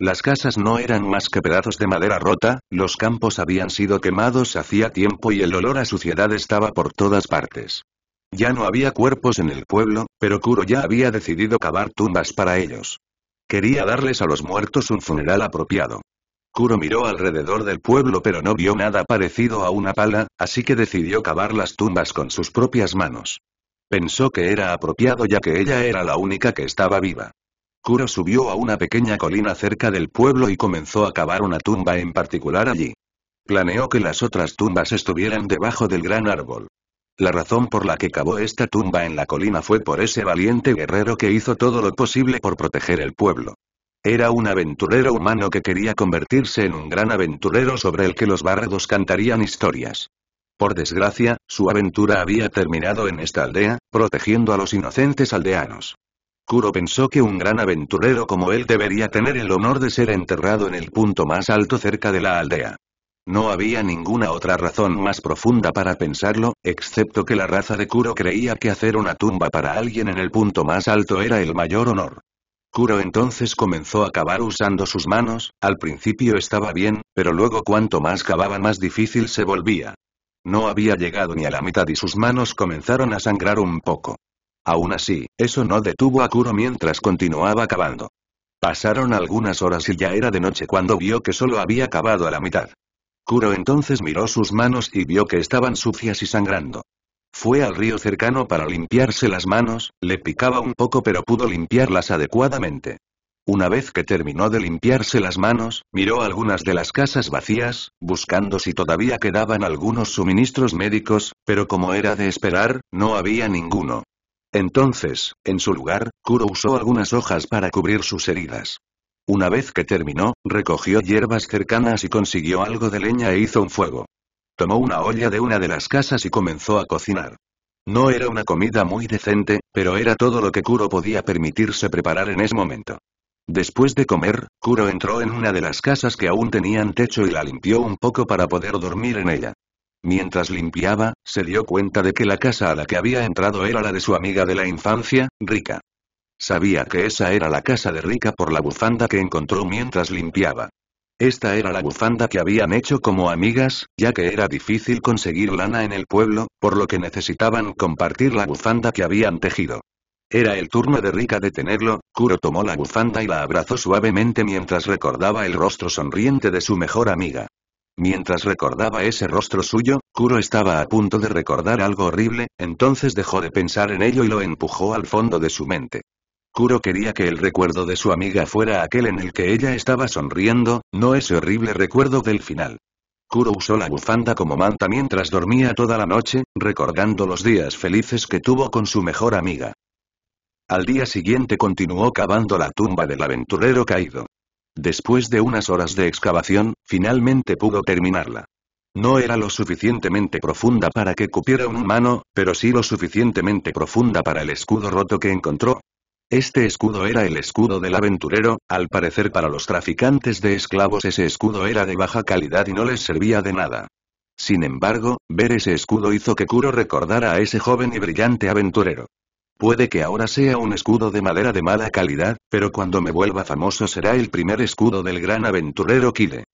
Las casas no eran más que pedazos de madera rota, los campos habían sido quemados hacía tiempo y el olor a suciedad estaba por todas partes. Ya no había cuerpos en el pueblo, pero Kuro ya había decidido cavar tumbas para ellos. Quería darles a los muertos un funeral apropiado. Kuro miró alrededor del pueblo pero no vio nada parecido a una pala, así que decidió cavar las tumbas con sus propias manos. Pensó que era apropiado ya que ella era la única que estaba viva. Kuro subió a una pequeña colina cerca del pueblo y comenzó a cavar una tumba en particular allí. Planeó que las otras tumbas estuvieran debajo del gran árbol. La razón por la que cavó esta tumba en la colina fue por ese valiente guerrero que hizo todo lo posible por proteger el pueblo. Era un aventurero humano que quería convertirse en un gran aventurero sobre el que los bardos cantarían historias. Por desgracia, su aventura había terminado en esta aldea, protegiendo a los inocentes aldeanos. Kuro pensó que un gran aventurero como él debería tener el honor de ser enterrado en el punto más alto cerca de la aldea. No había ninguna otra razón más profunda para pensarlo, excepto que la raza de Kuro creía que hacer una tumba para alguien en el punto más alto era el mayor honor. Kuro entonces comenzó a cavar usando sus manos, al principio estaba bien, pero luego cuanto más cavaba más difícil se volvía. No había llegado ni a la mitad y sus manos comenzaron a sangrar un poco. Aún así, eso no detuvo a Kuro mientras continuaba cavando. Pasaron algunas horas y ya era de noche cuando vio que solo había cavado a la mitad. Kuro entonces miró sus manos y vio que estaban sucias y sangrando. Fue al río cercano para limpiarse las manos, le picaba un poco pero pudo limpiarlas adecuadamente. Una vez que terminó de limpiarse las manos, miró algunas de las casas vacías, buscando si todavía quedaban algunos suministros médicos, pero como era de esperar, no había ninguno. Entonces, en su lugar, Kuro usó algunas hojas para cubrir sus heridas. Una vez que terminó, recogió hierbas cercanas y consiguió algo de leña e hizo un fuego. Tomó una olla de una de las casas y comenzó a cocinar. No era una comida muy decente, pero era todo lo que Kuro podía permitirse preparar en ese momento. Después de comer, Kuro entró en una de las casas que aún tenían techo y la limpió un poco para poder dormir en ella. Mientras limpiaba, se dio cuenta de que la casa a la que había entrado era la de su amiga de la infancia, Rika. Sabía que esa era la casa de Rika por la bufanda que encontró mientras limpiaba. Esta era la bufanda que habían hecho como amigas, ya que era difícil conseguir lana en el pueblo, por lo que necesitaban compartir la bufanda que habían tejido. Era el turno de Rika de tenerlo, Kuro tomó la bufanda y la abrazó suavemente mientras recordaba el rostro sonriente de su mejor amiga. Mientras recordaba ese rostro suyo, Kuro estaba a punto de recordar algo horrible, entonces dejó de pensar en ello y lo empujó al fondo de su mente. Kuro quería que el recuerdo de su amiga fuera aquel en el que ella estaba sonriendo, no ese horrible recuerdo del final. Kuro usó la bufanda como manta mientras dormía toda la noche, recordando los días felices que tuvo con su mejor amiga. Al día siguiente continuó cavando la tumba del aventurero caído. Después de unas horas de excavación, finalmente pudo terminarla. No era lo suficientemente profunda para que cupiera un humano, pero sí lo suficientemente profunda para el escudo roto que encontró, este escudo era el escudo del aventurero, al parecer para los traficantes de esclavos ese escudo era de baja calidad y no les servía de nada. Sin embargo, ver ese escudo hizo que Kuro recordara a ese joven y brillante aventurero. Puede que ahora sea un escudo de madera de mala calidad, pero cuando me vuelva famoso será el primer escudo del gran aventurero Kile.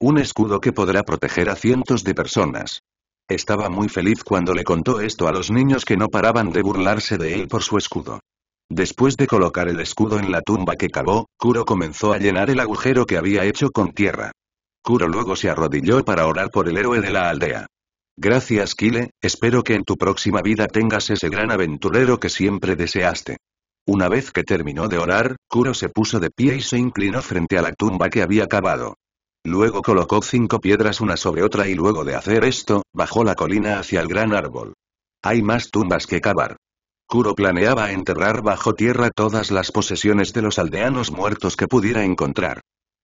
Un escudo que podrá proteger a cientos de personas. Estaba muy feliz cuando le contó esto a los niños que no paraban de burlarse de él por su escudo. Después de colocar el escudo en la tumba que cavó, Kuro comenzó a llenar el agujero que había hecho con tierra. Kuro luego se arrodilló para orar por el héroe de la aldea. Gracias Kile, espero que en tu próxima vida tengas ese gran aventurero que siempre deseaste. Una vez que terminó de orar, Kuro se puso de pie y se inclinó frente a la tumba que había cavado. Luego colocó cinco piedras una sobre otra y luego de hacer esto, bajó la colina hacia el gran árbol. Hay más tumbas que cavar. Kuro planeaba enterrar bajo tierra todas las posesiones de los aldeanos muertos que pudiera encontrar.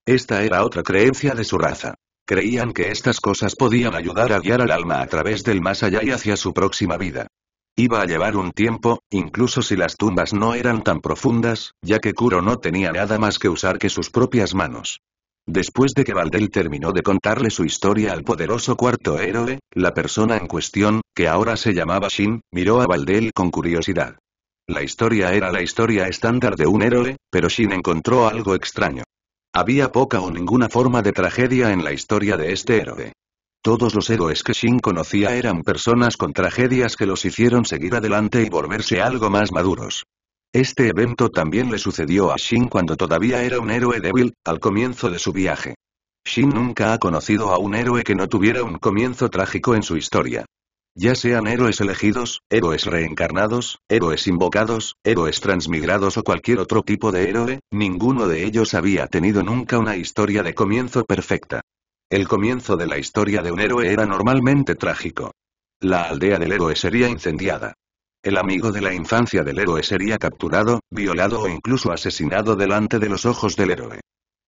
Esta era otra creencia de su raza. Creían que estas cosas podían ayudar a guiar al alma a través del más allá y hacia su próxima vida. Iba a llevar un tiempo, incluso si las tumbas no eran tan profundas, ya que Kuro no tenía nada más que usar que sus propias manos. Después de que Valdel terminó de contarle su historia al poderoso cuarto héroe, la persona en cuestión, que ahora se llamaba Shin, miró a Valdel con curiosidad. La historia era la historia estándar de un héroe, pero Shin encontró algo extraño. Había poca o ninguna forma de tragedia en la historia de este héroe. Todos los héroes que Shin conocía eran personas con tragedias que los hicieron seguir adelante y volverse algo más maduros. Este evento también le sucedió a Shin cuando todavía era un héroe débil, al comienzo de su viaje. Shin nunca ha conocido a un héroe que no tuviera un comienzo trágico en su historia. Ya sean héroes elegidos, héroes reencarnados, héroes invocados, héroes transmigrados o cualquier otro tipo de héroe, ninguno de ellos había tenido nunca una historia de comienzo perfecta. El comienzo de la historia de un héroe era normalmente trágico. La aldea del héroe sería incendiada. El amigo de la infancia del héroe sería capturado, violado o incluso asesinado delante de los ojos del héroe.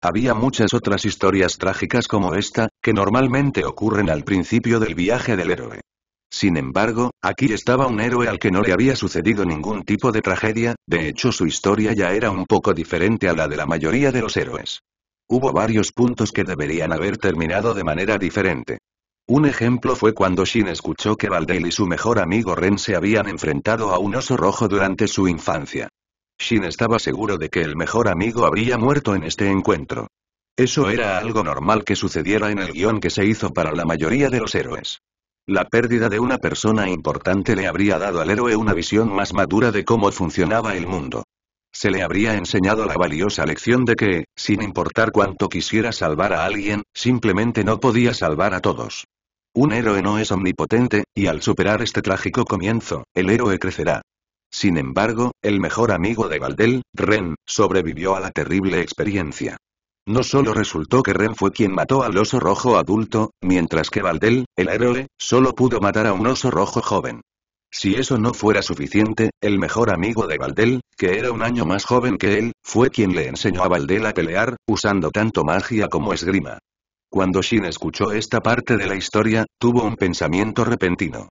Había muchas otras historias trágicas como esta, que normalmente ocurren al principio del viaje del héroe. Sin embargo, aquí estaba un héroe al que no le había sucedido ningún tipo de tragedia, de hecho su historia ya era un poco diferente a la de la mayoría de los héroes. Hubo varios puntos que deberían haber terminado de manera diferente. Un ejemplo fue cuando Shin escuchó que Valdel y su mejor amigo Ren se habían enfrentado a un oso rojo durante su infancia. Shin estaba seguro de que el mejor amigo habría muerto en este encuentro. Eso era algo normal que sucediera en el guión que se hizo para la mayoría de los héroes. La pérdida de una persona importante le habría dado al héroe una visión más madura de cómo funcionaba el mundo. Se le habría enseñado la valiosa lección de que, sin importar cuánto quisiera salvar a alguien, simplemente no podía salvar a todos. Un héroe no es omnipotente, y al superar este trágico comienzo, el héroe crecerá. Sin embargo, el mejor amigo de Valdel, Ren, sobrevivió a la terrible experiencia. No solo resultó que Ren fue quien mató al oso rojo adulto, mientras que Valdel, el héroe, solo pudo matar a un oso rojo joven. Si eso no fuera suficiente, el mejor amigo de Valdel, que era un año más joven que él, fue quien le enseñó a Valdel a pelear, usando tanto magia como esgrima. Cuando Shin escuchó esta parte de la historia, tuvo un pensamiento repentino.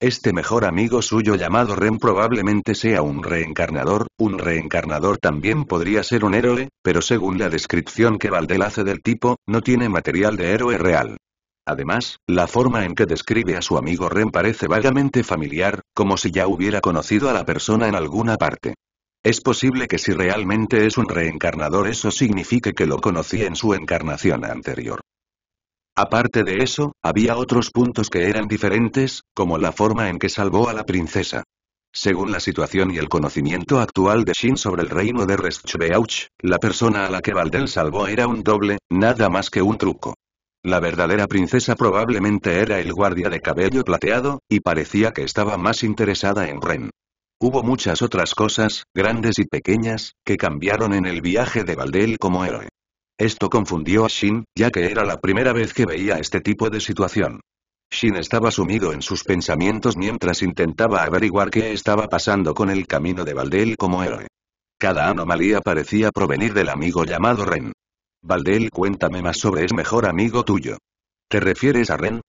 Este mejor amigo suyo llamado Ren probablemente sea un reencarnador, un reencarnador también podría ser un héroe, pero según la descripción que Valdel hace del tipo, no tiene material de héroe real. Además, la forma en que describe a su amigo Ren parece vagamente familiar, como si ya hubiera conocido a la persona en alguna parte. Es posible que si realmente es un reencarnador eso signifique que lo conocí en su encarnación anterior. Aparte de eso, había otros puntos que eran diferentes, como la forma en que salvó a la princesa. Según la situación y el conocimiento actual de Shin sobre el reino de Restchbeauch, la persona a la que Valdel salvó era un doble, nada más que un truco. La verdadera princesa probablemente era el guardia de cabello plateado, y parecía que estaba más interesada en Ren. Hubo muchas otras cosas, grandes y pequeñas, que cambiaron en el viaje de Valdel como héroe. Esto confundió a Shin, ya que era la primera vez que veía este tipo de situación. Shin estaba sumido en sus pensamientos mientras intentaba averiguar qué estaba pasando con el camino de Valdel como héroe. Cada anomalía parecía provenir del amigo llamado Ren. Valdel cuéntame más sobre ese mejor amigo tuyo. ¿Te refieres a Ren?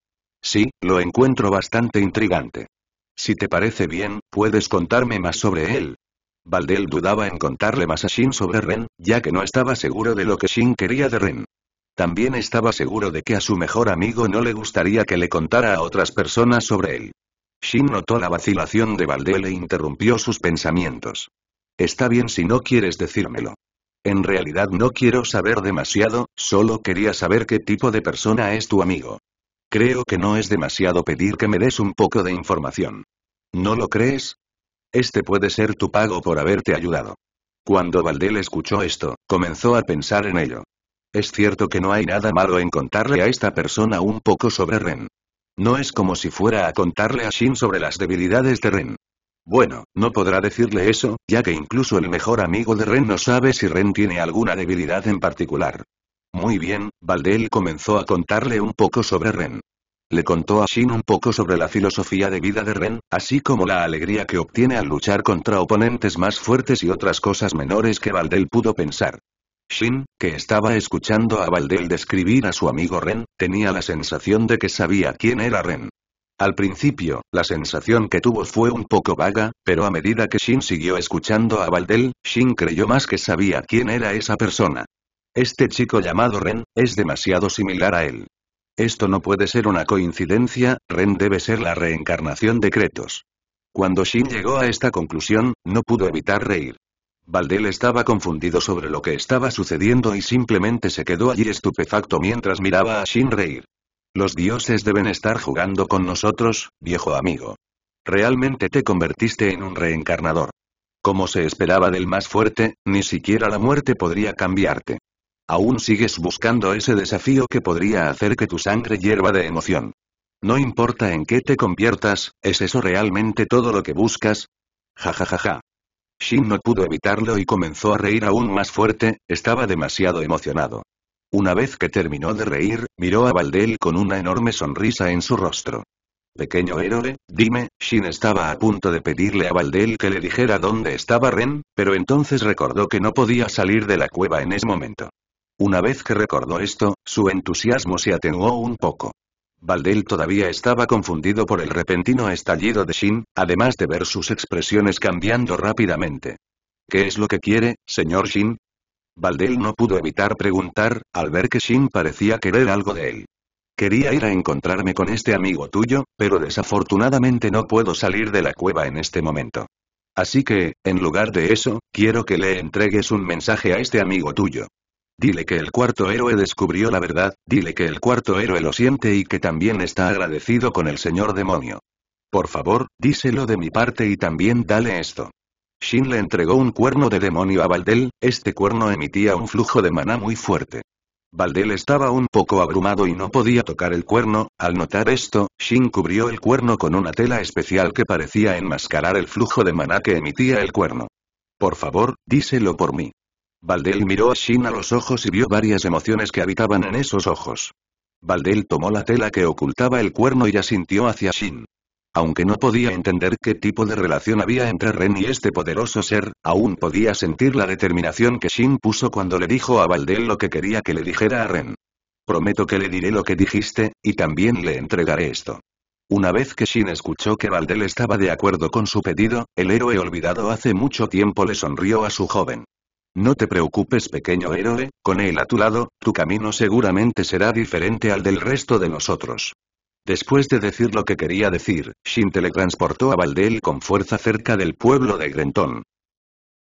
Sí, lo encuentro bastante intrigante. Si te parece bien, puedes contarme más sobre él, Valdel dudaba en contarle más a Shin sobre Ren, ya que no estaba seguro de lo que Shin quería de Ren. También estaba seguro de que a su mejor amigo no le gustaría que le contara a otras personas sobre él. Shin notó la vacilación de Valdel e interrumpió sus pensamientos. Está bien si no quieres decírmelo. En realidad no quiero saber demasiado, solo quería saber qué tipo de persona es tu amigo. Creo que no es demasiado pedir que me des un poco de información. ¿No lo crees? Este puede ser tu pago por haberte ayudado. Cuando Valdel escuchó esto, comenzó a pensar en ello. Es cierto que no hay nada malo en contarle a esta persona un poco sobre Ren. No es como si fuera a contarle a Shin sobre las debilidades de Ren. Bueno, no podrá decirle eso, ya que incluso el mejor amigo de Ren no sabe si Ren tiene alguna debilidad en particular. Muy bien, Valdel comenzó a contarle un poco sobre Ren. Le contó a Shin un poco sobre la filosofía de vida de Ren, así como la alegría que obtiene al luchar contra oponentes más fuertes y otras cosas menores que Valdel pudo pensar. Shin, que estaba escuchando a Valdel describir a su amigo Ren, tenía la sensación de que sabía quién era Ren. Al principio, la sensación que tuvo fue un poco vaga, pero a medida que Shin siguió escuchando a Valdel, Shin creyó más que sabía quién era esa persona. Este chico llamado Ren, es demasiado similar a él. Esto no puede ser una coincidencia, Ren debe ser la reencarnación de Kretos. Cuando Shin llegó a esta conclusión, no pudo evitar reír. Valdel estaba confundido sobre lo que estaba sucediendo y simplemente se quedó allí estupefacto mientras miraba a Shin reír. Los dioses deben estar jugando con nosotros, viejo amigo. Realmente te convertiste en un reencarnador. Como se esperaba del más fuerte, ni siquiera la muerte podría cambiarte. Aún sigues buscando ese desafío que podría hacer que tu sangre hierva de emoción. No importa en qué te conviertas, ¿es eso realmente todo lo que buscas? Jajajaja. ja ja ja. Shin no pudo evitarlo y comenzó a reír aún más fuerte, estaba demasiado emocionado. Una vez que terminó de reír, miró a Valdel con una enorme sonrisa en su rostro. Pequeño héroe, dime, Shin estaba a punto de pedirle a Valdel que le dijera dónde estaba Ren, pero entonces recordó que no podía salir de la cueva en ese momento. Una vez que recordó esto, su entusiasmo se atenuó un poco. Valdel todavía estaba confundido por el repentino estallido de Shin, además de ver sus expresiones cambiando rápidamente. ¿Qué es lo que quiere, señor Shin? Valdel no pudo evitar preguntar, al ver que Shin parecía querer algo de él. Quería ir a encontrarme con este amigo tuyo, pero desafortunadamente no puedo salir de la cueva en este momento. Así que, en lugar de eso, quiero que le entregues un mensaje a este amigo tuyo. Dile que el cuarto héroe descubrió la verdad, dile que el cuarto héroe lo siente y que también está agradecido con el señor demonio. Por favor, díselo de mi parte y también dale esto. Shin le entregó un cuerno de demonio a Valdel, este cuerno emitía un flujo de maná muy fuerte. Valdel estaba un poco abrumado y no podía tocar el cuerno, al notar esto, Shin cubrió el cuerno con una tela especial que parecía enmascarar el flujo de maná que emitía el cuerno. Por favor, díselo por mí. Valdel miró a Shin a los ojos y vio varias emociones que habitaban en esos ojos. Valdel tomó la tela que ocultaba el cuerno y asintió hacia Shin. Aunque no podía entender qué tipo de relación había entre Ren y este poderoso ser, aún podía sentir la determinación que Shin puso cuando le dijo a Valdel lo que quería que le dijera a Ren. Prometo que le diré lo que dijiste, y también le entregaré esto. Una vez que Shin escuchó que Valdel estaba de acuerdo con su pedido, el héroe olvidado hace mucho tiempo le sonrió a su joven. No te preocupes pequeño héroe, con él a tu lado, tu camino seguramente será diferente al del resto de nosotros. Después de decir lo que quería decir, Shin teletransportó a Valdel con fuerza cerca del pueblo de Grenton.